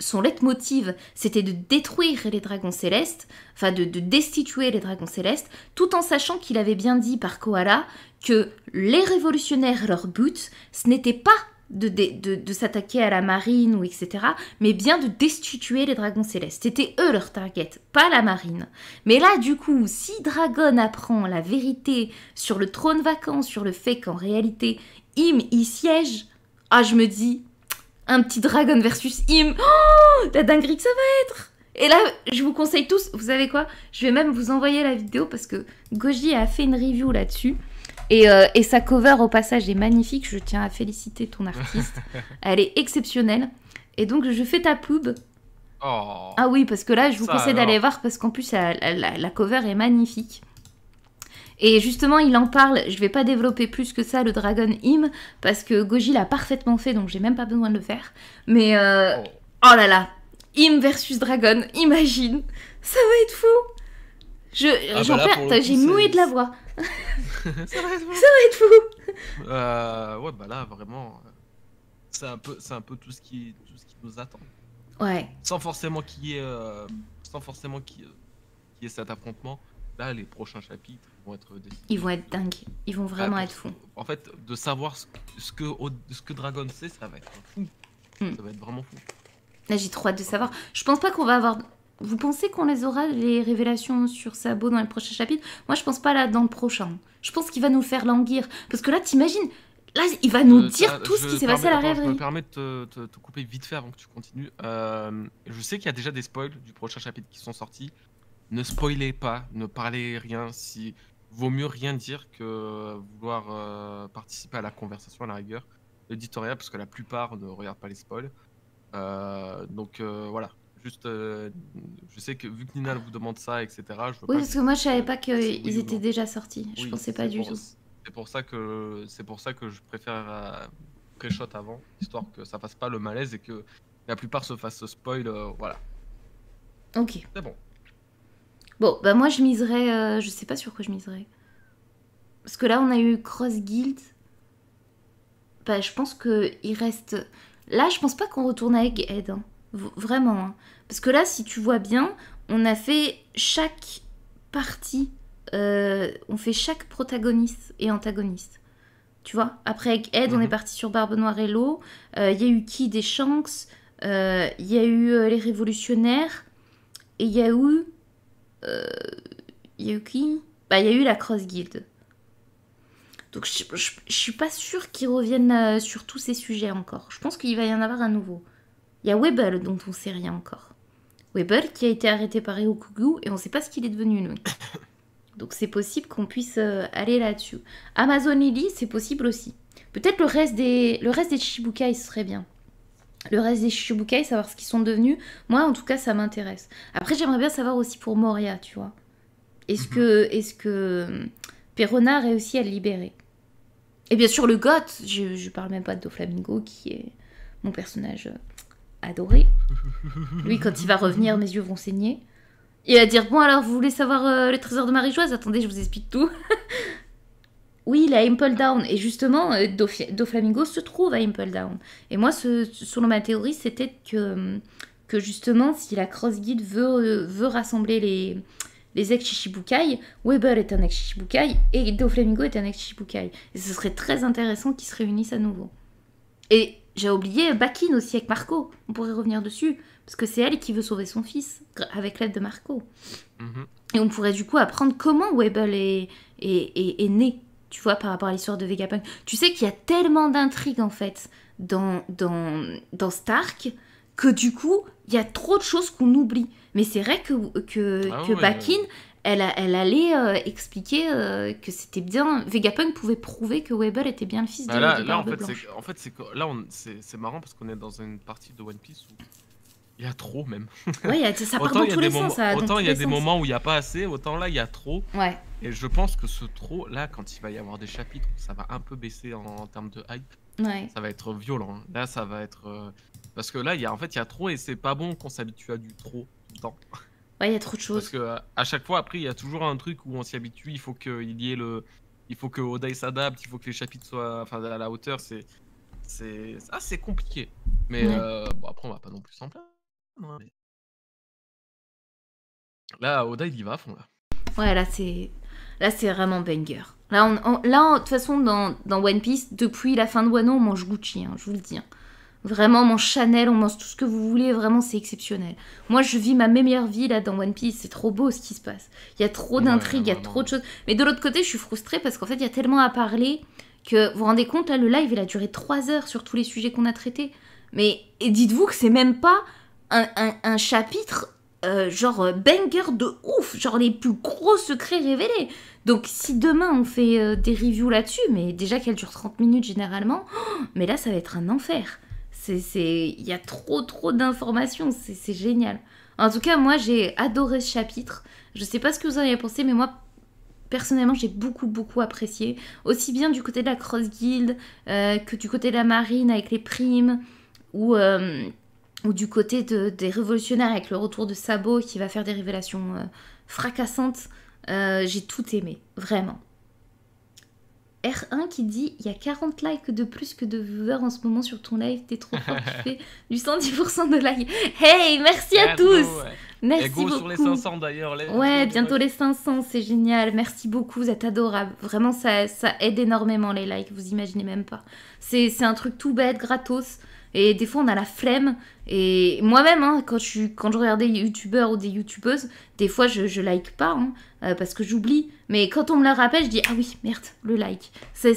son, leitmotiv, c'était de détruire les dragons célestes, enfin de, destituer les dragons célestes, tout en sachant qu'il avait bien dit par Koala que les révolutionnaires, leur but, ce n'était pas de, de, s'attaquer à la marine ou etc., mais bien de destituer les dragons célestes. C'était eux leur target, pas la marine. Mais là, du coup, si Dragon apprend la vérité sur le trône vacant, sur le fait qu'en réalité, Im y siège, ah, je me dis, un petit Dragon versus Him. Oh, la dinguerie que ça va être Et là, je vous conseille tous, vous savez quoi Je vais même vous envoyer la vidéo parce que Goji a fait une review là-dessus. Et, euh, sa cover au passage est magnifique, je tiens à féliciter ton artiste. Elle est exceptionnelle. Et donc je fais ta pub. Oh. ah oui, parce que là, je vous conseille d'aller voir parce qu'en plus, la cover est magnifique. Et justement, il en parle, je vais pas développer plus que ça le Dragon Him parce que Goji l'a parfaitement fait, donc j'ai même pas besoin de le faire. Mais euh, oh. oh. là là, Him versus Dragon, imagine, ça va être fou ah bah j'en perds, j'ai moué de la voix. ça, va être fou. Euh, ouais, bah là, vraiment, euh, c'est un peu, c'est un peu tout ce qui, tout ce qui nous attend. Ouais. Sans forcément qu'il y ait, sans forcément y ait cet affrontement. Là, les prochains chapitres, vont être Ils vont être dingues. Ils vont vraiment ah, être fous. En fait, de savoir ce, que, ce que Dragon sait, ça va être fou. Hmm. Ça va être vraiment fou. Là, j'ai trop hâte de savoir. Je pense pas qu'on va avoir. Vous pensez qu'on les aura, les révélations sur Sabo dans les prochains chapitres Moi, je pense pas là, dans le prochain. Je pense qu'il va nous faire languir. Parce que là, t'imagines, Là, il va nous euh, dire tout ce qui s'est passé à la rêverie. Je me permets de te, couper vite fait avant que tu continues. Euh, je sais qu'il y a déjà des spoils du prochain chapitre qui sont sortis. Ne spoilez pas, ne parlez rien. Si vaut mieux rien dire que vouloir euh, participer à la conversation à la rigueur l'éditorial, parce que la plupart ne regardent pas les spoils. Euh, donc euh, voilà, juste, je sais que vu que Nina vous demande ça, etc. Je oui, parce que, moi je savais pas qu'ils étaient déjà sortis, je pensais pas du tout. C'est pour ça que c'est pour ça que je préfère pré-shot avant, histoire que ça fasse pas le malaise et que la plupart se fassent spoil, voilà. Ok. C'est bon. Bon, bah moi je miserais. Euh, je sais pas sur quoi je miserais. Parce que là on a eu Cross Guild. Bah je pense que il reste. Là je pense pas qu'on retourne à Egghead. Hein. Vraiment. Hein. Parce que là si tu vois bien, on a fait chaque partie. Euh, on fait chaque protagoniste et antagoniste. Tu vois Après Egghead, on est mhm. parti sur Barbe Noire et l'eau. Euh, il y a eu qui des Shanks. Il y a eu les révolutionnaires. Et il y a eu euh, il y a eu Bah, il y a eu la Cross Guild. Donc, je, suis pas sûre qu'ils reviennent euh, sur tous ces sujets encore. Je pense qu'il va y en avoir un nouveau. Il y a Webel, dont on sait rien encore. Webel qui a été arrêté par Eokugu et on sait pas ce qu'il est devenu, nous Donc, c'est possible qu'on puisse euh, aller là-dessus. Amazon Lily, c'est possible aussi. Peut-être le reste des, le reste des serait bien le reste des Shichibukai, savoir ce qu'ils sont devenus. Moi, en tout cas, ça m'intéresse. Après, j'aimerais bien savoir aussi pour Moria, tu vois. Est-ce mhm. que, est que euh, Perona a réussi à le libérer Et bien sûr, le got, je, je parle même pas de Doflamingo, qui est mon personnage euh, adoré. Lui, quand il va revenir, mes yeux vont saigner. Il va dire Bon, alors, vous voulez savoir euh, les trésors de Marie-Joise Attendez, je vous explique tout. Oui, il est à Impel Down. Et justement, euh, Doflamingo se trouve à Impel Down. Et moi, selon ma théorie, c'était que, que justement, si la Cross Guide veut, euh, veut rassembler les, les ex-Shichibukai, Weber est un ex-Shichibukai et Doflamingo est un ex-Shichibukai. Et ce serait très intéressant qu'ils se réunissent à nouveau. Et j'ai oublié Bakin aussi avec Marco. On pourrait revenir dessus. Parce que c'est elle qui veut sauver son fils avec l'aide de Marco. Mhm. Et on pourrait du coup apprendre comment Webel est né tu vois, par rapport à l'histoire de Vegapunk. Tu sais qu'il y a tellement d'intrigues, en fait, dans, dans, dans Stark, que du coup, il y a trop de choses qu'on oublie. Mais c'est vrai que, que, ah Bakin, elle, elle allait euh, expliquer euh, que c'était bien. Vegapunk pouvait prouver que Weber était bien le fils bah de là, là, en fait, c'est, là, on, c'est, marrant parce qu'on est dans une partie de One Piece où il y a trop, même. Ouais, ça part dans tous les sens. autant il y a des moments où il n'y a pas assez, autant là, il y a trop. Ouais. Et je pense que ce trop, là, quand il va y avoir des chapitres, ça va un peu baisser en, termes de hype. Ouais. Ça va être violent. Là, ça va être. Euh, parce que là, y a, en fait, il y a trop et c'est pas bon qu'on s'habitue à du trop tout Ouais, il y a trop de choses. Parce que euh, à, chaque fois, après, il y a toujours un truc où on s'y habitue. Il faut qu'il y ait le. Il faut que Oda s'adapte, il faut que les chapitres soient enfin, à la hauteur. C'est. C'est assez ah, compliqué. Mais euh, bon, après, on va pas non plus s'en plaindre. Hein, là, Oda, il y va à fond. Là. Ouais, là, c'est Là, c'est vraiment banger. Là, on, de toute façon, dans, One Piece, depuis la fin de Wano, on mange Gucci, hein, je vous le dis. Hein. Vraiment, on mange Chanel, on mange tout ce que vous voulez. Vraiment, c'est exceptionnel. Moi, je vis ma meilleure vie là dans One Piece. C'est trop beau ce qui se passe. Il y a trop d'intrigues, il y a trop de choses. Mais de l'autre côté, je suis frustrée parce qu'en fait, il y a tellement à parler que vous vous rendez compte, là, le live, il a duré 3 heures sur tous les sujets qu'on a traités. Mais dites-vous que c'est même pas un chapitre euh, genre euh, banger de ouf, genre les plus gros secrets révélés. Donc si demain on fait euh, des reviews là-dessus, mais déjà qu'elle dure 30 minutes généralement, oh, mais là ça va être un enfer. C'est... Il y a trop trop d'informations, c'est génial. En tout cas, moi j'ai adoré ce chapitre. Je sais pas ce que vous en avez pensé, mais moi personnellement j'ai beaucoup beaucoup apprécié. Aussi bien du côté de la Cross Guild que du côté de la Marine avec les primes ou ou du côté des révolutionnaires avec le retour de Sabo qui va faire des révélations euh, fracassantes. Euh, j'ai tout aimé, vraiment. R1 qui dit il y a 40 likes de plus que de viewers en ce moment sur ton live, t'es trop fort, tu fais du 110% de likes. Hey, merci à tous Merci Et go beaucoup. sur les 500 d'ailleurs. Les... Ouais, bientôt les 500, c'est génial. Merci beaucoup, vous êtes adorables. Vraiment, ça, ça aide énormément les likes, vous imaginez même pas. C'est un truc tout bête, gratos. Et des fois, on a la flemme. Et moi-même, hein, quand, je, regarde des youtubeurs ou des youtubeuses, des fois, je, like pas hein, euh, parce que j'oublie. Mais quand on me le rappelle, je dis Ah oui, merde, le like. Ça,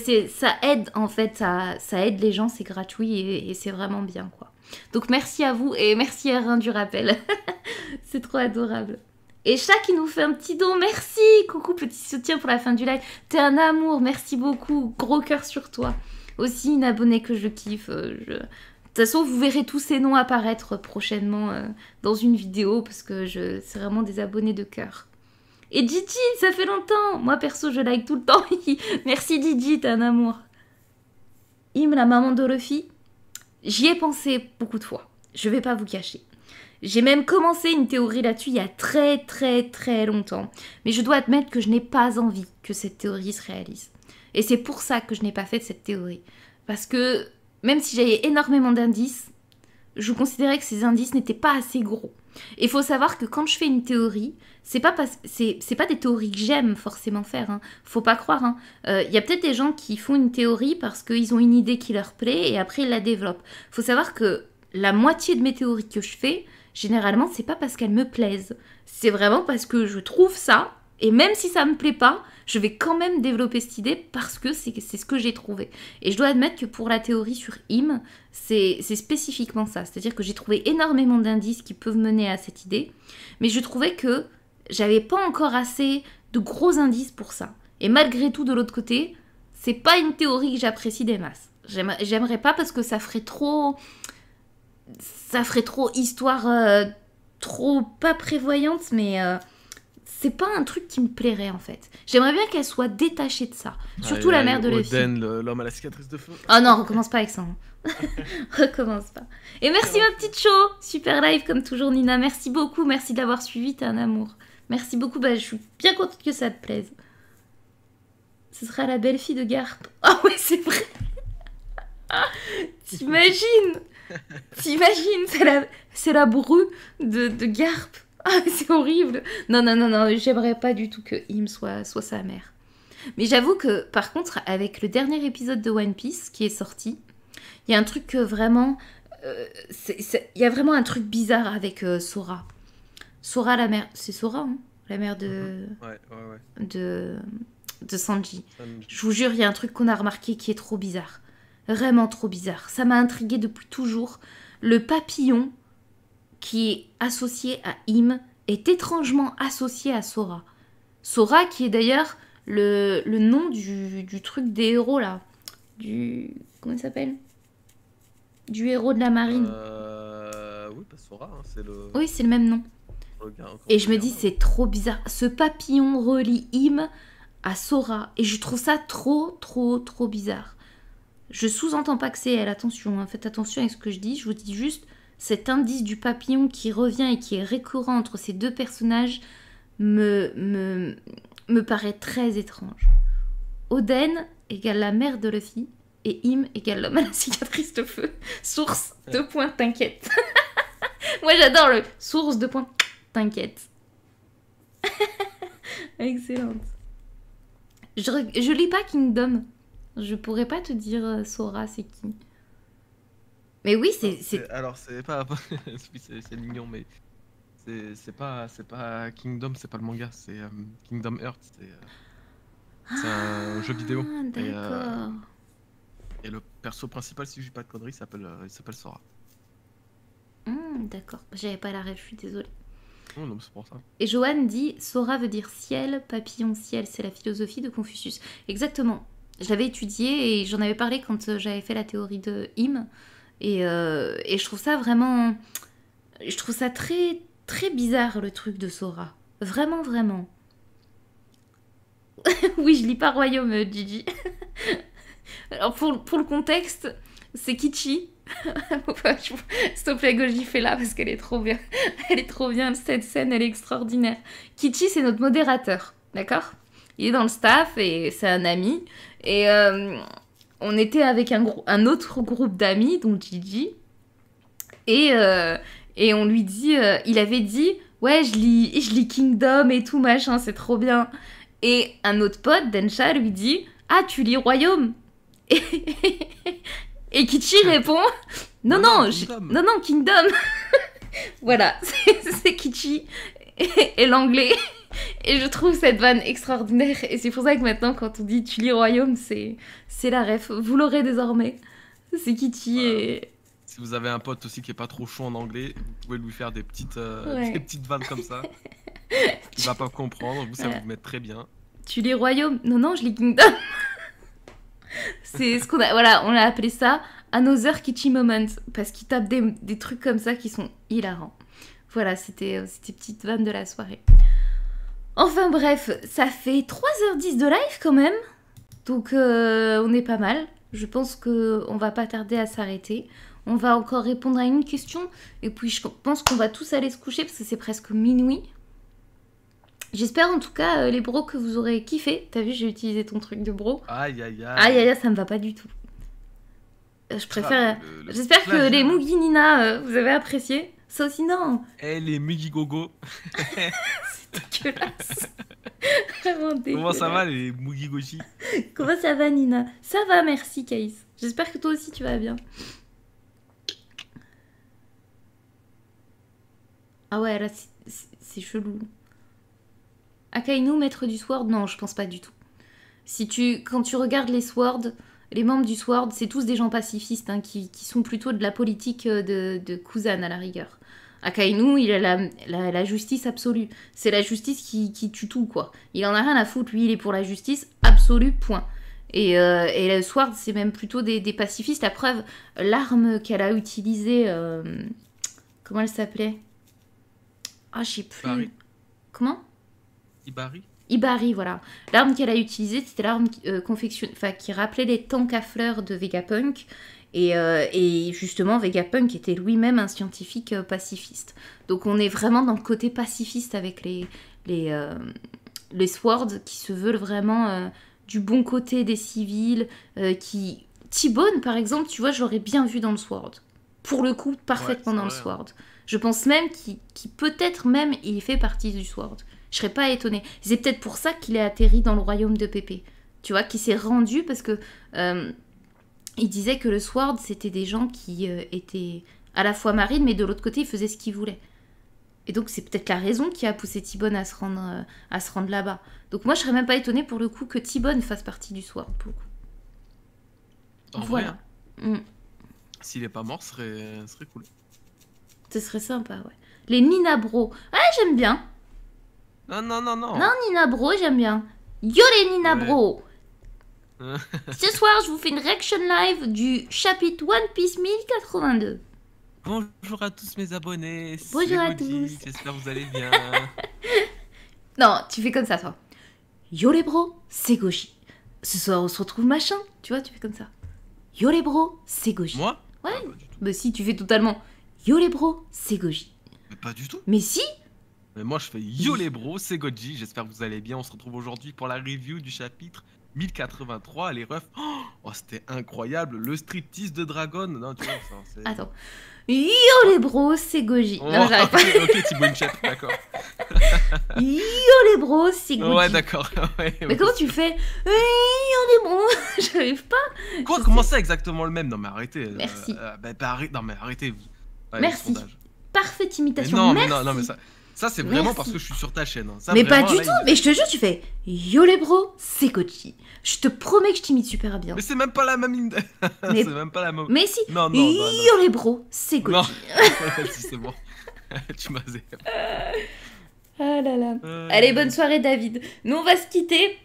aide en fait, ça, aide les gens, c'est gratuit et, c'est vraiment bien quoi. Donc merci à vous et merci à Rindu du rappel. c'est trop adorable. Et chat qui nous fait un petit don, merci Coucou, petit soutien pour la fin du live. T'es un amour, merci beaucoup. Gros cœur sur toi. Aussi une abonnée que je kiffe. Euh, je... De toute façon, vous verrez tous ces noms apparaître prochainement euh, dans une vidéo parce que je... c'est vraiment des abonnés de cœur. Et Didi, ça fait longtemps Moi perso, je like tout le temps. Merci Didi, t'es un amour. Im, la maman de j'y ai pensé beaucoup de fois. Je vais pas vous cacher. J'ai même commencé une théorie là-dessus il y a très très très longtemps. Mais je dois admettre que je n'ai pas envie que cette théorie se réalise. Et c'est pour ça que je n'ai pas fait cette théorie. Parce que même si j'avais énormément d'indices, je considérais que ces indices n'étaient pas assez gros. Et il faut savoir que quand je fais une théorie, c'est pas c'est pas des théories que j'aime forcément faire. Hein. Faut pas croire. Il hein. euh, y a peut-être des gens qui font une théorie parce qu'ils ont une idée qui leur plaît et après ils la développent. Faut savoir que la moitié de mes théories que je fais, généralement, c'est pas parce qu'elles me plaisent. C'est vraiment parce que je trouve ça. Et même si ça me plaît pas, je vais quand même développer cette idée parce que c'est ce que j'ai trouvé. Et je dois admettre que pour la théorie sur IM, c'est spécifiquement ça. C'est-à-dire que j'ai trouvé énormément d'indices qui peuvent mener à cette idée, mais je trouvais que j'avais pas encore assez de gros indices pour ça. Et malgré tout, de l'autre côté, c'est pas une théorie que j'apprécie des masses. J'aimerais pas parce que ça ferait trop. Ça ferait trop histoire. Euh, trop pas prévoyante, mais. Euh, c'est pas un truc qui me plairait en fait. J'aimerais bien qu'elle soit détachée de ça. Surtout la mère de Oden, l'homme à la cicatrice de feu. Oh non, recommence pas avec ça. Hein. recommence pas. Et merci ma petite show, super live comme toujours Nina. Merci beaucoup, merci d'avoir suivi, t'es un amour. Merci beaucoup, bah, je suis bien contente que ça te plaise. Ce sera la belle fille de Garp. Ah oh, ouais, c'est vrai. T'imagines T'imagines C'est la, la, brue de, de Garp. Ah, c'est horrible. Non, non, non, non, j'aimerais pas du tout que Him soit, soit sa mère. Mais j'avoue que, par contre, avec le dernier épisode de One Piece qui est sorti, il y a un truc que vraiment. Euh, il y a vraiment un truc bizarre avec euh, Sora. Sora, la mère. C'est Sora, hein La mère de. Mm-hmm. Ouais, ouais, ouais. De, de Sanji. Sanji. Je vous jure, il y a un truc qu'on a remarqué qui est trop bizarre. Vraiment trop bizarre. Ça m'a intrigué depuis toujours. Le papillon qui est associé à Im, est étrangement associé à Sora. Sora qui est d'ailleurs le, nom du, truc des héros là. Du. Comment il s'appelle Du héros de la marine. Euh, oui, Sora, hein, c'est le. Oui, c'est le même nom. et je me dis, c'est trop bizarre. Ce papillon relie Im à Sora. Et je trouve ça trop, trop, trop bizarre. Je sous-entends pas que c'est elle, attention, hein. faites attention à ce que je dis. Je vous dis juste, cet indice du papillon qui revient et qui est récurrent entre ces deux personnages me, me, paraît très étrange. Oden égale la mère de Luffy et Im égale l'homme à la cicatrice de feu. Source, de points, t'inquiète. Moi j'adore le source, de points, t'inquiète. Excellente. Je, je lis pas Kingdom. Je pourrais pas te dire euh, Sora c'est qui. Mais oui, c'est. Alors, c'est pas. c'est mignon, mais. C'est pas, pas Kingdom, c'est pas le manga, c'est euh, Kingdom Hearts. C'est euh, c'est un ah, jeu vidéo. Euh, d'accord. et, le perso principal, si je dis pas de conneries, il s'appelle Sora. Mmh, D'accord, j'avais pas la rêve, je suis désolée. Oh, non, non, pour ça. Et Johan dit Sora veut dire ciel, papillon ciel, c'est la philosophie de Confucius. Exactement, J'avais étudié et j'en avais parlé quand j'avais fait la théorie de Him. Euh, et, je trouve ça vraiment. Je trouve ça très, très bizarre le truc de Sora. Vraiment, vraiment. oui, je lis pas Royaume, euh, Gigi. Alors, pour, le contexte, c'est Kichi. Stop te plaît, Goji, fais là, parce qu'elle est trop bien. Elle est trop bien, cette scène, elle est extraordinaire. Kichi, c'est notre modérateur, d'accord Il est dans le staff et c'est un ami. Et. Euh, on était avec un, autre groupe d'amis, donc Gigi, et, euh, on lui dit, euh, il avait dit, ouais, je lis, je Kingdom et tout, machin, c'est trop bien. Et un autre pote, Densha, lui dit, ah, tu lis Royaume Et, Kichi répond, non, non, non, Kingdom. non, Kingdom. voilà, c'est Kichi et l'anglais. Et je trouve cette vanne extraordinaire. Et c'est pour ça que maintenant, quand on dit Tully Royaume, c'est, c'est la ref. Vous l'aurez désormais. C'est Kitty Si vous avez un pote aussi qui est pas trop chaud en anglais, vous pouvez lui faire des petites, euh, petites vannes comme ça. Il va pas comprendre. Vous, ça vous met très bien. Tully Royaume Non, non, je lis Kingdom. c'est ce qu'on a. Voilà, on a appelé ça Another Kitty Moment. Parce qu'il tape des, des trucs comme ça qui sont hilarants. Voilà, c'était, euh, c'était petite vanne de la soirée. Enfin bref, ça fait 3h10 de live quand même. Donc euh, on est pas mal. Je pense qu'on va pas tarder à s'arrêter. On va encore répondre à une question. Et puis je pense qu'on va tous aller se coucher parce que c'est presque minuit. J'espère en tout cas, euh, les bro que vous aurez kiffé. T'as vu, j'ai utilisé ton truc de bro. Aïe, aïe, aïe. Aïe, aïe, aïe ça me va pas du tout. Euh, je préfère... J'espère que les Muginina, vous avez apprécié. Ça aussi, non. Eh, les gogo. Comment ça va les Mugigoshi Comment ça va Nina Ça va, merci Kaïs. J'espère que toi aussi tu vas bien. Ah ouais, là c'est chelou. Akainu, maître du Sword Non, je pense pas du tout. Si tu, quand tu regardes les Swords, les membres du Sword, c'est tous des gens pacifistes hein, qui, qui, sont plutôt de la politique euh, de, de Kuzan à la rigueur. Akainu, il a la, justice absolue. C'est la justice qui, tue tout, quoi. Il en a rien à foutre, lui, il est pour la justice absolue, point. Et, euh, le Sword, c'est même plutôt des, pacifistes. La preuve, l'arme qu'elle a utilisée, euh, comment elle s'appelait Ah, j'ai plus. Comment Ibarri. Ibarri, voilà. L'arme qu'elle a utilisée, c'était l'arme qui, euh, qui rappelait les tanks à fleurs de Vegapunk. Et, euh, et justement, Vegapunk était lui-même un scientifique euh, pacifiste. Donc on est vraiment dans le côté pacifiste avec les, les, euh, les Swords qui se veulent vraiment du bon côté des civils, qui... t par exemple, tu vois, j'aurais bien vu dans le Sword. Pour le coup, parfaitement dans le hein. Sword. Je pense même qu'il peut-être même il fait partie du Sword. Je serais pas étonnée. C'est peut-être pour ça qu'il est atterri dans le royaume de Pépé. Tu vois, qu'il s'est rendu parce que il disait que le Sword, c'était des gens qui euh, étaient à la fois marines, mais de l'autre côté, ils faisaient ce qu'ils voulaient. Et donc, c'est peut-être la raison qui a poussé Tibonne à se rendre, euh, à se rendre là-bas. Donc, moi, je serais même pas étonnée pour le coup que Tibonne fasse partie du Sword, pour voilà. Mm. S'il est pas mort, ce serait, serait cool. Ce serait sympa, ouais. Les Nina Ah, j'aime bien. Non, non, non, non. Non, Nina j'aime bien. Yo les Ninabro. Ce soir, je vous fais une reaction live du chapitre One Piece 1082. Bonjour à tous mes abonnés. Bonjour à tous. J'espère que vous allez bien. non, tu fais comme ça, toi. Yo les bros, c'est Goji Ce soir, on se retrouve machin. Tu vois, tu fais comme ça. Yo les bros, c'est Goji. Moi Ouais. Ah, bah si, tu fais totalement. Yo les bros, c'est Goji. Mais pas du tout. Mais si Mais moi, je fais Yo les bros, c'est Goji. J'espère que vous allez bien. On se retrouve aujourd'hui pour la review du chapitre 1083, les refs. Oh, oh, c'était incroyable, le striptease de Dragon. Non, tu vois, ça, Attends. Yo les bros, c'est Goji. non, oh, j'arrive pas. ok, Thibaut d'accord. Yo les bros, c'est Goji. Ouais, d'accord. Ouais, mais comment tu fais Yo les bros, j'arrive pas. Quoi, comment ça exactement le même Non, mais arrêtez. Euh, Merci. Euh, bah, bah, arrête... Non, mais arrêtez. Merci. Parfaite imitation. non, Merci. non, non, mais ça. Ça, c'est vraiment parce que je suis sur ta chaîne. Hein. mais pas du tout, mais je te jure, tu fais Yo les bros, c'est Kochi. Je te promets que je t'imite super bien. Mais c'est même pas la même Mais... c'est même pas la même. Mais si, non, non, les bros, c'est Kochi. c'est bon. tu m'as euh... Ah là là. Euh. Allez, bonne soirée, David. Nous, on va se quitter.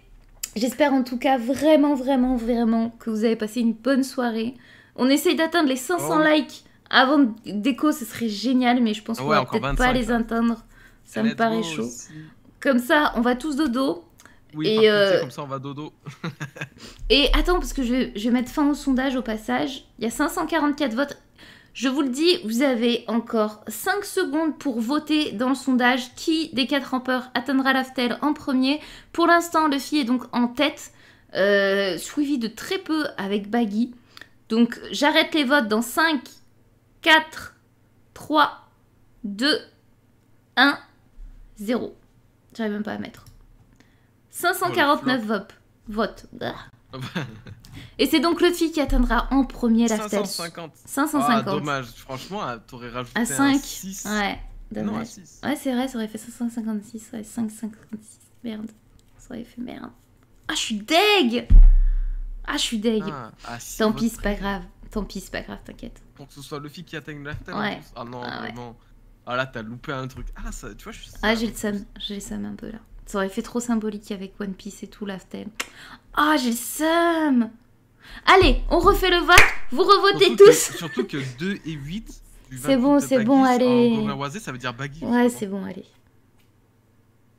J'espère en tout cas vraiment, vraiment, vraiment que vous avez passé une bonne soirée. On essaye d'atteindre les 500 likes avant déco, ce serait génial, mais je pense ah qu'on va peut-être pas les atteindre. Ça me paraît chaud. Comme ça, on va tous dodo. Oui, euh, comme ça, on va dodo. et attends, parce que je vais, mettre fin au sondage au passage. Il y a 544 votes. Je vous le dis, vous avez encore 5 secondes pour voter dans le sondage qui des 4 rampeurs atteindra l'aftel en premier. Pour l'instant, le est donc en tête, euh, suivi de très peu avec Baggy. Donc j'arrête les votes dans 5, 4, 3, 2, 1. Zéro. J'arrive même pas à mettre. 549 oh, votes. Et c'est donc fille qui atteindra en premier la 550. 550. Ah, dommage, franchement, ah, t'aurais rajouté à 5. Un 6. Ouais, dommage. Ouais, c'est vrai, ça aurait fait 556. Ouais, 556. Merde. Ça aurait fait merde. Ah, je suis deg Ah, je suis deg. Ah, ah, Tant pis, c'est pas grave. Tant pis, c'est pas grave, t'inquiète. Pour que ce soit fille qui atteigne la tête. Ouais. Ah non, ah, non. Ah là, t'as loupé un truc. Ah, ça, tu vois, je suis. Ah, j'ai le seum. J'ai le seum un peu là. Ça aurait fait trop symbolique avec One Piece et tout, la Ah, j'ai le seum Allez, on refait le vote. Vous revotez tous. surtout que 2 et 8. C'est bon, c'est bon, allez. ça veut dire baggy. Ouais, c'est bon, allez.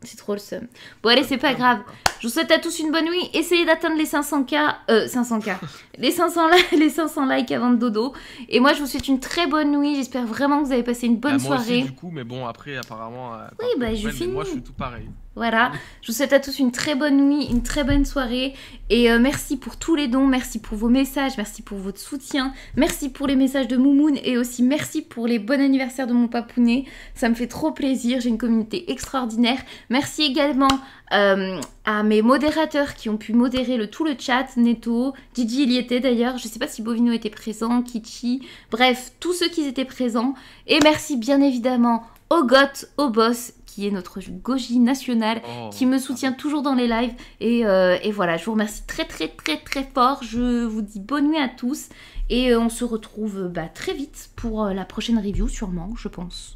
C'est trop le seum. Bon, allez, c'est pas grave. Je vous souhaite à tous une bonne nuit. Essayez d'atteindre les 500K. Euh, 500K. les, 500 les 500 likes avant de dodo. Et moi, je vous souhaite une très bonne nuit. J'espère vraiment que vous avez passé une bonne bah, moi soirée. du coup, mais bon, après, apparemment. Euh, oui, bah, je finis. Moi, je suis tout pareil. Voilà, mm. je vous souhaite à tous une très bonne nuit, une très bonne soirée et euh, merci pour tous les dons, merci pour vos messages, merci pour votre soutien, merci pour les messages de Moumoun et aussi merci pour les bons anniversaires de mon papounet. Ça me fait trop plaisir, j'ai une communauté extraordinaire. Merci également euh, à mes modérateurs qui ont pu modérer le, tout le chat, Neto, Didi, il y était d'ailleurs, je sais pas si Bovino était présent, Kichi, bref, tous ceux qui étaient présents. Et merci bien évidemment aux GOT, au boss notre Goji national, oh, qui me soutient toujours dans les lives. Et, euh, et, voilà, je vous remercie très très très très fort. Je vous dis bonne nuit à tous. Et euh, on se retrouve bah, très vite pour euh, la prochaine review, sûrement, je pense.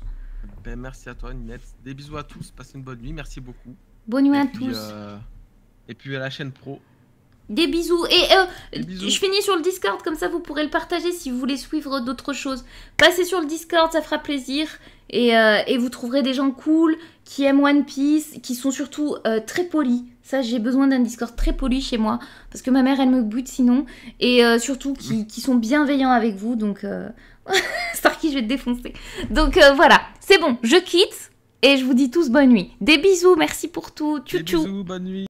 Ben, merci à toi, Ninette. Des bisous à tous. Passez une bonne nuit. Merci beaucoup. Bonne nuit à tous. Et puis à la chaîne pro. Des bisous. Et je finis sur le Discord, comme ça vous pourrez le partager si vous voulez suivre d'autres choses. Passez sur le Discord, ça fera plaisir. Et, et, vous trouverez des gens cool qui aiment One Piece, qui sont surtout euh, très polis. Ça, j'ai besoin d'un Discord très poli chez moi, parce que ma mère, elle me bute sinon, et euh, surtout qui, sont bienveillants avec vous, donc... Euh, star qui je vais te défoncer. Donc voilà, c'est bon, je quitte, et je vous dis tous bonne nuit. Des bisous, merci pour tout, tchou tchou. bisous, bonne nuit.